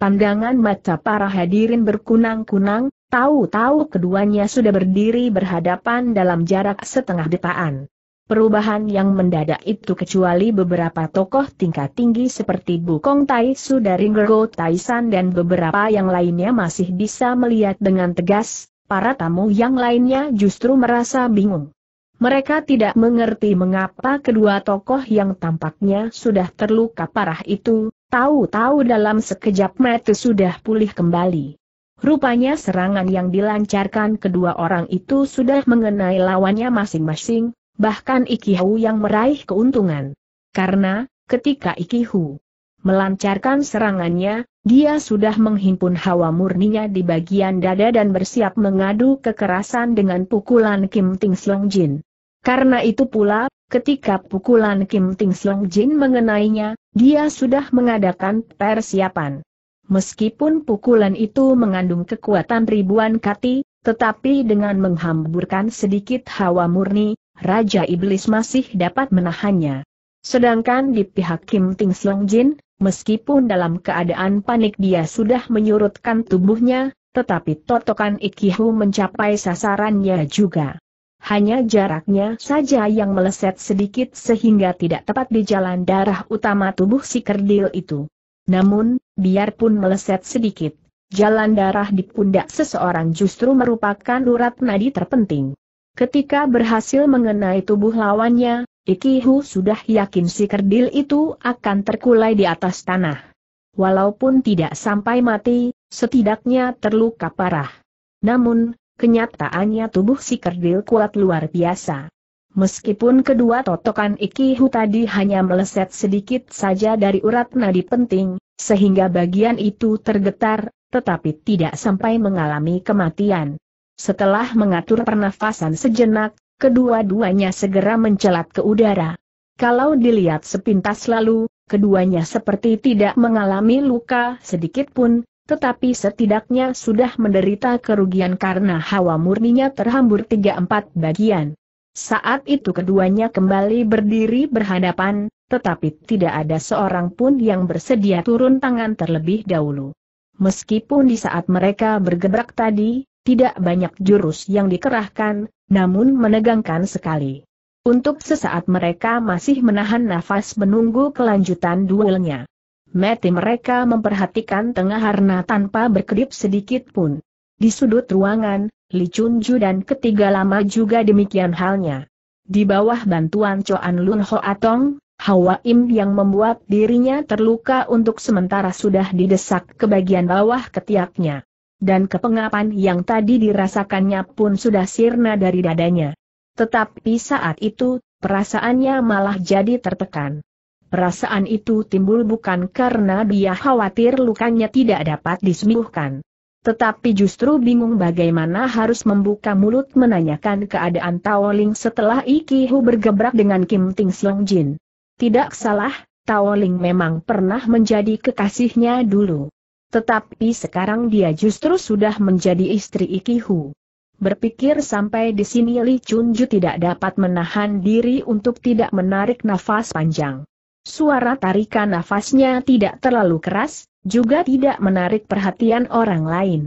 Pandangan mata para hadirin berkunang-kunang, tahu-tahu keduanya sudah berdiri berhadapan dalam jarak setengah detaan. Perubahan yang mendadak itu kecuali beberapa tokoh tingkat tinggi seperti Bukong Tai Su dari Taisan dan beberapa yang lainnya masih bisa melihat dengan tegas, para tamu yang lainnya justru merasa bingung. Mereka tidak mengerti mengapa kedua tokoh yang tampaknya sudah terluka parah itu, tahu-tahu dalam sekejap mata sudah pulih kembali. Rupanya serangan yang dilancarkan kedua orang itu sudah mengenai lawannya masing-masing, bahkan Ikihu yang meraih keuntungan. Karena, ketika Ikihu melancarkan serangannya, dia sudah menghimpun hawa murninya di bagian dada dan bersiap mengadu kekerasan dengan pukulan Kim Ting Siong Jin. Karena itu pula, ketika pukulan Kim Ting Siong Jin mengenainya, dia sudah mengadakan persiapan. Meskipun pukulan itu mengandung kekuatan ribuan kati, tetapi dengan menghamburkan sedikit hawa murni, Raja Iblis masih dapat menahannya. Sedangkan di pihak Kim Ting Siong Jin, meskipun dalam keadaan panik dia sudah menyurutkan tubuhnya, tetapi totokan Ikihu mencapai sasarannya juga. Hanya jaraknya saja yang meleset sedikit sehingga tidak tepat di jalan darah utama tubuh si kerdil itu. Namun, biarpun meleset sedikit, jalan darah di pundak seseorang justru merupakan urat nadi terpenting. Ketika berhasil mengenai tubuh lawannya, Ikihu sudah yakin si kerdil itu akan terkulai di atas tanah. Walaupun tidak sampai mati, setidaknya terluka parah. Namun, kenyataannya tubuh si kerdil kuat luar biasa. Meskipun kedua totokan Ikihu tadi hanya meleset sedikit saja dari urat nadi penting, sehingga bagian itu tergetar, tetapi tidak sampai mengalami kematian. Setelah mengatur pernafasan sejenak, kedua-duanya segera mencelat ke udara. Kalau dilihat sepintas lalu, keduanya seperti tidak mengalami luka sedikit pun, tetapi setidaknya sudah menderita kerugian karena hawa murninya terhambur tiga empat bagian. Saat itu keduanya kembali berdiri berhadapan, tetapi tidak ada seorang pun yang bersedia turun tangan terlebih dahulu. Meskipun di saat mereka bergebrak tadi, tidak banyak jurus yang dikerahkan, namun menegangkan sekali. Untuk sesaat mereka masih menahan nafas menunggu kelanjutan duelnya. Mati mereka memperhatikan tengah harna tanpa berkedip sedikit pun. Di sudut ruangan, Li Chunju dan ketiga lama juga demikian halnya. Di bawah bantuan Choan Lun Ho Atong, Hawa Im yang membuat dirinya terluka untuk sementara sudah didesak ke bagian bawah ketiaknya dan kepengapan yang tadi dirasakannya pun sudah sirna dari dadanya. Tetapi saat itu, perasaannya malah jadi tertekan. Perasaan itu timbul bukan karena dia khawatir lukanya tidak dapat disembuhkan. Tetapi justru bingung bagaimana harus membuka mulut menanyakan keadaan Taoling setelah Iki Hu bergebrak dengan Kim Ting Siong Jin. Tidak salah, Taoling memang pernah menjadi kekasihnya dulu. Tetapi sekarang dia justru sudah menjadi istri Ikihu. Berpikir sampai di sini Li Chunju tidak dapat menahan diri untuk tidak menarik nafas panjang. Suara tarikan nafasnya tidak terlalu keras, juga tidak menarik perhatian orang lain.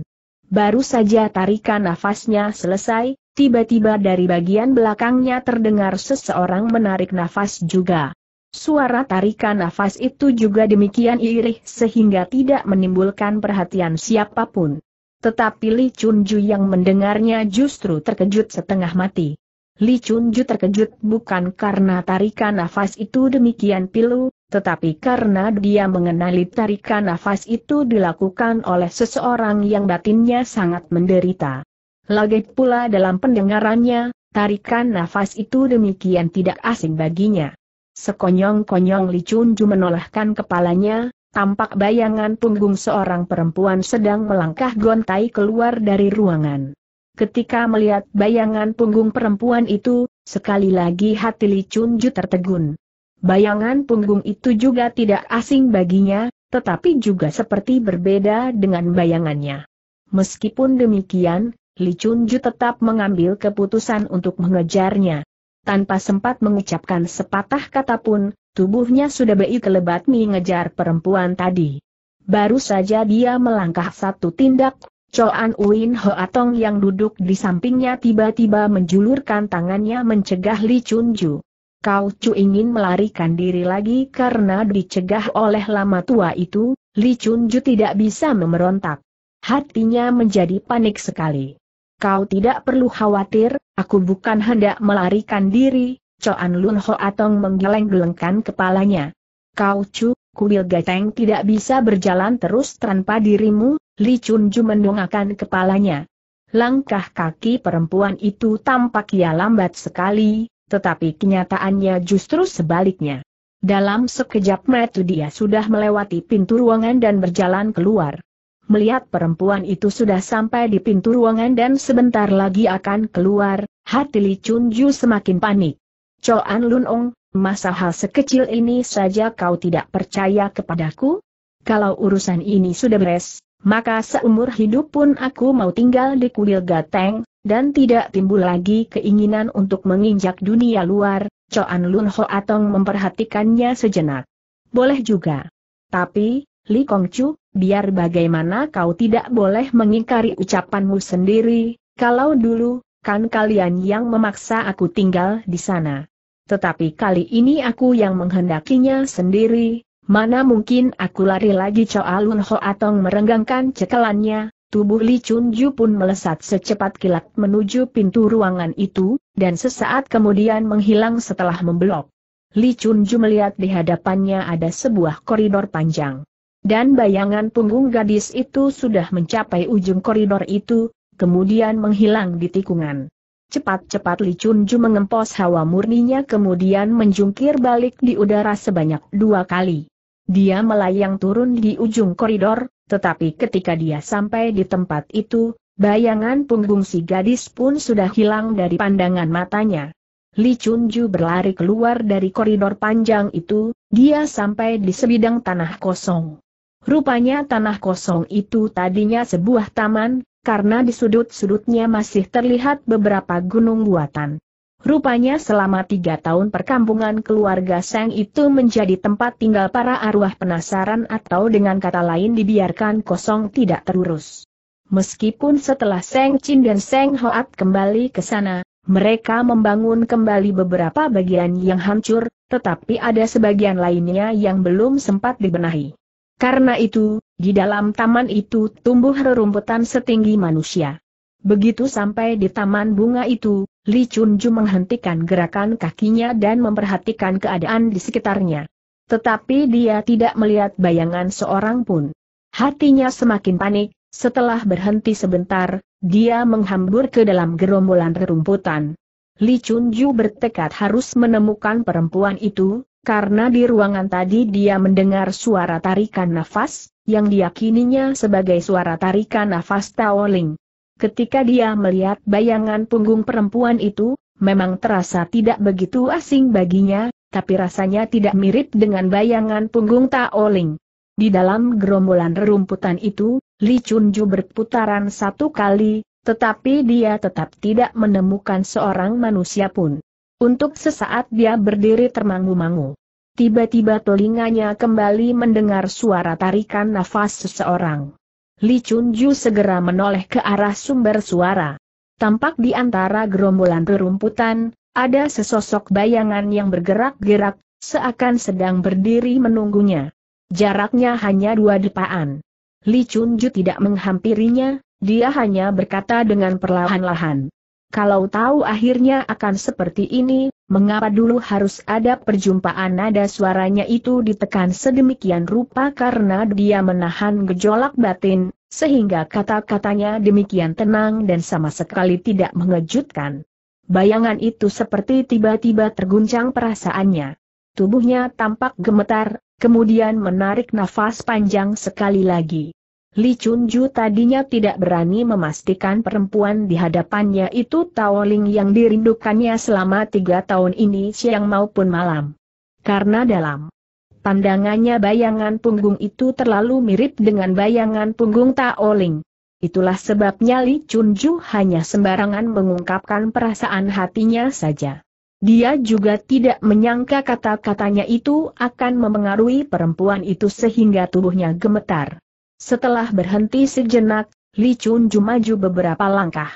Baru saja tarikan nafasnya selesai, tiba-tiba dari bagian belakangnya terdengar seseorang menarik nafas juga. Suara tarikan nafas itu juga demikian irih sehingga tidak menimbulkan perhatian siapapun. Tetapi Li Chunju yang mendengarnya justru terkejut setengah mati. Li Chunju terkejut bukan karena tarikan nafas itu demikian pilu, tetapi karena dia mengenali tarikan nafas itu dilakukan oleh seseorang yang batinnya sangat menderita. Lagi pula dalam pendengarannya, tarikan nafas itu demikian tidak asing baginya. Sekonyong-konyong Li Chunju menolehkan kepalanya, tampak bayangan punggung seorang perempuan sedang melangkah gontai keluar dari ruangan. Ketika melihat bayangan punggung perempuan itu, sekali lagi hati Li Chunju tertegun. Bayangan punggung itu juga tidak asing baginya, tetapi juga seperti berbeda dengan bayangannya. Meskipun demikian, Li Chunju tetap mengambil keputusan untuk mengejarnya tanpa sempat mengucapkan sepatah kata pun, tubuhnya sudah bei kelebat mengejar perempuan tadi. Baru saja dia melangkah satu tindak, Choan Uin Atong yang duduk di sampingnya tiba-tiba menjulurkan tangannya mencegah Li Chunju. Kau Chu ingin melarikan diri lagi karena dicegah oleh lama tua itu, Li Chunju tidak bisa memerontak. Hatinya menjadi panik sekali. Kau tidak perlu khawatir, aku bukan hendak melarikan diri, Coan Lun Ho Atong menggeleng-gelengkan kepalanya. Kau cu, kuil gateng tidak bisa berjalan terus tanpa dirimu, Li Chun Ju mendongakkan kepalanya. Langkah kaki perempuan itu tampak ia lambat sekali, tetapi kenyataannya justru sebaliknya. Dalam sekejap mata dia sudah melewati pintu ruangan dan berjalan keluar. Melihat perempuan itu sudah sampai di pintu ruangan dan sebentar lagi akan keluar, hati Li Chunju semakin panik. Coan Lun Ong, masa hal sekecil ini saja kau tidak percaya kepadaku? Kalau urusan ini sudah beres, maka seumur hidup pun aku mau tinggal di kuil Gateng, dan tidak timbul lagi keinginan untuk menginjak dunia luar, Coan Lun Ho Atong memperhatikannya sejenak. Boleh juga. Tapi, Li Chu, biar bagaimana kau tidak boleh mengingkari ucapanmu sendiri, kalau dulu, kan kalian yang memaksa aku tinggal di sana. Tetapi kali ini aku yang menghendakinya sendiri, mana mungkin aku lari lagi Ho Hoatong merenggangkan cekelannya, tubuh Li chun ju pun melesat secepat kilat menuju pintu ruangan itu, dan sesaat kemudian menghilang setelah membelok. Li chun ju melihat di hadapannya ada sebuah koridor panjang. Dan bayangan punggung gadis itu sudah mencapai ujung koridor itu, kemudian menghilang di tikungan. Cepat-cepat Li Chunju mengempos hawa murninya kemudian menjungkir balik di udara sebanyak dua kali. Dia melayang turun di ujung koridor, tetapi ketika dia sampai di tempat itu, bayangan punggung si gadis pun sudah hilang dari pandangan matanya. Li Chunju berlari keluar dari koridor panjang itu, dia sampai di sebidang tanah kosong. Rupanya tanah kosong itu tadinya sebuah taman, karena di sudut-sudutnya masih terlihat beberapa gunung buatan. Rupanya selama tiga tahun perkampungan keluarga Seng itu menjadi tempat tinggal para arwah penasaran atau dengan kata lain dibiarkan kosong tidak terurus. Meskipun setelah Seng Chin dan Seng Hoat kembali ke sana, mereka membangun kembali beberapa bagian yang hancur, tetapi ada sebagian lainnya yang belum sempat dibenahi. Karena itu, di dalam taman itu tumbuh rerumputan setinggi manusia. Begitu sampai di taman bunga itu, Li Chunju menghentikan gerakan kakinya dan memperhatikan keadaan di sekitarnya. Tetapi dia tidak melihat bayangan seorang pun. Hatinya semakin panik, setelah berhenti sebentar, dia menghambur ke dalam gerombolan rerumputan. Li Chunju bertekad harus menemukan perempuan itu, karena di ruangan tadi dia mendengar suara tarikan nafas, yang diyakininya sebagai suara tarikan nafas Taoling. Ketika dia melihat bayangan punggung perempuan itu, memang terasa tidak begitu asing baginya, tapi rasanya tidak mirip dengan bayangan punggung Taoling. Di dalam gerombolan rerumputan itu, Li Chunju berputaran satu kali, tetapi dia tetap tidak menemukan seorang manusia pun. Untuk sesaat dia berdiri termangu-mangu. Tiba-tiba telinganya kembali mendengar suara tarikan nafas seseorang. Li Chunju segera menoleh ke arah sumber suara. Tampak di antara gerombolan rerumputan, ada sesosok bayangan yang bergerak-gerak, seakan sedang berdiri menunggunya. Jaraknya hanya dua depaan. Li Chunju tidak menghampirinya, dia hanya berkata dengan perlahan-lahan. Kalau tahu akhirnya akan seperti ini, mengapa dulu harus ada perjumpaan nada suaranya itu ditekan sedemikian rupa karena dia menahan gejolak batin, sehingga kata-katanya demikian tenang dan sama sekali tidak mengejutkan. Bayangan itu seperti tiba-tiba terguncang perasaannya. Tubuhnya tampak gemetar, kemudian menarik nafas panjang sekali lagi. Li Chunju tadinya tidak berani memastikan perempuan di hadapannya itu Tao Ling yang dirindukannya selama tiga tahun ini siang maupun malam. Karena dalam pandangannya bayangan punggung itu terlalu mirip dengan bayangan punggung Tao Ling. Itulah sebabnya Li Chunju hanya sembarangan mengungkapkan perasaan hatinya saja. Dia juga tidak menyangka kata-katanya itu akan memengaruhi perempuan itu sehingga tubuhnya gemetar. Setelah berhenti sejenak, Li Chunju maju beberapa langkah.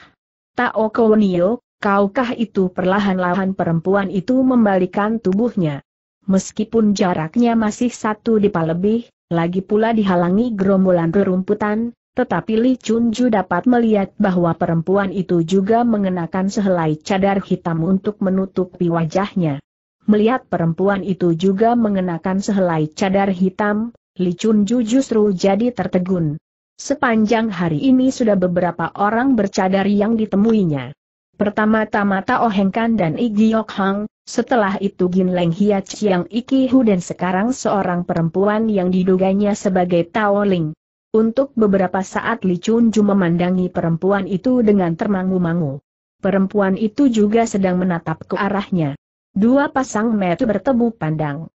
Tao Kowenio, kaukah itu perlahan-lahan perempuan itu membalikan tubuhnya. Meskipun jaraknya masih satu dipa lebih, lagi pula dihalangi gerombolan rerumputan, tetapi Li Chunju dapat melihat bahwa perempuan itu juga mengenakan sehelai cadar hitam untuk menutupi wajahnya. Melihat perempuan itu juga mengenakan sehelai cadar hitam, Li Chunju justru jadi tertegun. Sepanjang hari ini sudah beberapa orang bercadar yang ditemuinya. Pertama-tama Tao Hengkan dan Igi Yok Hang, setelah itu Gin Leng Hiat Chiang Iki Hu dan sekarang seorang perempuan yang diduganya sebagai Tao Ling. Untuk beberapa saat Li Chunju memandangi perempuan itu dengan termangu-mangu. Perempuan itu juga sedang menatap ke arahnya. Dua pasang mata bertemu pandang.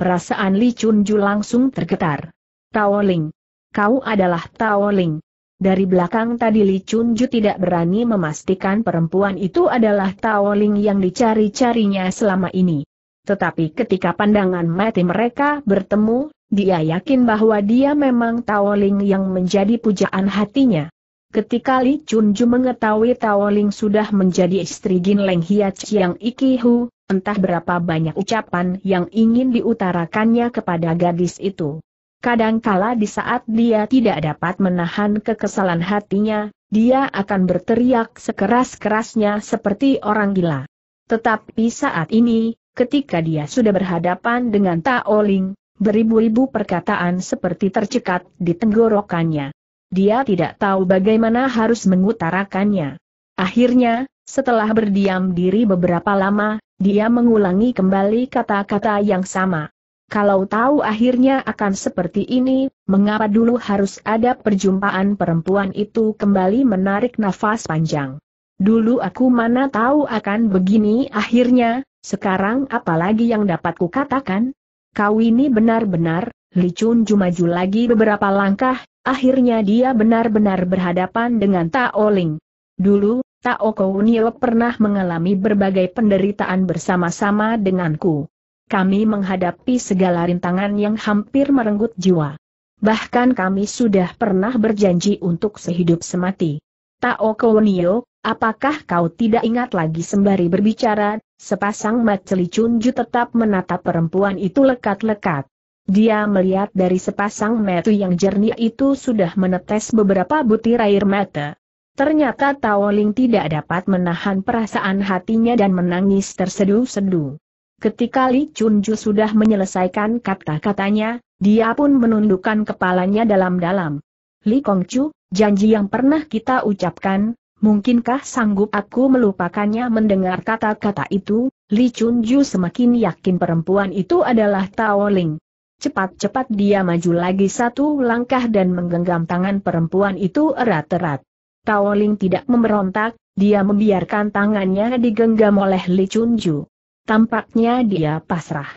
Perasaan Li Chunju langsung tergetar. Tao Ling. Kau adalah Tao Ling. Dari belakang tadi Li Chunju tidak berani memastikan perempuan itu adalah Tao Ling yang dicari-carinya selama ini. Tetapi ketika pandangan mati mereka bertemu, dia yakin bahwa dia memang Tao Ling yang menjadi pujaan hatinya. Ketika Li Chunju mengetahui Tao Ling sudah menjadi istri Gin Leng Hiat Chiang Iki Hu, entah berapa banyak ucapan yang ingin diutarakannya kepada gadis itu. Kadangkala di saat dia tidak dapat menahan kekesalan hatinya, dia akan berteriak sekeras-kerasnya seperti orang gila. Tetapi saat ini, ketika dia sudah berhadapan dengan Taoling, beribu-ribu perkataan seperti tercekat di tenggorokannya. Dia tidak tahu bagaimana harus mengutarakannya. Akhirnya, setelah berdiam diri beberapa lama, dia mengulangi kembali kata-kata yang sama. Kalau tahu akhirnya akan seperti ini, mengapa dulu harus ada perjumpaan perempuan itu kembali menarik nafas panjang. Dulu aku mana tahu akan begini akhirnya, sekarang apalagi yang dapat kukatakan? Kau ini benar-benar, licun maju lagi beberapa langkah, akhirnya dia benar-benar berhadapan dengan Taoling. Dulu, Taoko Unio pernah mengalami berbagai penderitaan bersama-sama denganku. Kami menghadapi segala rintangan yang hampir merenggut jiwa. Bahkan kami sudah pernah berjanji untuk sehidup semati. Tao Kounio, apakah kau tidak ingat lagi sembari berbicara, sepasang mata licunju tetap menatap perempuan itu lekat-lekat. Dia melihat dari sepasang metu yang jernih itu sudah menetes beberapa butir air mata. Ternyata Tao Ling tidak dapat menahan perasaan hatinya dan menangis terseduh-seduh. Ketika Li Chunju sudah menyelesaikan kata-katanya, dia pun menundukkan kepalanya dalam-dalam. Li Kongcu, janji yang pernah kita ucapkan, mungkinkah sanggup aku melupakannya mendengar kata-kata itu? Li Chunju semakin yakin perempuan itu adalah Tao Ling. Cepat-cepat dia maju lagi satu langkah dan menggenggam tangan perempuan itu erat-erat. Taoling tidak memberontak, dia membiarkan tangannya digenggam oleh Li Chunju. Tampaknya dia pasrah.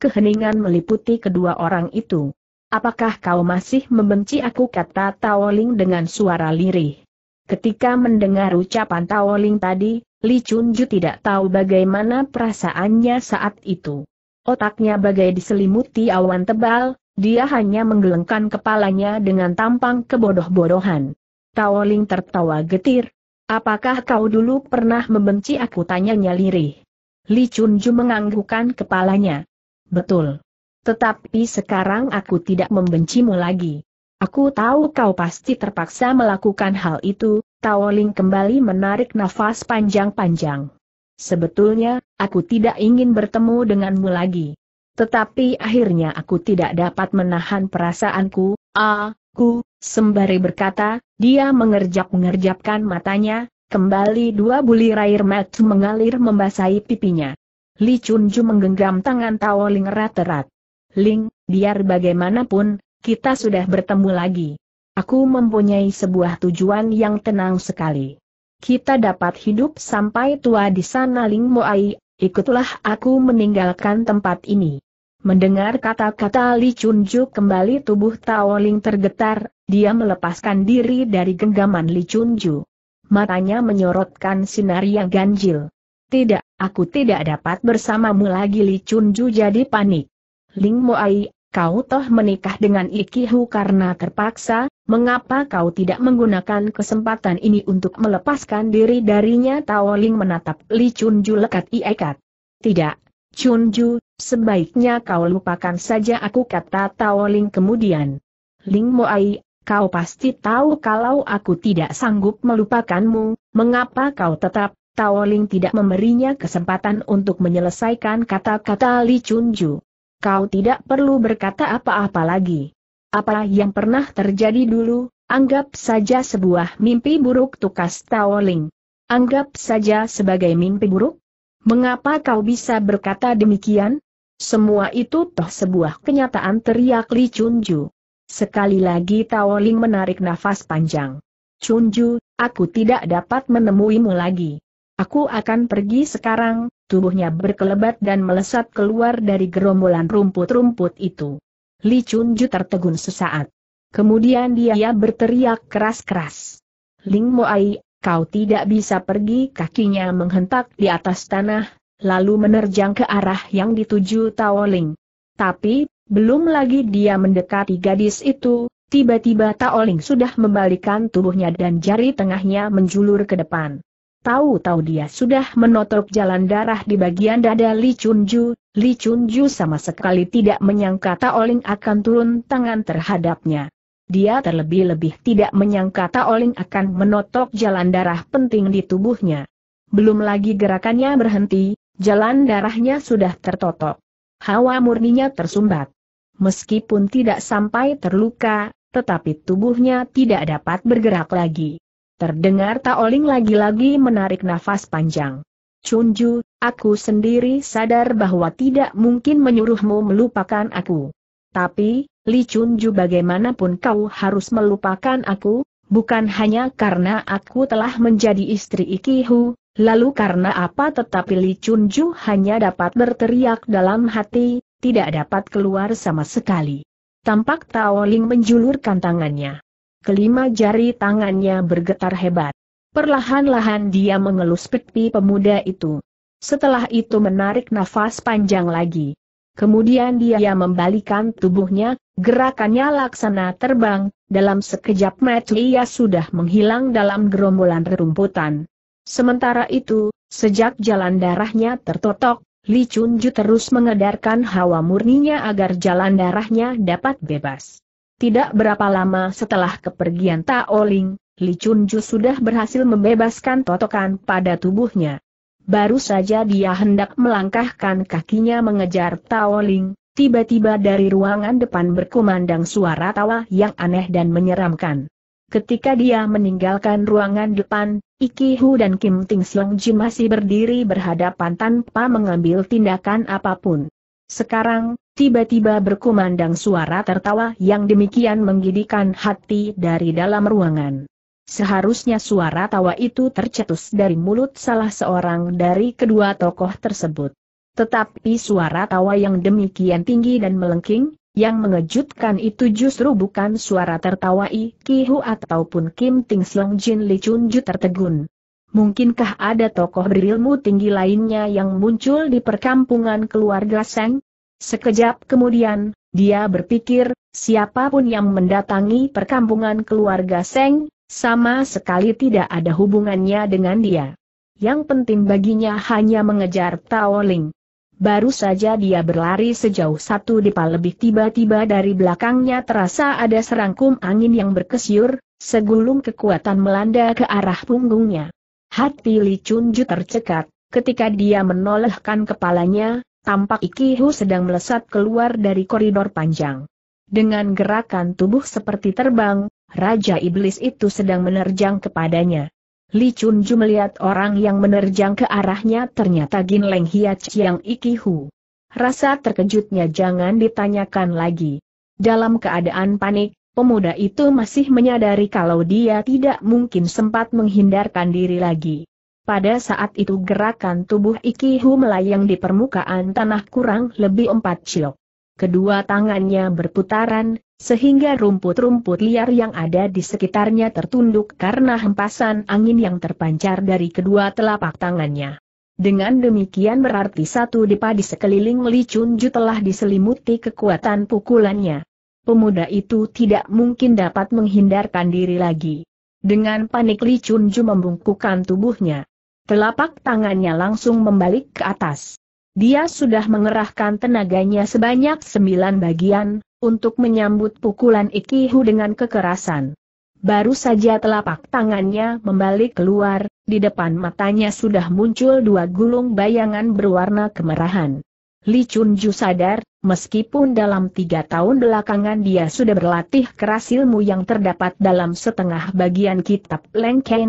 Keheningan meliputi kedua orang itu. Apakah kau masih membenci aku kata Taoling dengan suara lirih? Ketika mendengar ucapan Taoling tadi, Li Chunju tidak tahu bagaimana perasaannya saat itu. Otaknya bagai diselimuti awan tebal, dia hanya menggelengkan kepalanya dengan tampang kebodoh-bodohan. Tao tertawa getir. Apakah kau dulu pernah membenci aku tanya lirih? Li Chunju menganggukkan kepalanya. Betul. Tetapi sekarang aku tidak membencimu lagi. Aku tahu kau pasti terpaksa melakukan hal itu, Tao kembali menarik nafas panjang-panjang. Sebetulnya, aku tidak ingin bertemu denganmu lagi. Tetapi akhirnya aku tidak dapat menahan perasaanku, aku, Sembari berkata, dia mengerjap ngerjapkan matanya, kembali dua bulir air mata mengalir membasahi pipinya. Li Chunju menggenggam tangan Tao Ling erat-erat. Ling, biar bagaimanapun, kita sudah bertemu lagi. Aku mempunyai sebuah tujuan yang tenang sekali. Kita dapat hidup sampai tua di sana Ling Moai, ikutlah aku meninggalkan tempat ini. Mendengar kata-kata Li Chunju kembali tubuh Tao Ling tergetar, dia melepaskan diri dari genggaman Li Chunju. Matanya menyorotkan sinar yang ganjil. Tidak, aku tidak dapat bersamamu lagi Li Chunju jadi panik. Ling Moai, kau toh menikah dengan Ikihu karena terpaksa, mengapa kau tidak menggunakan kesempatan ini untuk melepaskan diri darinya Tao Ling menatap Li Chunju lekat iekat. Tidak, Chunju, sebaiknya kau lupakan saja aku kata Tao Ling kemudian. Ling Moai, kau pasti tahu kalau aku tidak sanggup melupakanmu, mengapa kau tetap, Tao Ling tidak memberinya kesempatan untuk menyelesaikan kata-kata Li Chunju. Kau tidak perlu berkata apa-apa lagi. Apa yang pernah terjadi dulu, anggap saja sebuah mimpi buruk tukas Tao Ling. Anggap saja sebagai mimpi buruk? Mengapa kau bisa berkata demikian? Semua itu toh sebuah kenyataan teriak Li Chunju. Sekali lagi Tao Ling menarik nafas panjang. Chunju, aku tidak dapat menemuimu lagi. Aku akan pergi sekarang, tubuhnya berkelebat dan melesat keluar dari gerombolan rumput-rumput itu. Li Chunju tertegun sesaat. Kemudian dia berteriak keras-keras. Ling Moai, Kau tidak bisa pergi kakinya menghentak di atas tanah, lalu menerjang ke arah yang dituju Taoling. Tapi, belum lagi dia mendekati gadis itu, tiba-tiba Taoling sudah membalikan tubuhnya dan jari tengahnya menjulur ke depan. Tahu-tahu dia sudah menotok jalan darah di bagian dada Li Chunju, Li Chunju sama sekali tidak menyangka Taoling akan turun tangan terhadapnya dia terlebih-lebih tidak menyangka Taoling akan menotok jalan darah penting di tubuhnya. Belum lagi gerakannya berhenti, jalan darahnya sudah tertotok. Hawa murninya tersumbat. Meskipun tidak sampai terluka, tetapi tubuhnya tidak dapat bergerak lagi. Terdengar Taoling lagi-lagi menarik nafas panjang. Chunju, aku sendiri sadar bahwa tidak mungkin menyuruhmu melupakan aku. Tapi, Li Chunju bagaimanapun kau harus melupakan aku, bukan hanya karena aku telah menjadi istri Ikihu, lalu karena apa tetapi Li Chunju hanya dapat berteriak dalam hati, tidak dapat keluar sama sekali. Tampak Tao Ling menjulurkan tangannya. Kelima jari tangannya bergetar hebat. Perlahan-lahan dia mengelus pipi pemuda itu. Setelah itu menarik nafas panjang lagi. Kemudian dia membalikan tubuhnya, gerakannya laksana terbang, dalam sekejap mata ia sudah menghilang dalam gerombolan rerumputan. Sementara itu, sejak jalan darahnya tertotok, Li Chunju terus mengedarkan hawa murninya agar jalan darahnya dapat bebas. Tidak berapa lama setelah kepergian Taoling, Li Chunju sudah berhasil membebaskan totokan pada tubuhnya. Baru saja dia hendak melangkahkan kakinya mengejar Taoling, tiba-tiba dari ruangan depan berkumandang suara tawa yang aneh dan menyeramkan. Ketika dia meninggalkan ruangan depan, Iki Hu dan Kim Ting Siong Jin masih berdiri berhadapan tanpa mengambil tindakan apapun. Sekarang, tiba-tiba berkumandang suara tertawa yang demikian menggidikan hati dari dalam ruangan. Seharusnya suara tawa itu tercetus dari mulut salah seorang dari kedua tokoh tersebut. Tetapi suara tawa yang demikian tinggi dan melengking, yang mengejutkan itu justru bukan suara tertawa I Hu ataupun Kim Ting Slong Jin Li Chun Ju tertegun. Mungkinkah ada tokoh berilmu tinggi lainnya yang muncul di perkampungan keluarga Seng? Sekejap kemudian, dia berpikir, siapapun yang mendatangi perkampungan keluarga Seng, sama sekali tidak ada hubungannya dengan dia. Yang penting baginya hanya mengejar Taoling. Baru saja dia berlari sejauh satu depa lebih tiba-tiba dari belakangnya terasa ada serangkum angin yang berkesyur, segulung kekuatan melanda ke arah punggungnya. Hati Li Chunju tercekat, ketika dia menolehkan kepalanya, tampak Ikihu sedang melesat keluar dari koridor panjang. Dengan gerakan tubuh seperti terbang, Raja Iblis itu sedang menerjang kepadanya. Li Chunju melihat orang yang menerjang ke arahnya ternyata Ginleng yang Chiang Ikihu. Rasa terkejutnya jangan ditanyakan lagi. Dalam keadaan panik, pemuda itu masih menyadari kalau dia tidak mungkin sempat menghindarkan diri lagi. Pada saat itu gerakan tubuh Ikihu melayang di permukaan tanah kurang lebih empat cilok. Kedua tangannya berputaran, sehingga rumput-rumput liar yang ada di sekitarnya tertunduk karena hempasan angin yang terpancar dari kedua telapak tangannya. Dengan demikian berarti satu dipa di sekeliling Li Chunju telah diselimuti kekuatan pukulannya. Pemuda itu tidak mungkin dapat menghindarkan diri lagi. Dengan panik Li Chunju membungkukkan tubuhnya. Telapak tangannya langsung membalik ke atas. Dia sudah mengerahkan tenaganya sebanyak sembilan bagian, untuk menyambut pukulan Ikihu dengan kekerasan. Baru saja telapak tangannya membalik keluar, di depan matanya sudah muncul dua gulung bayangan berwarna kemerahan. Li Chunju sadar, meskipun dalam tiga tahun belakangan dia sudah berlatih keras ilmu yang terdapat dalam setengah bagian kitab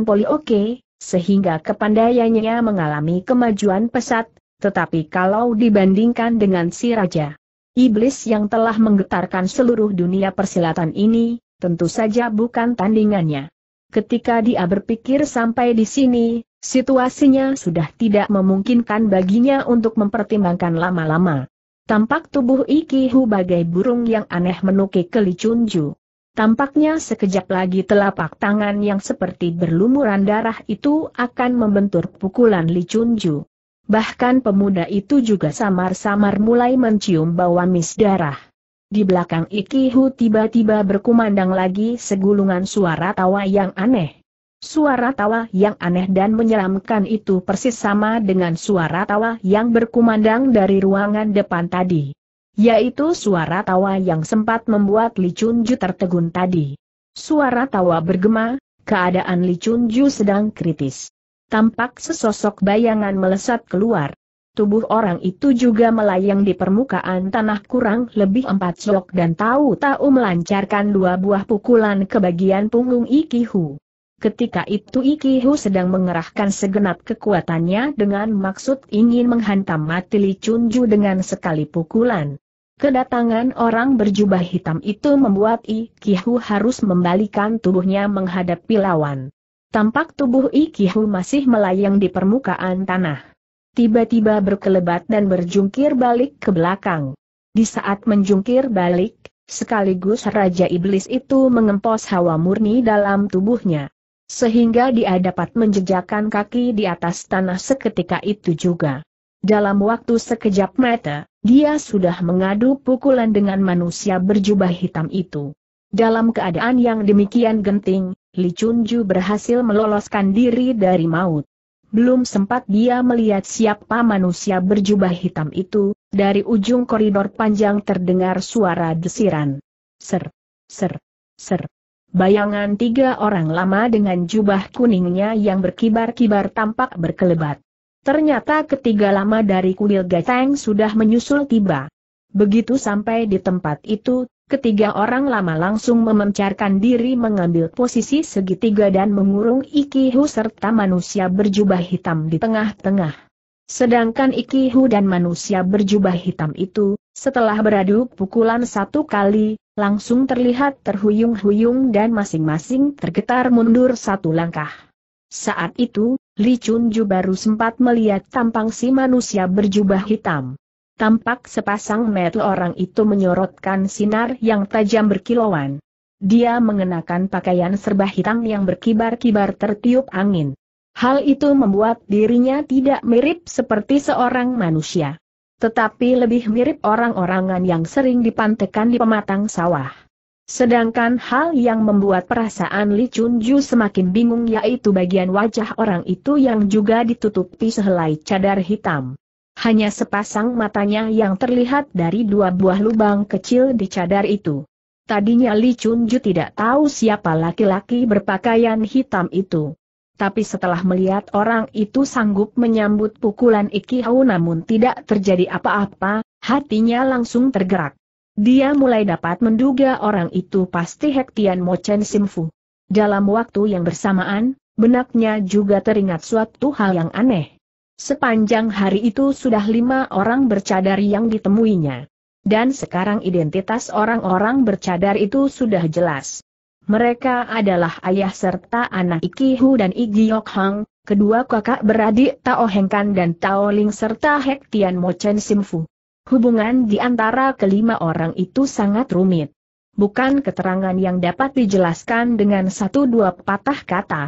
Poli Oke, sehingga kepandaiannya mengalami kemajuan pesat, tetapi kalau dibandingkan dengan si Raja Iblis yang telah menggetarkan seluruh dunia persilatan ini, tentu saja bukan tandingannya. Ketika dia berpikir sampai di sini, situasinya sudah tidak memungkinkan baginya untuk mempertimbangkan lama-lama. Tampak tubuh Ikihu bagai burung yang aneh menukik ke Li Chunju. Tampaknya sekejap lagi telapak tangan yang seperti berlumuran darah itu akan membentur pukulan Li Chunju. Bahkan pemuda itu juga samar-samar mulai mencium bau amis darah. Di belakang Ikihu tiba-tiba berkumandang lagi segulungan suara tawa yang aneh. Suara tawa yang aneh dan menyeramkan itu persis sama dengan suara tawa yang berkumandang dari ruangan depan tadi. Yaitu suara tawa yang sempat membuat Li Chunju tertegun tadi. Suara tawa bergema, keadaan Li Chunju sedang kritis tampak sesosok bayangan melesat keluar. Tubuh orang itu juga melayang di permukaan tanah kurang lebih empat jok dan tahu-tahu melancarkan dua buah pukulan ke bagian punggung Ikihu. Ketika itu Ikihu sedang mengerahkan segenap kekuatannya dengan maksud ingin menghantam mati Li Chunju dengan sekali pukulan. Kedatangan orang berjubah hitam itu membuat Ikihu harus membalikan tubuhnya menghadapi lawan. Tampak tubuh Ikihu masih melayang di permukaan tanah. Tiba-tiba berkelebat dan berjungkir balik ke belakang. Di saat menjungkir balik, sekaligus Raja Iblis itu mengempos hawa murni dalam tubuhnya. Sehingga dia dapat menjejakan kaki di atas tanah seketika itu juga. Dalam waktu sekejap mata, dia sudah mengadu pukulan dengan manusia berjubah hitam itu. Dalam keadaan yang demikian genting, Li Chunju berhasil meloloskan diri dari maut. Belum sempat dia melihat siapa manusia berjubah hitam itu, dari ujung koridor panjang terdengar suara desiran. Ser, ser, ser. Bayangan tiga orang lama dengan jubah kuningnya yang berkibar-kibar tampak berkelebat. Ternyata ketiga lama dari kuil Gateng sudah menyusul tiba. Begitu sampai di tempat itu, Ketiga orang lama langsung memencarkan diri mengambil posisi segitiga dan mengurung Iki Hu serta manusia berjubah hitam di tengah-tengah. Sedangkan Iki Hu dan manusia berjubah hitam itu, setelah beradu pukulan satu kali, langsung terlihat terhuyung-huyung dan masing-masing tergetar mundur satu langkah. Saat itu, Li Ju baru sempat melihat tampang si manusia berjubah hitam tampak sepasang mata orang itu menyorotkan sinar yang tajam berkilauan. Dia mengenakan pakaian serba hitam yang berkibar-kibar tertiup angin. Hal itu membuat dirinya tidak mirip seperti seorang manusia. Tetapi lebih mirip orang-orangan yang sering dipantekan di pematang sawah. Sedangkan hal yang membuat perasaan Li Chunju semakin bingung yaitu bagian wajah orang itu yang juga ditutupi sehelai cadar hitam. Hanya sepasang matanya yang terlihat dari dua buah lubang kecil di cadar itu. Tadinya Li Chunju tidak tahu siapa laki-laki berpakaian hitam itu. Tapi setelah melihat orang itu sanggup menyambut pukulan Iki Hau namun tidak terjadi apa-apa, hatinya langsung tergerak. Dia mulai dapat menduga orang itu pasti Hektian Mochen Simfu. Dalam waktu yang bersamaan, benaknya juga teringat suatu hal yang aneh. Sepanjang hari itu sudah lima orang bercadar yang ditemuinya. Dan sekarang identitas orang-orang bercadar itu sudah jelas. Mereka adalah ayah serta anak Iki Hu dan Igi Yok Hang, kedua kakak beradik Tao Hengkan dan Tao Ling serta Hek Tian Mo Chen Sim Fu. Hubungan di antara kelima orang itu sangat rumit. Bukan keterangan yang dapat dijelaskan dengan satu dua patah kata.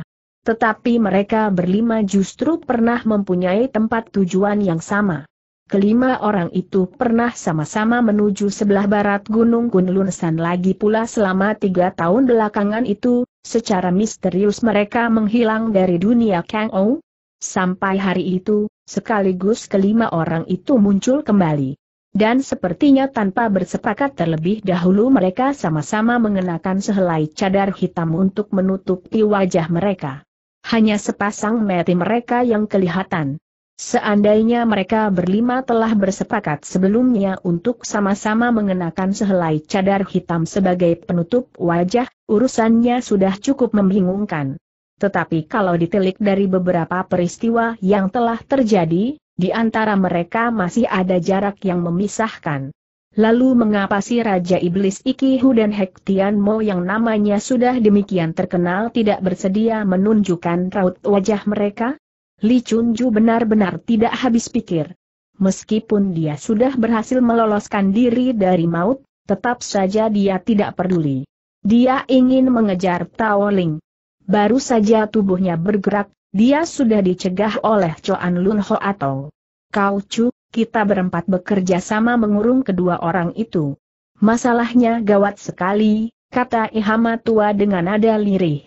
Tetapi mereka berlima justru pernah mempunyai tempat tujuan yang sama. Kelima orang itu pernah sama-sama menuju sebelah barat Gunung Kunlunsan lagi pula selama tiga tahun belakangan itu, secara misterius mereka menghilang dari dunia Kang Ou. Sampai hari itu, sekaligus kelima orang itu muncul kembali. Dan sepertinya tanpa bersepakat terlebih dahulu mereka sama-sama mengenakan sehelai cadar hitam untuk menutupi wajah mereka. Hanya sepasang mati mereka yang kelihatan. Seandainya mereka berlima telah bersepakat sebelumnya untuk sama-sama mengenakan sehelai cadar hitam sebagai penutup wajah, urusannya sudah cukup membingungkan. Tetapi kalau ditelik dari beberapa peristiwa yang telah terjadi, di antara mereka masih ada jarak yang memisahkan. Lalu mengapa si Raja Iblis Ikihu dan Hektian Mo yang namanya sudah demikian terkenal tidak bersedia menunjukkan raut wajah mereka? Li Chunju benar-benar tidak habis pikir. Meskipun dia sudah berhasil meloloskan diri dari maut, tetap saja dia tidak peduli. Dia ingin mengejar Tao Ling. Baru saja tubuhnya bergerak, dia sudah dicegah oleh Choan Lun Ho atau Kau Chu, kita berempat bekerja sama mengurung kedua orang itu. Masalahnya gawat sekali, kata Ihama tua dengan nada lirih.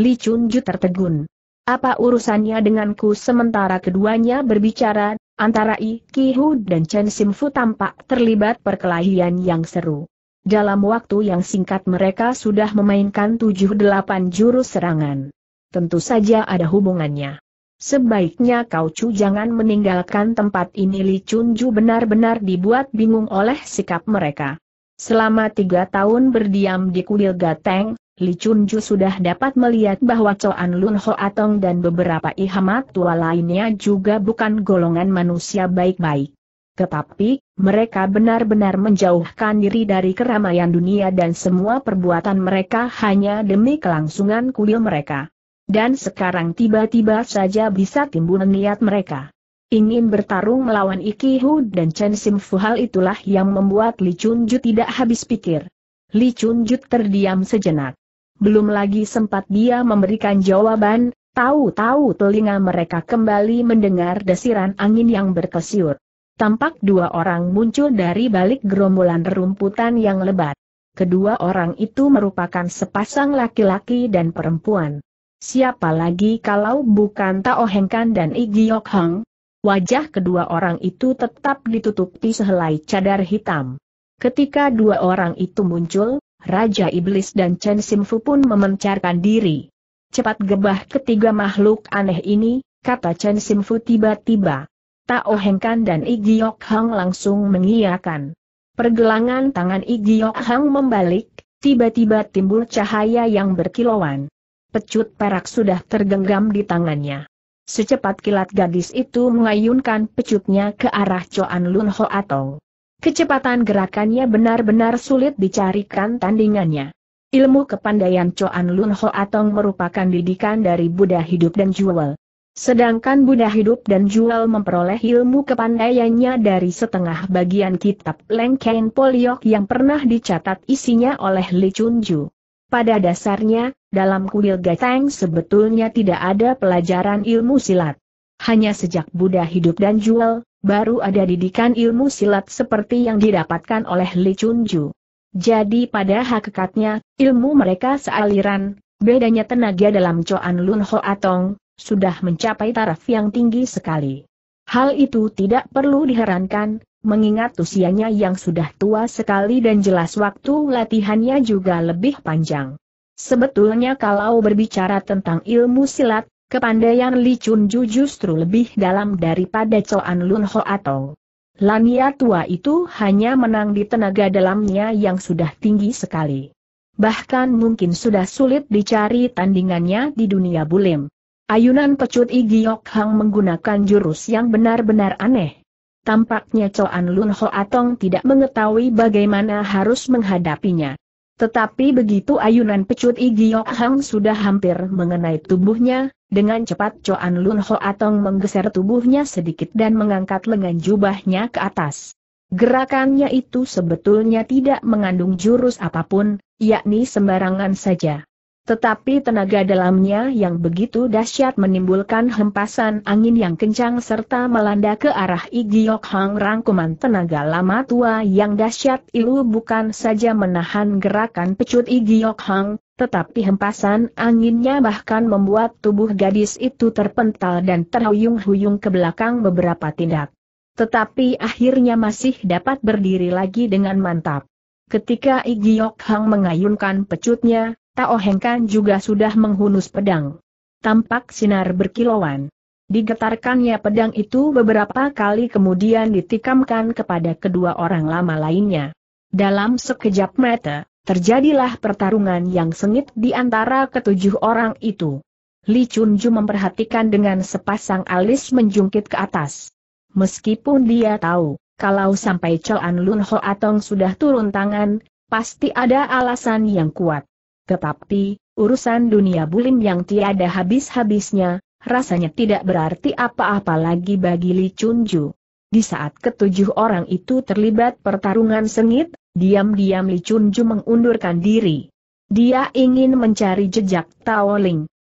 Li Chunju tertegun. Apa urusannya denganku sementara keduanya berbicara, antara Iki Hu dan Chen Simfu tampak terlibat perkelahian yang seru. Dalam waktu yang singkat mereka sudah memainkan tujuh delapan jurus serangan. Tentu saja ada hubungannya. Sebaiknya kau cu jangan meninggalkan tempat ini Li Chun benar-benar dibuat bingung oleh sikap mereka. Selama tiga tahun berdiam di kuil Gateng, Li Chun sudah dapat melihat bahwa Coan Lun Ho Atong dan beberapa ihamat tua lainnya juga bukan golongan manusia baik-baik. Tetapi, mereka benar-benar menjauhkan diri dari keramaian dunia dan semua perbuatan mereka hanya demi kelangsungan kuil mereka. Dan sekarang tiba-tiba saja bisa timbul niat mereka. Ingin bertarung melawan Iki Hu dan Chen Sim Fu hal itulah yang membuat Li Ju tidak habis pikir. Li Ju terdiam sejenak. Belum lagi sempat dia memberikan jawaban, tahu-tahu telinga mereka kembali mendengar desiran angin yang berkesiur. Tampak dua orang muncul dari balik gerombolan rumputan yang lebat. Kedua orang itu merupakan sepasang laki-laki dan perempuan. Siapa lagi kalau bukan Tao Hengkan dan Igiok Hang? Wajah kedua orang itu tetap ditutupi sehelai cadar hitam. Ketika dua orang itu muncul, Raja Iblis dan Chen Simfu pun memencarkan diri. Cepat gebah ketiga makhluk aneh ini, kata Chen Simfu tiba-tiba. Tao Hengkan dan Igiok Hang langsung mengiyakan. Pergelangan tangan Igiok Hang membalik, tiba-tiba timbul cahaya yang berkilauan pecut perak sudah tergenggam di tangannya. Secepat kilat gadis itu mengayunkan pecutnya ke arah Choan Lun Ho Atong. Kecepatan gerakannya benar-benar sulit dicarikan tandingannya. Ilmu kepandaian Choan Lun Ho Atong merupakan didikan dari Buddha hidup dan jual. Sedangkan Buddha hidup dan jual memperoleh ilmu kepandaiannya dari setengah bagian kitab Lengkeng Poliok yang pernah dicatat isinya oleh Li Ju. Pada dasarnya, dalam kuil Gateng sebetulnya tidak ada pelajaran ilmu silat. Hanya sejak Buddha hidup dan jual, baru ada didikan ilmu silat seperti yang didapatkan oleh Li Chunju. Jadi pada hakikatnya, ilmu mereka sealiran, bedanya tenaga dalam Coan Lun Ho Atong, sudah mencapai taraf yang tinggi sekali. Hal itu tidak perlu diherankan, mengingat usianya yang sudah tua sekali dan jelas waktu latihannya juga lebih panjang. Sebetulnya kalau berbicara tentang ilmu silat, kepandaian Li Chunju justru lebih dalam daripada coan Lun Ho atau Lania tua itu hanya menang di tenaga dalamnya yang sudah tinggi sekali. Bahkan mungkin sudah sulit dicari tandingannya di dunia bulim. Ayunan pecut Igiok Hang menggunakan jurus yang benar-benar aneh. Tampaknya Coan Lun Ho Atong tidak mengetahui bagaimana harus menghadapinya. Tetapi begitu ayunan pecut Igiok Hang sudah hampir mengenai tubuhnya, dengan cepat Coan Lun Ho Atong menggeser tubuhnya sedikit dan mengangkat lengan jubahnya ke atas. Gerakannya itu sebetulnya tidak mengandung jurus apapun, yakni sembarangan saja. Tetapi tenaga dalamnya yang begitu dahsyat menimbulkan hempasan angin yang kencang serta melanda ke arah Igiok Hang rangkuman tenaga lama tua yang dahsyat ilu bukan saja menahan gerakan pecut Igiok Hang, tetapi hempasan anginnya bahkan membuat tubuh gadis itu terpental dan terhuyung-huyung ke belakang beberapa tindak. Tetapi akhirnya masih dapat berdiri lagi dengan mantap. Ketika Igiok Hang mengayunkan pecutnya, Tao juga sudah menghunus pedang. Tampak sinar berkilauan. Digetarkannya pedang itu beberapa kali kemudian ditikamkan kepada kedua orang lama lainnya. Dalam sekejap mata, terjadilah pertarungan yang sengit di antara ketujuh orang itu. Li Chunju memperhatikan dengan sepasang alis menjungkit ke atas. Meskipun dia tahu, kalau sampai Chuan Lun Ho Atong sudah turun tangan, pasti ada alasan yang kuat. Tetapi, urusan dunia bulim yang tiada habis-habisnya, rasanya tidak berarti apa-apa lagi bagi Li Chunju. Di saat ketujuh orang itu terlibat pertarungan sengit, diam-diam Li Chunju mengundurkan diri. Dia ingin mencari jejak Tao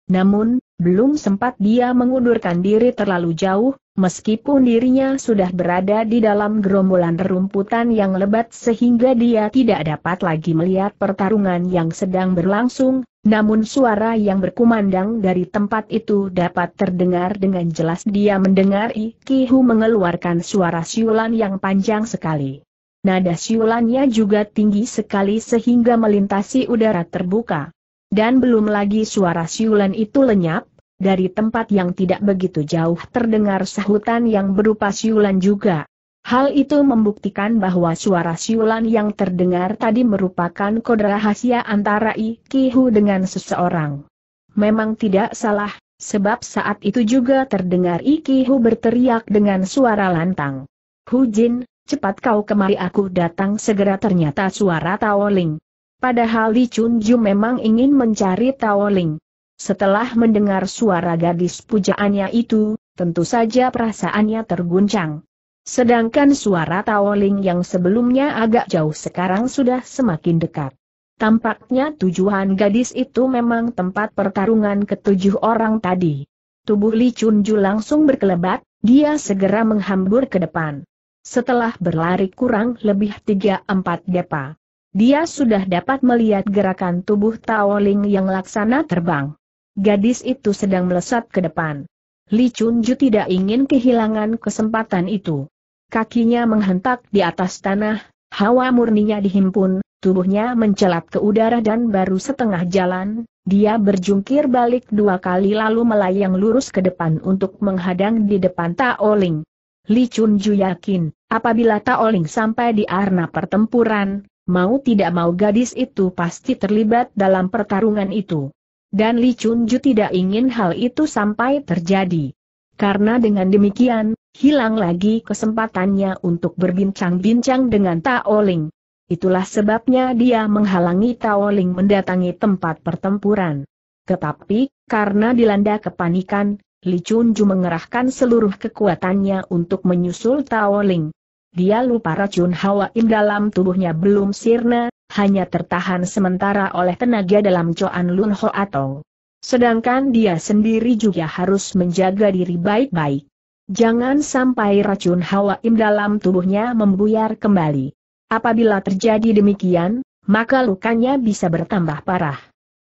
Namun, belum sempat dia mengundurkan diri terlalu jauh, meskipun dirinya sudah berada di dalam gerombolan rumputan yang lebat sehingga dia tidak dapat lagi melihat pertarungan yang sedang berlangsung, namun suara yang berkumandang dari tempat itu dapat terdengar dengan jelas dia mendengar Ikihu mengeluarkan suara siulan yang panjang sekali. Nada siulannya juga tinggi sekali sehingga melintasi udara terbuka. Dan belum lagi suara siulan itu lenyap, dari tempat yang tidak begitu jauh terdengar sahutan yang berupa siulan juga. Hal itu membuktikan bahwa suara siulan yang terdengar tadi merupakan kode rahasia antara Ikihu dengan seseorang. Memang tidak salah, sebab saat itu juga terdengar Ikihu berteriak dengan suara lantang. Hu Jin, cepat kau kemari aku datang segera ternyata suara Taoling. Padahal Li Chun Ju memang ingin mencari Taoling. Setelah mendengar suara gadis pujaannya itu, tentu saja perasaannya terguncang. Sedangkan suara Taoling yang sebelumnya agak jauh sekarang sudah semakin dekat. Tampaknya tujuan gadis itu memang tempat pertarungan ketujuh orang tadi. Tubuh Li Chunju langsung berkelebat, dia segera menghambur ke depan. Setelah berlari kurang lebih 3-4 depa, dia sudah dapat melihat gerakan tubuh Taoling yang laksana terbang gadis itu sedang melesat ke depan. Li Chunju tidak ingin kehilangan kesempatan itu. Kakinya menghentak di atas tanah, hawa murninya dihimpun, tubuhnya mencelat ke udara dan baru setengah jalan, dia berjungkir balik dua kali lalu melayang lurus ke depan untuk menghadang di depan Taoling. Li Chunju yakin, apabila Taoling sampai di arena pertempuran, mau tidak mau gadis itu pasti terlibat dalam pertarungan itu. Dan Li Chunju tidak ingin hal itu sampai terjadi. Karena dengan demikian, hilang lagi kesempatannya untuk berbincang-bincang dengan Tao Ling. Itulah sebabnya dia menghalangi Tao Ling mendatangi tempat pertempuran. Tetapi, karena dilanda kepanikan, Li Chunju mengerahkan seluruh kekuatannya untuk menyusul Tao Ling. Dia lupa racun hawa im dalam tubuhnya belum sirna, hanya tertahan sementara oleh tenaga dalam Coan Lun Ho atau. Sedangkan dia sendiri juga harus menjaga diri baik-baik. Jangan sampai racun hawa im dalam tubuhnya membuyar kembali. Apabila terjadi demikian, maka lukanya bisa bertambah parah.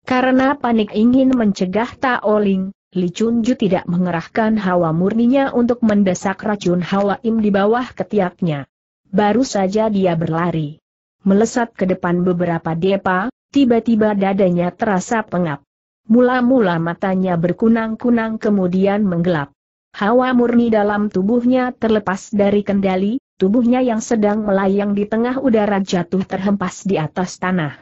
Karena panik ingin mencegah Taoling, Li Chunju tidak mengerahkan hawa murninya untuk mendesak racun hawa im di bawah ketiaknya. Baru saja dia berlari melesat ke depan beberapa depa, tiba-tiba dadanya terasa pengap. Mula-mula matanya berkunang-kunang kemudian menggelap. Hawa murni dalam tubuhnya terlepas dari kendali, tubuhnya yang sedang melayang di tengah udara jatuh terhempas di atas tanah.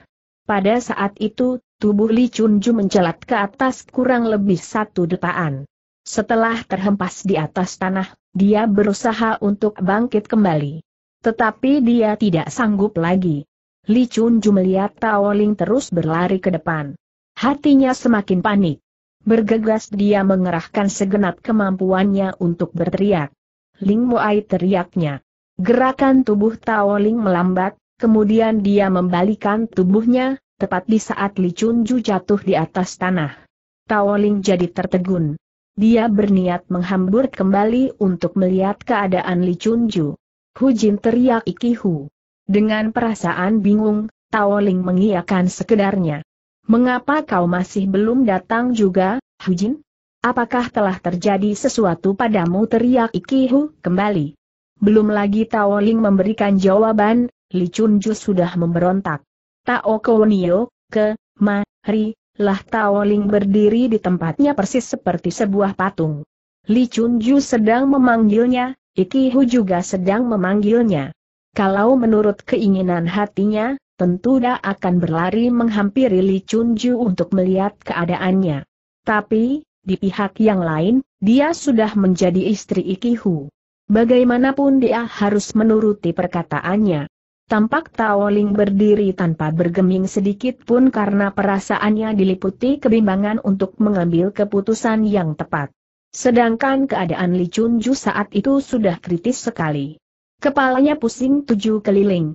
Pada saat itu, tubuh Li Chunju mencelat ke atas kurang lebih satu detaan. Setelah terhempas di atas tanah, dia berusaha untuk bangkit kembali. Tetapi dia tidak sanggup lagi. Li Chun Ju melihat Tao Ling terus berlari ke depan. Hatinya semakin panik. Bergegas dia mengerahkan segenap kemampuannya untuk berteriak. Ling Muai teriaknya. Gerakan tubuh Tao Ling melambat, kemudian dia membalikan tubuhnya, tepat di saat Li Chun Ju jatuh di atas tanah. Tao Ling jadi tertegun. Dia berniat menghambur kembali untuk melihat keadaan Li Chun Ju. Hu Jin teriak Iki Hu. Dengan perasaan bingung, Tao Ling mengiakan sekedarnya. Mengapa kau masih belum datang juga, Hu Jin? Apakah telah terjadi sesuatu padamu teriak Iki Hu kembali? Belum lagi Tao Ling memberikan jawaban, Li Ju sudah memberontak. Tao Kounio, ke, ma, ri, lah Tao Ling berdiri di tempatnya persis seperti sebuah patung. Li Ju sedang memanggilnya, Ikihu juga sedang memanggilnya. Kalau menurut keinginan hatinya, tentu dia akan berlari menghampiri Li Chunju untuk melihat keadaannya. Tapi, di pihak yang lain, dia sudah menjadi istri Ikihu. Bagaimanapun dia harus menuruti perkataannya. Tampak Taoling berdiri tanpa bergeming sedikit pun karena perasaannya diliputi kebimbangan untuk mengambil keputusan yang tepat. Sedangkan keadaan Li Chunju saat itu sudah kritis sekali. Kepalanya pusing tujuh keliling.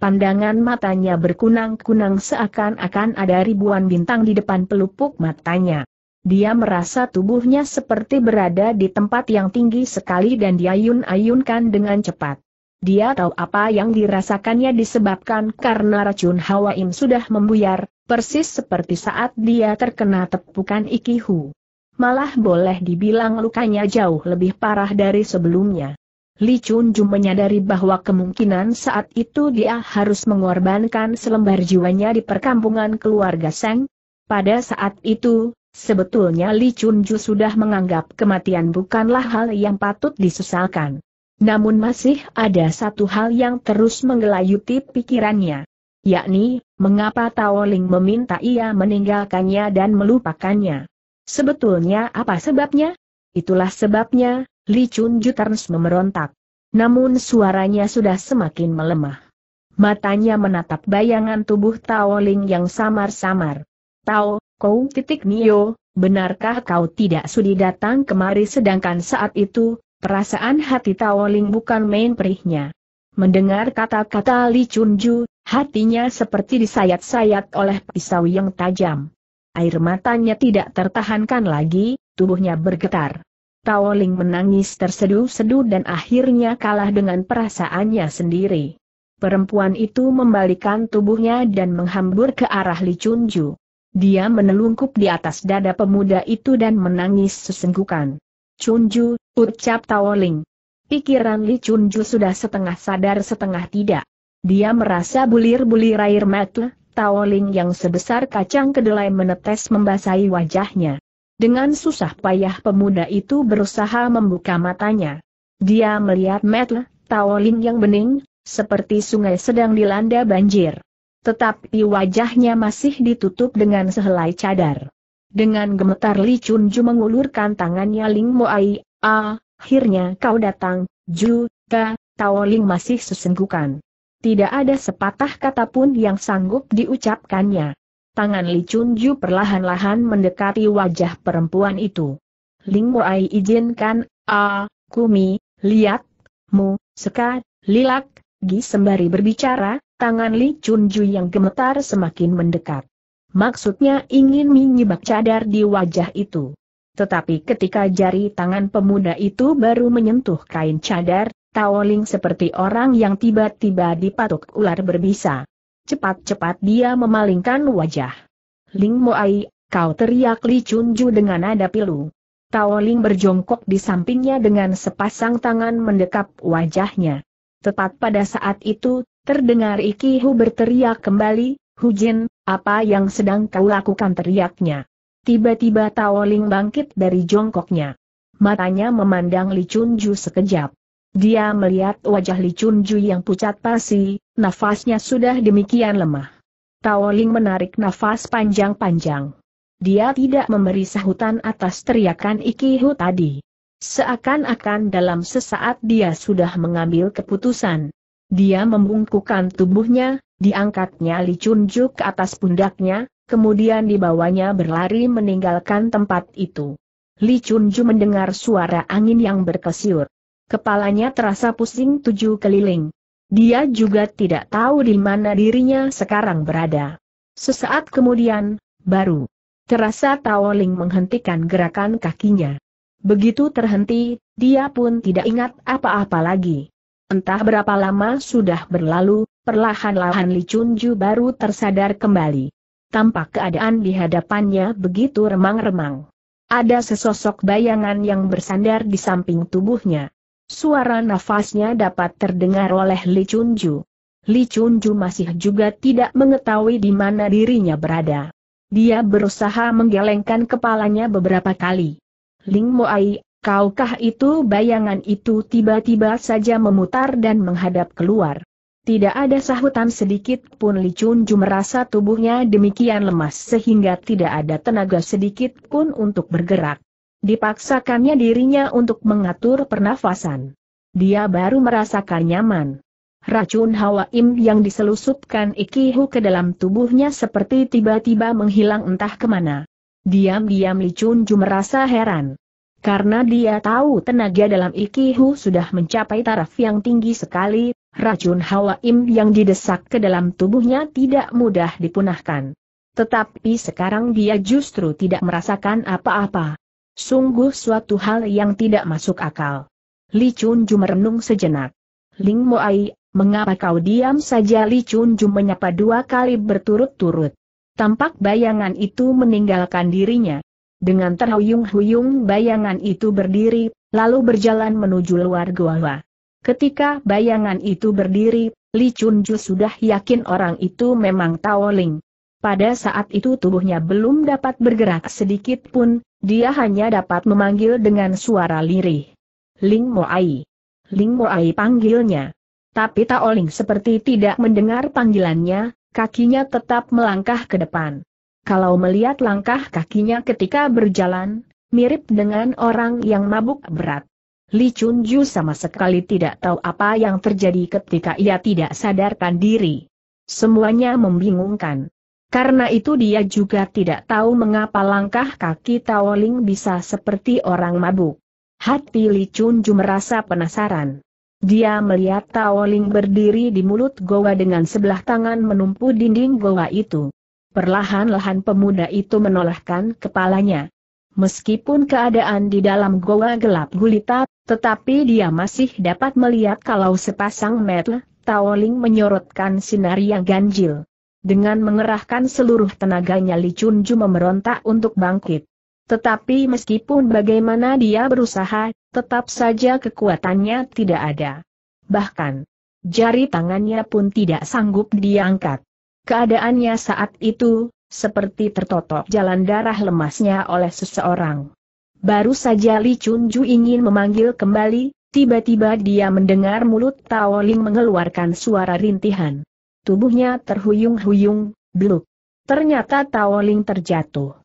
Pandangan matanya berkunang-kunang seakan-akan ada ribuan bintang di depan pelupuk matanya. Dia merasa tubuhnya seperti berada di tempat yang tinggi sekali dan diayun-ayunkan dengan cepat. Dia tahu apa yang dirasakannya disebabkan karena racun Hawaim sudah membuyar, persis seperti saat dia terkena tepukan Ikihu malah boleh dibilang lukanya jauh lebih parah dari sebelumnya. Li Chun menyadari bahwa kemungkinan saat itu dia harus mengorbankan selembar jiwanya di perkampungan keluarga Seng. Pada saat itu, sebetulnya Li Chun sudah menganggap kematian bukanlah hal yang patut disesalkan. Namun masih ada satu hal yang terus menggelayuti pikirannya yakni, mengapa Taoling meminta ia meninggalkannya dan melupakannya. Sebetulnya apa sebabnya? Itulah sebabnya, Li Chun Juterns memerontak. Namun suaranya sudah semakin melemah. Matanya menatap bayangan tubuh Tao Ling yang samar-samar. Tao, kau titik Nio, benarkah kau tidak sudi datang kemari sedangkan saat itu, perasaan hati Tao Ling bukan main perihnya. Mendengar kata-kata Li Ju, hatinya seperti disayat-sayat oleh pisau yang tajam. Air matanya tidak tertahankan lagi, tubuhnya bergetar. Taoling menangis tersedu-sedu dan akhirnya kalah dengan perasaannya sendiri. Perempuan itu membalikan tubuhnya dan menghambur ke arah Li Chunju. Dia menelungkup di atas dada pemuda itu dan menangis sesenggukan. Chunju, ucap Taoling. Pikiran Li Chunju sudah setengah sadar setengah tidak. Dia merasa bulir-bulir air mata, taoling yang sebesar kacang kedelai menetes membasahi wajahnya. Dengan susah payah pemuda itu berusaha membuka matanya. Dia melihat Metle, taoling yang bening, seperti sungai sedang dilanda banjir. Tetapi wajahnya masih ditutup dengan sehelai cadar. Dengan gemetar Li Chunju mengulurkan tangannya Ling Ah, akhirnya kau datang, Ju, ka, Taoling masih sesenggukan. Tidak ada sepatah kata pun yang sanggup diucapkannya. Tangan Li Chunju perlahan-lahan mendekati wajah perempuan itu. Ling Moai izinkan, a, kumi, liat, mu, seka, lilak, gi sembari berbicara, tangan Li Chunju yang gemetar semakin mendekat. Maksudnya ingin menyibak cadar di wajah itu. Tetapi ketika jari tangan pemuda itu baru menyentuh kain cadar, Taoling seperti orang yang tiba-tiba dipatuk ular berbisa. Cepat-cepat dia memalingkan wajah. Ling Moai, kau teriak Li Chunju dengan nada pilu. Taoling berjongkok di sampingnya dengan sepasang tangan mendekap wajahnya. Tepat pada saat itu, terdengar Iki Hu berteriak kembali, Hu Jin, apa yang sedang kau lakukan teriaknya. Tiba-tiba Taoling bangkit dari jongkoknya. Matanya memandang Li Chunju sekejap. Dia melihat wajah Li Ju yang pucat pasi, nafasnya sudah demikian lemah. Tao Ling menarik nafas panjang-panjang. Dia tidak memberi sahutan atas teriakan Ikihu tadi. Seakan-akan dalam sesaat dia sudah mengambil keputusan. Dia membungkukkan tubuhnya, diangkatnya Li Ju ke atas pundaknya, kemudian dibawanya berlari meninggalkan tempat itu. Li Ju mendengar suara angin yang berkesiur. Kepalanya terasa pusing tujuh keliling. Dia juga tidak tahu di mana dirinya sekarang berada. Sesaat kemudian, baru terasa Taoling menghentikan gerakan kakinya. Begitu terhenti, dia pun tidak ingat apa-apa lagi. Entah berapa lama sudah berlalu, perlahan-lahan Li Chunju baru tersadar kembali. Tampak keadaan di hadapannya begitu remang-remang. Ada sesosok bayangan yang bersandar di samping tubuhnya. Suara nafasnya dapat terdengar oleh Li Chunju. Li Chunju masih juga tidak mengetahui di mana dirinya berada. Dia berusaha menggelengkan kepalanya beberapa kali. Ling Moai, kaukah itu bayangan itu tiba-tiba saja memutar dan menghadap keluar. Tidak ada sahutan sedikit pun Li Chunju merasa tubuhnya demikian lemas sehingga tidak ada tenaga sedikit pun untuk bergerak. Dipaksakannya dirinya untuk mengatur pernafasan. Dia baru merasakan nyaman. Racun hawa im yang diselusupkan Ikihu ke dalam tubuhnya seperti tiba-tiba menghilang entah kemana. Diam-diam Li Chunju merasa heran. Karena dia tahu tenaga dalam Ikihu sudah mencapai taraf yang tinggi sekali, racun hawa im yang didesak ke dalam tubuhnya tidak mudah dipunahkan. Tetapi sekarang dia justru tidak merasakan apa-apa. Sungguh suatu hal yang tidak masuk akal. Li Chunju merenung sejenak. Ling Moai, mengapa kau diam saja Li Chunju menyapa dua kali berturut-turut. Tampak bayangan itu meninggalkan dirinya. Dengan terhuyung-huyung bayangan itu berdiri, lalu berjalan menuju luar gua. Ketika bayangan itu berdiri, Li Chunju sudah yakin orang itu memang Tao Ling. Pada saat itu tubuhnya belum dapat bergerak sedikit pun, dia hanya dapat memanggil dengan suara lirih. Ling Moai. Ling Moai panggilnya. Tapi Taoling seperti tidak mendengar panggilannya, kakinya tetap melangkah ke depan. Kalau melihat langkah kakinya ketika berjalan, mirip dengan orang yang mabuk berat. Li Chunju sama sekali tidak tahu apa yang terjadi ketika ia tidak sadarkan diri. Semuanya membingungkan. Karena itu dia juga tidak tahu mengapa langkah kaki Taoling bisa seperti orang mabuk. Hati Li Chunju merasa penasaran. Dia melihat Taoling berdiri di mulut goa dengan sebelah tangan menumpu dinding goa itu. Perlahan-lahan pemuda itu menolakkan kepalanya. Meskipun keadaan di dalam goa gelap gulita, tetapi dia masih dapat melihat kalau sepasang mata Taoling menyorotkan sinar yang ganjil. Dengan mengerahkan seluruh tenaganya Li Chunju memberontak untuk bangkit. Tetapi meskipun bagaimana dia berusaha, tetap saja kekuatannya tidak ada. Bahkan, jari tangannya pun tidak sanggup diangkat. Keadaannya saat itu, seperti tertotok jalan darah lemasnya oleh seseorang. Baru saja Li Chunju ingin memanggil kembali, tiba-tiba dia mendengar mulut Tao Ling mengeluarkan suara rintihan. Tubuhnya terhuyung-huyung, bluk. Ternyata Taoling terjatuh.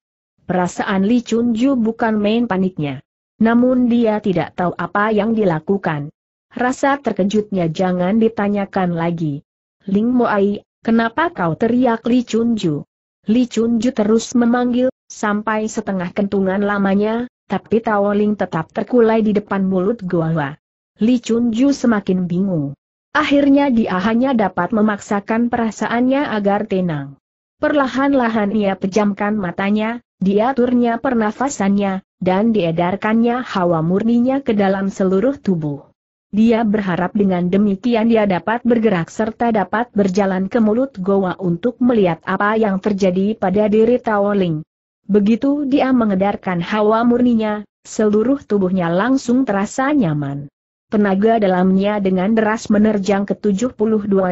Perasaan Li Chunju bukan main paniknya. Namun dia tidak tahu apa yang dilakukan. Rasa terkejutnya jangan ditanyakan lagi. Ling Moai, kenapa kau teriak Li Chunju? Li Chunju terus memanggil, sampai setengah kentungan lamanya, tapi Taoling tetap terkulai di depan mulut Goa. Li Chunju semakin bingung. Akhirnya dia hanya dapat memaksakan perasaannya agar tenang. Perlahan-lahan ia pejamkan matanya, diaturnya pernafasannya, dan diedarkannya hawa murninya ke dalam seluruh tubuh. Dia berharap dengan demikian dia dapat bergerak serta dapat berjalan ke mulut goa untuk melihat apa yang terjadi pada diri Tawoling. Begitu dia mengedarkan hawa murninya, seluruh tubuhnya langsung terasa nyaman tenaga dalamnya dengan deras menerjang ke 72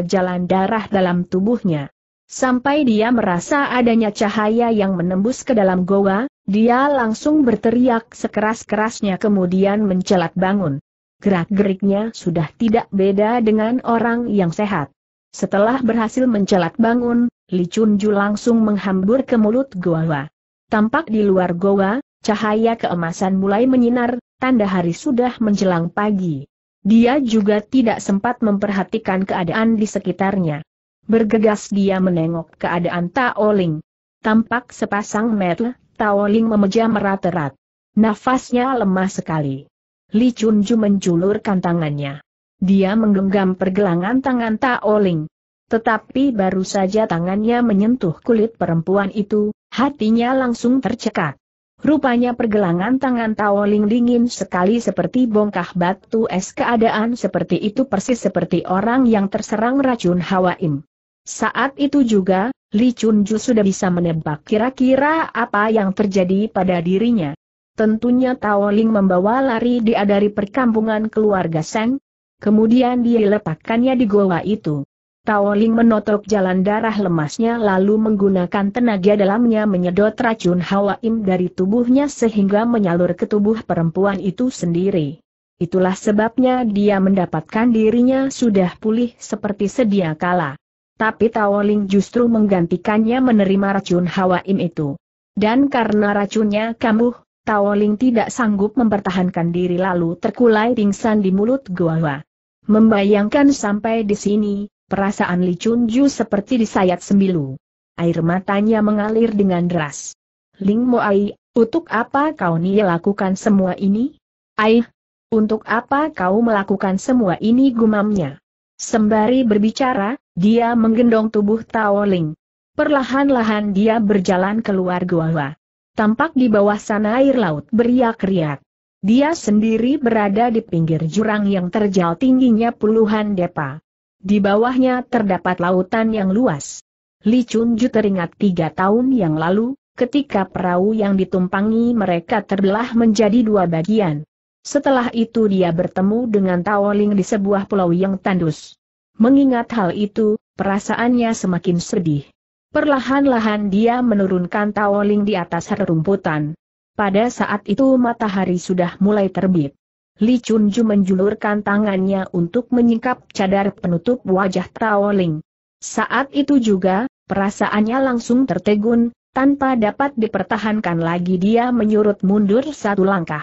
jalan darah dalam tubuhnya. Sampai dia merasa adanya cahaya yang menembus ke dalam goa, dia langsung berteriak sekeras-kerasnya kemudian mencelat bangun. Gerak-geriknya sudah tidak beda dengan orang yang sehat. Setelah berhasil mencelat bangun, Li Chunju langsung menghambur ke mulut goa. Tampak di luar goa, cahaya keemasan mulai menyinar, tanda hari sudah menjelang pagi. Dia juga tidak sempat memperhatikan keadaan di sekitarnya. Bergegas dia menengok keadaan Ling. Tampak sepasang mata, Ling memejam erat-erat. Nafasnya lemah sekali. Li Chunju menjulurkan tangannya. Dia menggenggam pergelangan tangan Ling. Tetapi baru saja tangannya menyentuh kulit perempuan itu, hatinya langsung tercekat. Rupanya pergelangan tangan Tao dingin sekali seperti bongkah batu es keadaan seperti itu persis seperti orang yang terserang racun Hawaim. Saat itu juga, Li Chunju sudah bisa menebak kira-kira apa yang terjadi pada dirinya. Tentunya Tao membawa lari dia dari perkampungan keluarga Seng, kemudian dia letakkannya di goa itu. Taoling menotok jalan darah lemasnya lalu menggunakan tenaga dalamnya menyedot racun hawa im dari tubuhnya sehingga menyalur ke tubuh perempuan itu sendiri. Itulah sebabnya dia mendapatkan dirinya sudah pulih seperti sedia kala. Tapi Taoling justru menggantikannya menerima racun hawa im itu. Dan karena racunnya kambuh, Taoling tidak sanggup mempertahankan diri lalu terkulai pingsan di mulut gua. Membayangkan sampai di sini, Perasaan Li Chunju seperti disayat sembilu. Air matanya mengalir dengan deras. Ling Moai, untuk apa kau ni lakukan semua ini? Aih, untuk apa kau melakukan semua ini gumamnya? Sembari berbicara, dia menggendong tubuh Tao Ling. Perlahan-lahan dia berjalan keluar gua. Tampak di bawah sana air laut beriak-riak. Dia sendiri berada di pinggir jurang yang terjal tingginya puluhan depa. Di bawahnya terdapat lautan yang luas. Li Chunju teringat tiga tahun yang lalu, ketika perahu yang ditumpangi mereka terbelah menjadi dua bagian. Setelah itu dia bertemu dengan Taoling di sebuah pulau yang tandus. Mengingat hal itu, perasaannya semakin sedih. Perlahan-lahan dia menurunkan Taoling di atas rerumputan. Pada saat itu matahari sudah mulai terbit. Li Chunju menjulurkan tangannya untuk menyingkap cadar penutup wajah Ling. Saat itu juga, perasaannya langsung tertegun, tanpa dapat dipertahankan lagi dia menyurut mundur satu langkah.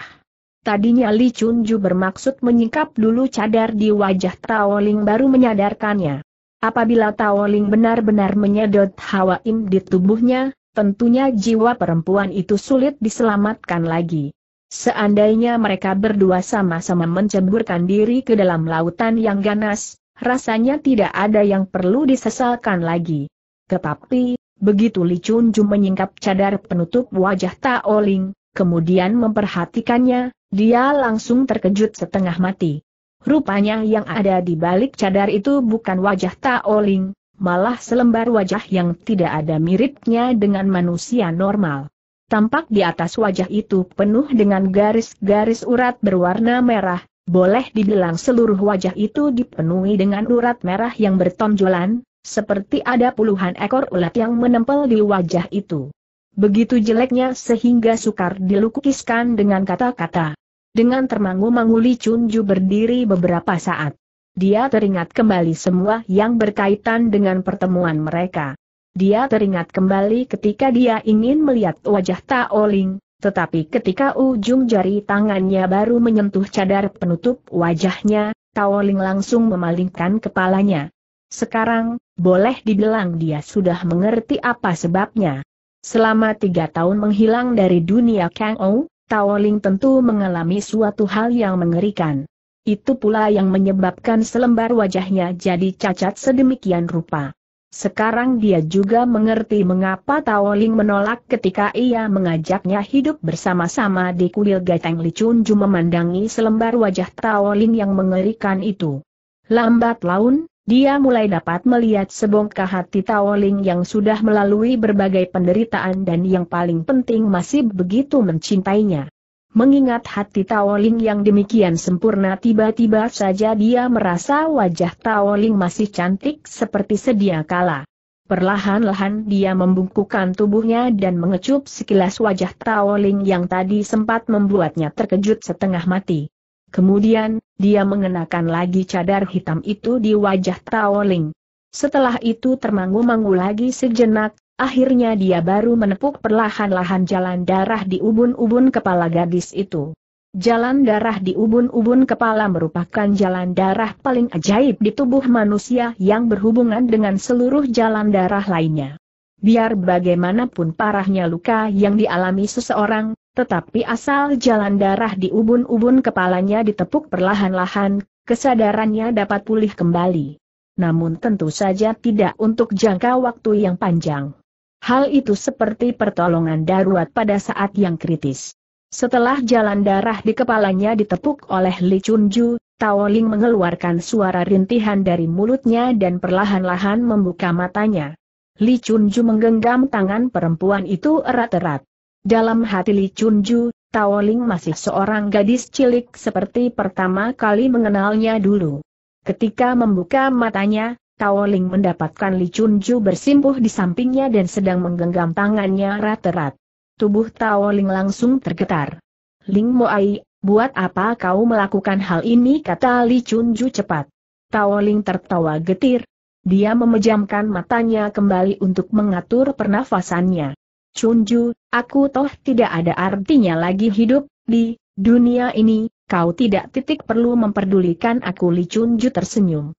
Tadinya Li Chunju bermaksud menyingkap dulu cadar di wajah Ling baru menyadarkannya. Apabila Ling benar-benar menyedot hawa im di tubuhnya, tentunya jiwa perempuan itu sulit diselamatkan lagi. Seandainya mereka berdua sama-sama menceburkan diri ke dalam lautan yang ganas, rasanya tidak ada yang perlu disesalkan lagi. Tetapi, begitu Li Chunju menyingkap cadar penutup wajah Taoling, kemudian memperhatikannya, dia langsung terkejut setengah mati. Rupanya yang ada di balik cadar itu bukan wajah Taoling, malah selembar wajah yang tidak ada miripnya dengan manusia normal. Tampak di atas wajah itu penuh dengan garis-garis urat berwarna merah, boleh dibilang seluruh wajah itu dipenuhi dengan urat merah yang bertonjolan, seperti ada puluhan ekor ulat yang menempel di wajah itu. Begitu jeleknya sehingga sukar dilukiskan dengan kata-kata. Dengan termangu-mangu Li Chunju berdiri beberapa saat. Dia teringat kembali semua yang berkaitan dengan pertemuan mereka. Dia teringat kembali ketika dia ingin melihat wajah Taoling, tetapi ketika ujung jari tangannya baru menyentuh cadar penutup wajahnya, Taoling langsung memalingkan kepalanya. Sekarang, boleh dibilang dia sudah mengerti apa sebabnya. Selama tiga tahun menghilang dari dunia Kang Ou, Taoling tentu mengalami suatu hal yang mengerikan. Itu pula yang menyebabkan selembar wajahnya jadi cacat sedemikian rupa. Sekarang dia juga mengerti mengapa Taoling menolak ketika ia mengajaknya hidup bersama-sama di kuil Gateng Licunju memandangi selembar wajah Taoling yang mengerikan itu. Lambat laun, dia mulai dapat melihat sebongkah hati Taoling yang sudah melalui berbagai penderitaan dan yang paling penting masih begitu mencintainya. Mengingat hati Taoling yang demikian sempurna tiba-tiba saja dia merasa wajah Taoling masih cantik seperti sedia kala. Perlahan-lahan dia membungkukkan tubuhnya dan mengecup sekilas wajah Taoling yang tadi sempat membuatnya terkejut setengah mati. Kemudian, dia mengenakan lagi cadar hitam itu di wajah Taoling. Setelah itu termangu-mangu lagi sejenak, Akhirnya dia baru menepuk perlahan-lahan jalan darah di ubun-ubun kepala gadis itu. Jalan darah di ubun-ubun kepala merupakan jalan darah paling ajaib di tubuh manusia yang berhubungan dengan seluruh jalan darah lainnya. Biar bagaimanapun parahnya luka yang dialami seseorang, tetapi asal jalan darah di ubun-ubun kepalanya ditepuk perlahan-lahan, kesadarannya dapat pulih kembali. Namun tentu saja tidak untuk jangka waktu yang panjang. Hal itu seperti pertolongan darurat pada saat yang kritis. Setelah jalan darah di kepalanya ditepuk oleh Li Chunju, Tao Ling mengeluarkan suara rintihan dari mulutnya dan perlahan-lahan membuka matanya. Li Chunju menggenggam tangan perempuan itu erat-erat. Dalam hati Li Chunju, Tao Ling masih seorang gadis cilik seperti pertama kali mengenalnya dulu. Ketika membuka matanya, Tao Ling mendapatkan Li Ju bersimpuh di sampingnya dan sedang menggenggam tangannya rat-rat. Tubuh Tao Ling langsung tergetar. Ling Moai, buat apa kau melakukan hal ini kata Li Ju cepat. Tao Ling tertawa getir. Dia memejamkan matanya kembali untuk mengatur pernafasannya. Chun Ju, aku toh tidak ada artinya lagi hidup, di dunia ini, kau tidak titik perlu memperdulikan aku Li Ju tersenyum.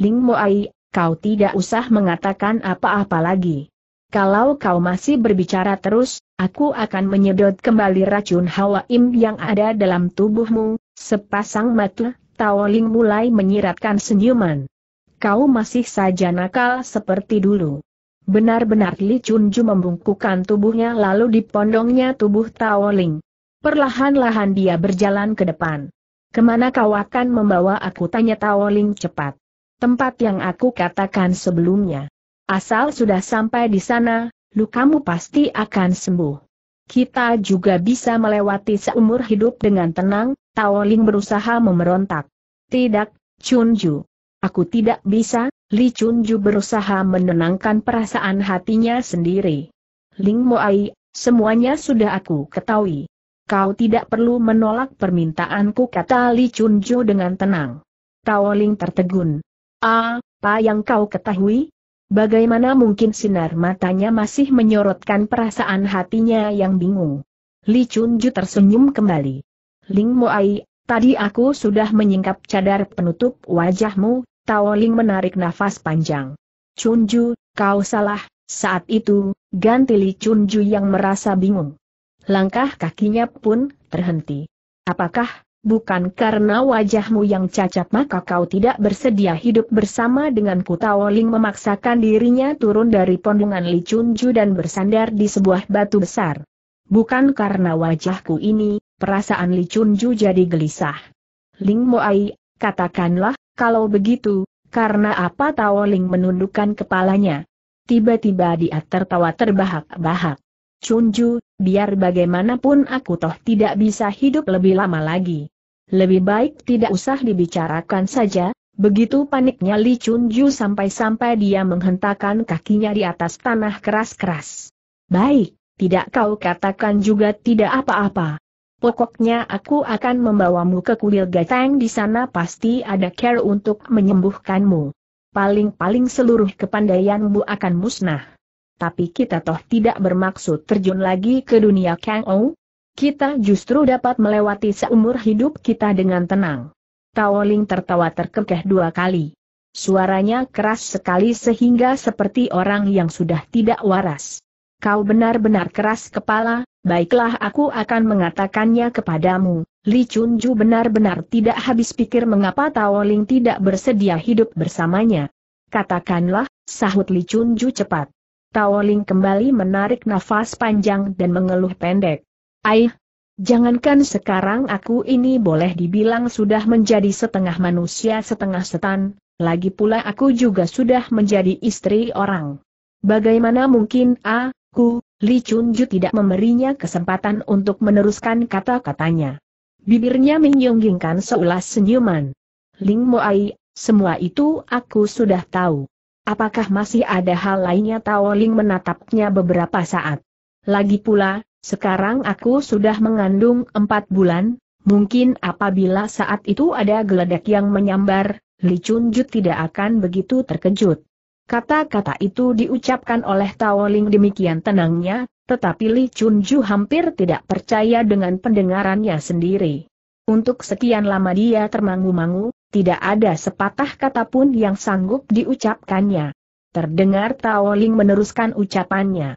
Ling Moai, kau tidak usah mengatakan apa-apa lagi. Kalau kau masih berbicara terus, aku akan menyedot kembali racun hawa im yang ada dalam tubuhmu, sepasang mata, Taoling mulai menyiratkan senyuman. Kau masih saja nakal seperti dulu. Benar-benar Li Chunju membungkukkan tubuhnya lalu dipondongnya tubuh Taoling. Perlahan-lahan dia berjalan ke depan. Kemana kau akan membawa aku tanya Taoling cepat tempat yang aku katakan sebelumnya. Asal sudah sampai di sana, lukamu pasti akan sembuh. Kita juga bisa melewati seumur hidup dengan tenang, Tao Ling berusaha memberontak. Tidak, Chunju. Aku tidak bisa, Li Chunju berusaha menenangkan perasaan hatinya sendiri. Ling Ai, semuanya sudah aku ketahui. Kau tidak perlu menolak permintaanku kata Li Chunju dengan tenang. Tao Ling tertegun. Apa yang kau ketahui? Bagaimana mungkin sinar matanya masih menyorotkan perasaan hatinya yang bingung? Li Chunju tersenyum kembali. Ling Moai, tadi aku sudah menyingkap cadar penutup wajahmu, Tao Ling menarik nafas panjang. Chunju, kau salah, saat itu, ganti Li Chunju yang merasa bingung. Langkah kakinya pun terhenti. Apakah bukan karena wajahmu yang cacat maka kau tidak bersedia hidup bersama denganku Tao memaksakan dirinya turun dari pondongan Li Chunju dan bersandar di sebuah batu besar. Bukan karena wajahku ini, perasaan Li Chunju jadi gelisah. Ling Moai, katakanlah, kalau begitu, karena apa Tawoling menundukkan kepalanya. Tiba-tiba dia tertawa terbahak-bahak. Chunju, biar bagaimanapun aku toh tidak bisa hidup lebih lama lagi. Lebih baik tidak usah dibicarakan saja, begitu paniknya Li Chun Ju sampai-sampai dia menghentakkan kakinya di atas tanah keras-keras. Baik, tidak kau katakan juga tidak apa-apa. Pokoknya aku akan membawamu ke kuil Gateng di sana pasti ada care untuk menyembuhkanmu. Paling-paling seluruh kepandaianmu akan musnah tapi kita toh tidak bermaksud terjun lagi ke dunia Kang Ong, kita justru dapat melewati seumur hidup kita dengan tenang. Taoling tertawa terkekeh dua kali. Suaranya keras sekali sehingga seperti orang yang sudah tidak waras. Kau benar-benar keras kepala, baiklah aku akan mengatakannya kepadamu. Li Chunju benar-benar tidak habis pikir mengapa Taoling tidak bersedia hidup bersamanya. Katakanlah, sahut Li Chunju cepat. Taoling kembali menarik nafas panjang dan mengeluh pendek. Aih, jangankan sekarang aku ini boleh dibilang sudah menjadi setengah manusia setengah setan, lagi pula aku juga sudah menjadi istri orang. Bagaimana mungkin aku, Li Chunju tidak memberinya kesempatan untuk meneruskan kata-katanya. Bibirnya menyunggingkan seulas senyuman. Ling Moai, semua itu aku sudah tahu. Apakah masih ada hal lainnya Tao Ling menatapnya beberapa saat. Lagi pula, sekarang aku sudah mengandung empat bulan, mungkin apabila saat itu ada geledek yang menyambar, Li Chunjut tidak akan begitu terkejut. Kata-kata itu diucapkan oleh Taoling demikian tenangnya, tetapi Li Chunju hampir tidak percaya dengan pendengarannya sendiri. Untuk sekian lama dia termangu-mangu, tidak ada sepatah kata pun yang sanggup diucapkannya. Terdengar Taoling meneruskan ucapannya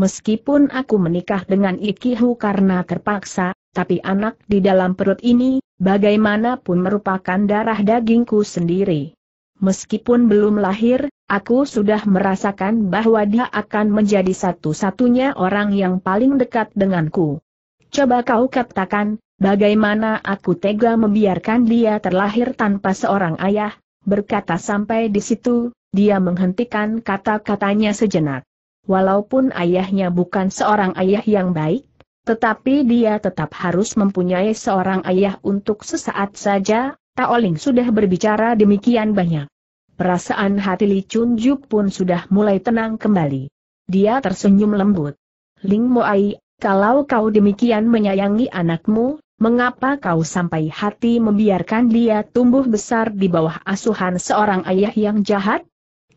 meskipun aku menikah dengan Ikihu karena terpaksa, tapi anak di dalam perut ini, bagaimanapun merupakan darah dagingku sendiri. Meskipun belum lahir, aku sudah merasakan bahwa dia akan menjadi satu-satunya orang yang paling dekat denganku. Coba kau katakan, bagaimana aku tega membiarkan dia terlahir tanpa seorang ayah, berkata sampai di situ, dia menghentikan kata-katanya sejenak. Walaupun ayahnya bukan seorang ayah yang baik, tetapi dia tetap harus mempunyai seorang ayah untuk sesaat saja, Taoling sudah berbicara demikian banyak. Perasaan hati Li Chunjuk pun sudah mulai tenang kembali. Dia tersenyum lembut. Ling Moai, kalau kau demikian menyayangi anakmu, mengapa kau sampai hati membiarkan dia tumbuh besar di bawah asuhan seorang ayah yang jahat?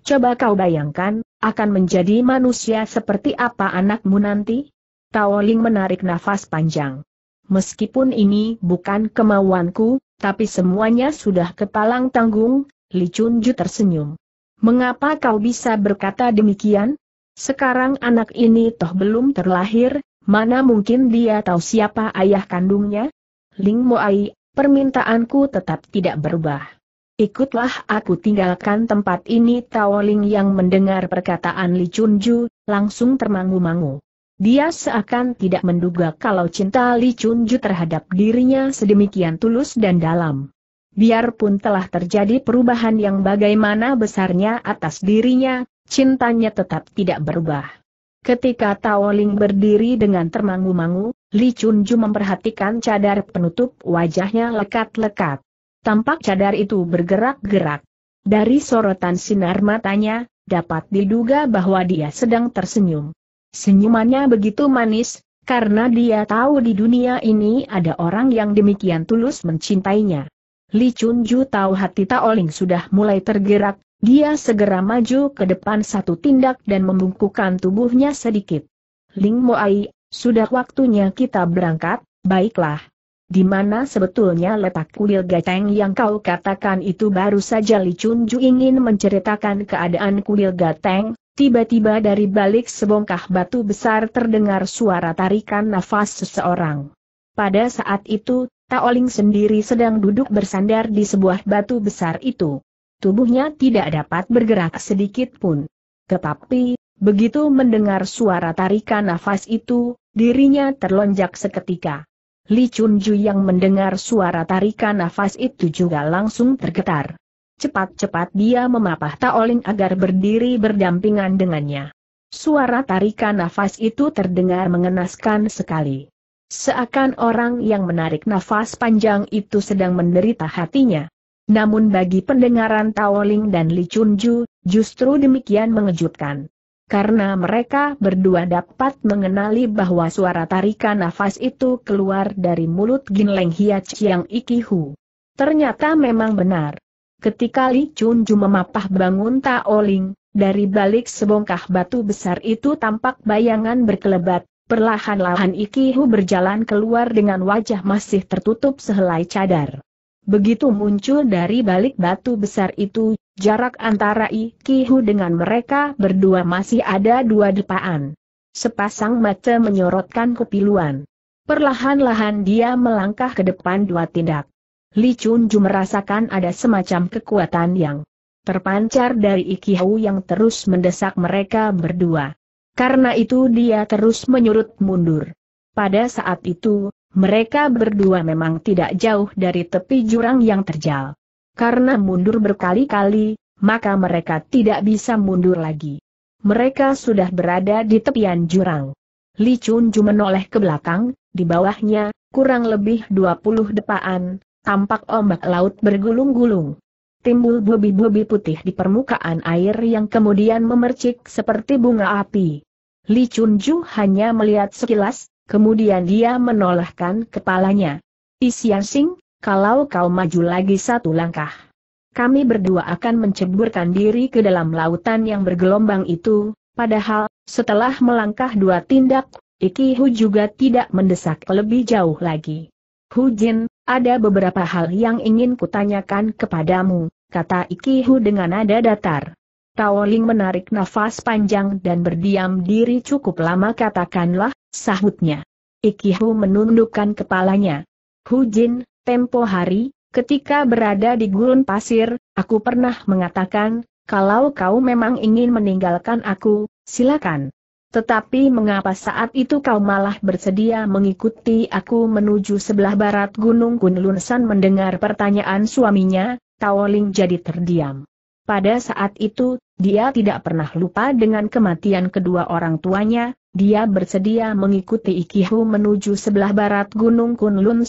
Coba kau bayangkan, akan menjadi manusia seperti apa anakmu nanti? Taoling menarik nafas panjang. Meskipun ini bukan kemauanku, tapi semuanya sudah kepalang tanggung, Li Chunju tersenyum. Mengapa kau bisa berkata demikian? Sekarang anak ini toh belum terlahir, mana mungkin dia tahu siapa ayah kandungnya? Ling Moai, permintaanku tetap tidak berubah. Ikutlah aku tinggalkan tempat ini Taoling yang mendengar perkataan Li Chunju, langsung termangu-mangu. Dia seakan tidak menduga kalau cinta Li Chunju terhadap dirinya sedemikian tulus dan dalam. Biarpun telah terjadi perubahan yang bagaimana besarnya atas dirinya, cintanya tetap tidak berubah. Ketika Taoling berdiri dengan termangu-mangu, Li Chunju memperhatikan cadar penutup wajahnya lekat-lekat. Tampak cadar itu bergerak-gerak. Dari sorotan sinar matanya, dapat diduga bahwa dia sedang tersenyum. Senyumannya begitu manis, karena dia tahu di dunia ini ada orang yang demikian tulus mencintainya. Li Chunju tahu hati Taoling sudah mulai tergerak, dia segera maju ke depan satu tindak dan membungkukkan tubuhnya sedikit. Ling Moai, sudah waktunya kita berangkat, baiklah, di mana sebetulnya letak kuil Gateng yang kau katakan itu baru saja Li Chunju ingin menceritakan keadaan kuil Gateng, tiba-tiba dari balik sebongkah batu besar terdengar suara tarikan nafas seseorang. Pada saat itu, Taoling sendiri sedang duduk bersandar di sebuah batu besar itu. Tubuhnya tidak dapat bergerak sedikit pun. Tetapi, begitu mendengar suara tarikan nafas itu, dirinya terlonjak seketika. Li Chunju yang mendengar suara tarikan nafas itu juga langsung tergetar. Cepat-cepat dia memapah Taoling agar berdiri berdampingan dengannya. Suara tarikan nafas itu terdengar mengenaskan sekali. Seakan orang yang menarik nafas panjang itu sedang menderita hatinya. Namun bagi pendengaran Taoling dan Li Chunju, justru demikian mengejutkan karena mereka berdua dapat mengenali bahwa suara tarikan nafas itu keluar dari mulut Leng Hiat Chiang Ikihu. Ternyata memang benar. Ketika Li Chun Ju memapah bangun Taoling, dari balik sebongkah batu besar itu tampak bayangan berkelebat, perlahan-lahan Ikihu berjalan keluar dengan wajah masih tertutup sehelai cadar. Begitu muncul dari balik batu besar itu, jarak antara Ikihu dengan mereka berdua masih ada dua depaan. Sepasang mata menyorotkan kepiluan. Perlahan-lahan dia melangkah ke depan dua tindak. Li Chunju merasakan ada semacam kekuatan yang terpancar dari Ikihu yang terus mendesak mereka berdua. Karena itu dia terus menyurut mundur. Pada saat itu, mereka berdua memang tidak jauh dari tepi jurang yang terjal. Karena mundur berkali-kali, maka mereka tidak bisa mundur lagi. Mereka sudah berada di tepian jurang. Li Chun menoleh ke belakang, di bawahnya, kurang lebih 20 depaan, tampak ombak laut bergulung-gulung. Timbul bubi-bubi putih di permukaan air yang kemudian memercik seperti bunga api. Li Chun hanya melihat sekilas, Kemudian dia menolakkan kepalanya. Isian Sing, kalau kau maju lagi satu langkah, kami berdua akan menceburkan diri ke dalam lautan yang bergelombang itu, padahal, setelah melangkah dua tindak, Iki Hu juga tidak mendesak lebih jauh lagi. Hu Jin, ada beberapa hal yang ingin kutanyakan kepadamu, kata Iki Hu dengan nada datar. Ling menarik nafas panjang dan berdiam diri cukup lama katakanlah, sahutnya. Ikihu menundukkan kepalanya. Hu Jin, tempo hari, ketika berada di gurun pasir, aku pernah mengatakan, kalau kau memang ingin meninggalkan aku, silakan. Tetapi mengapa saat itu kau malah bersedia mengikuti aku menuju sebelah barat Gunung Kunlun mendengar pertanyaan suaminya, Ling jadi terdiam. Pada saat itu, dia tidak pernah lupa dengan kematian kedua orang tuanya, dia bersedia mengikuti Ikihu menuju sebelah barat Gunung Kunlun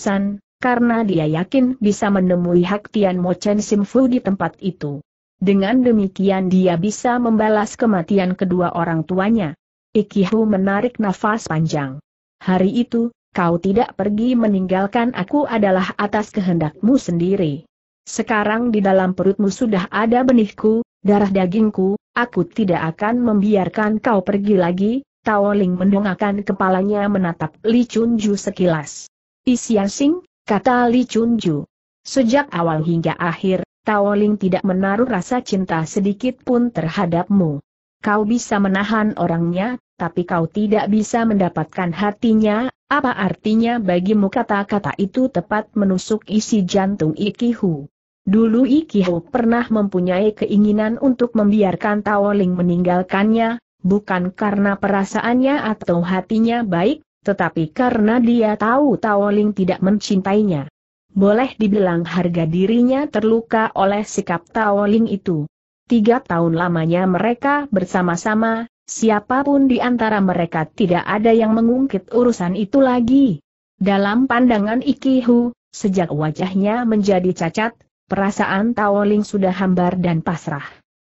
karena dia yakin bisa menemui Hak Tian Mo Chen Simfu di tempat itu. Dengan demikian dia bisa membalas kematian kedua orang tuanya. Ikihu menarik nafas panjang. Hari itu, kau tidak pergi meninggalkan aku adalah atas kehendakmu sendiri. Sekarang di dalam perutmu sudah ada benihku, darah dagingku, aku tidak akan membiarkan kau pergi lagi, Tao Ling mendongakkan kepalanya menatap Li Chunju sekilas. Isian Sing, kata Li Chunju. Sejak awal hingga akhir, Tao Ling tidak menaruh rasa cinta sedikit pun terhadapmu. Kau bisa menahan orangnya, tapi kau tidak bisa mendapatkan hatinya, apa artinya bagimu kata-kata itu tepat menusuk isi jantung Ikihu. Dulu Ikiho pernah mempunyai keinginan untuk membiarkan Taoling meninggalkannya, bukan karena perasaannya atau hatinya baik, tetapi karena dia tahu Taoling tidak mencintainya. Boleh dibilang harga dirinya terluka oleh sikap Taoling itu. Tiga tahun lamanya mereka bersama-sama, siapapun di antara mereka tidak ada yang mengungkit urusan itu lagi. Dalam pandangan Ikihu, sejak wajahnya menjadi cacat, perasaan Taoling sudah hambar dan pasrah.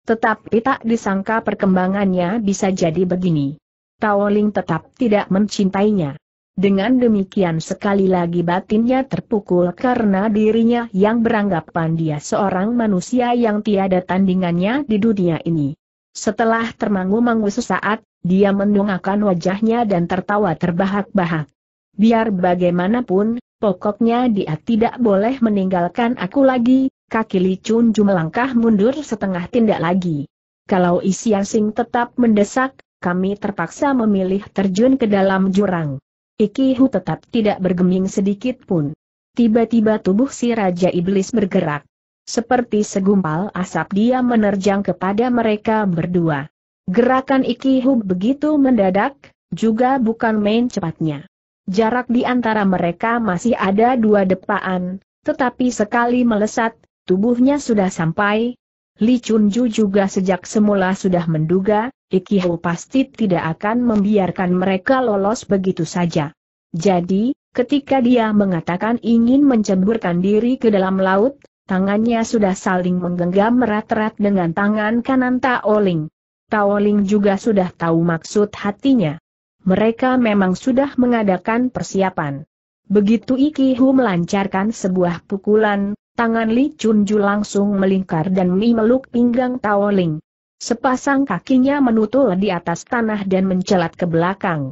Tetapi tak disangka perkembangannya bisa jadi begini. Taoling tetap tidak mencintainya. Dengan demikian sekali lagi batinnya terpukul karena dirinya yang beranggapan dia seorang manusia yang tiada tandingannya di dunia ini. Setelah termangu-mangu sesaat, dia mendongakkan wajahnya dan tertawa terbahak-bahak. Biar bagaimanapun, Pokoknya dia tidak boleh meninggalkan aku lagi, kaki Li Chun Ju melangkah mundur setengah tindak lagi. Kalau Isi Sing tetap mendesak, kami terpaksa memilih terjun ke dalam jurang. Iki Hu tetap tidak bergeming sedikit pun. Tiba-tiba tubuh si Raja Iblis bergerak. Seperti segumpal asap dia menerjang kepada mereka berdua. Gerakan Iki Hu begitu mendadak, juga bukan main cepatnya. Jarak di antara mereka masih ada dua depaan, tetapi sekali melesat, tubuhnya sudah sampai. Li Chunju juga sejak semula sudah menduga, Ekiho pasti tidak akan membiarkan mereka lolos begitu saja. Jadi, ketika dia mengatakan ingin menceburkan diri ke dalam laut, tangannya sudah saling menggenggam erat rat dengan tangan kanan Taoling. Taoling juga sudah tahu maksud hatinya mereka memang sudah mengadakan persiapan. Begitu Ikihu melancarkan sebuah pukulan, tangan Li Chunju langsung melingkar dan memeluk pinggang Tao Ling. Sepasang kakinya menutul di atas tanah dan mencelat ke belakang.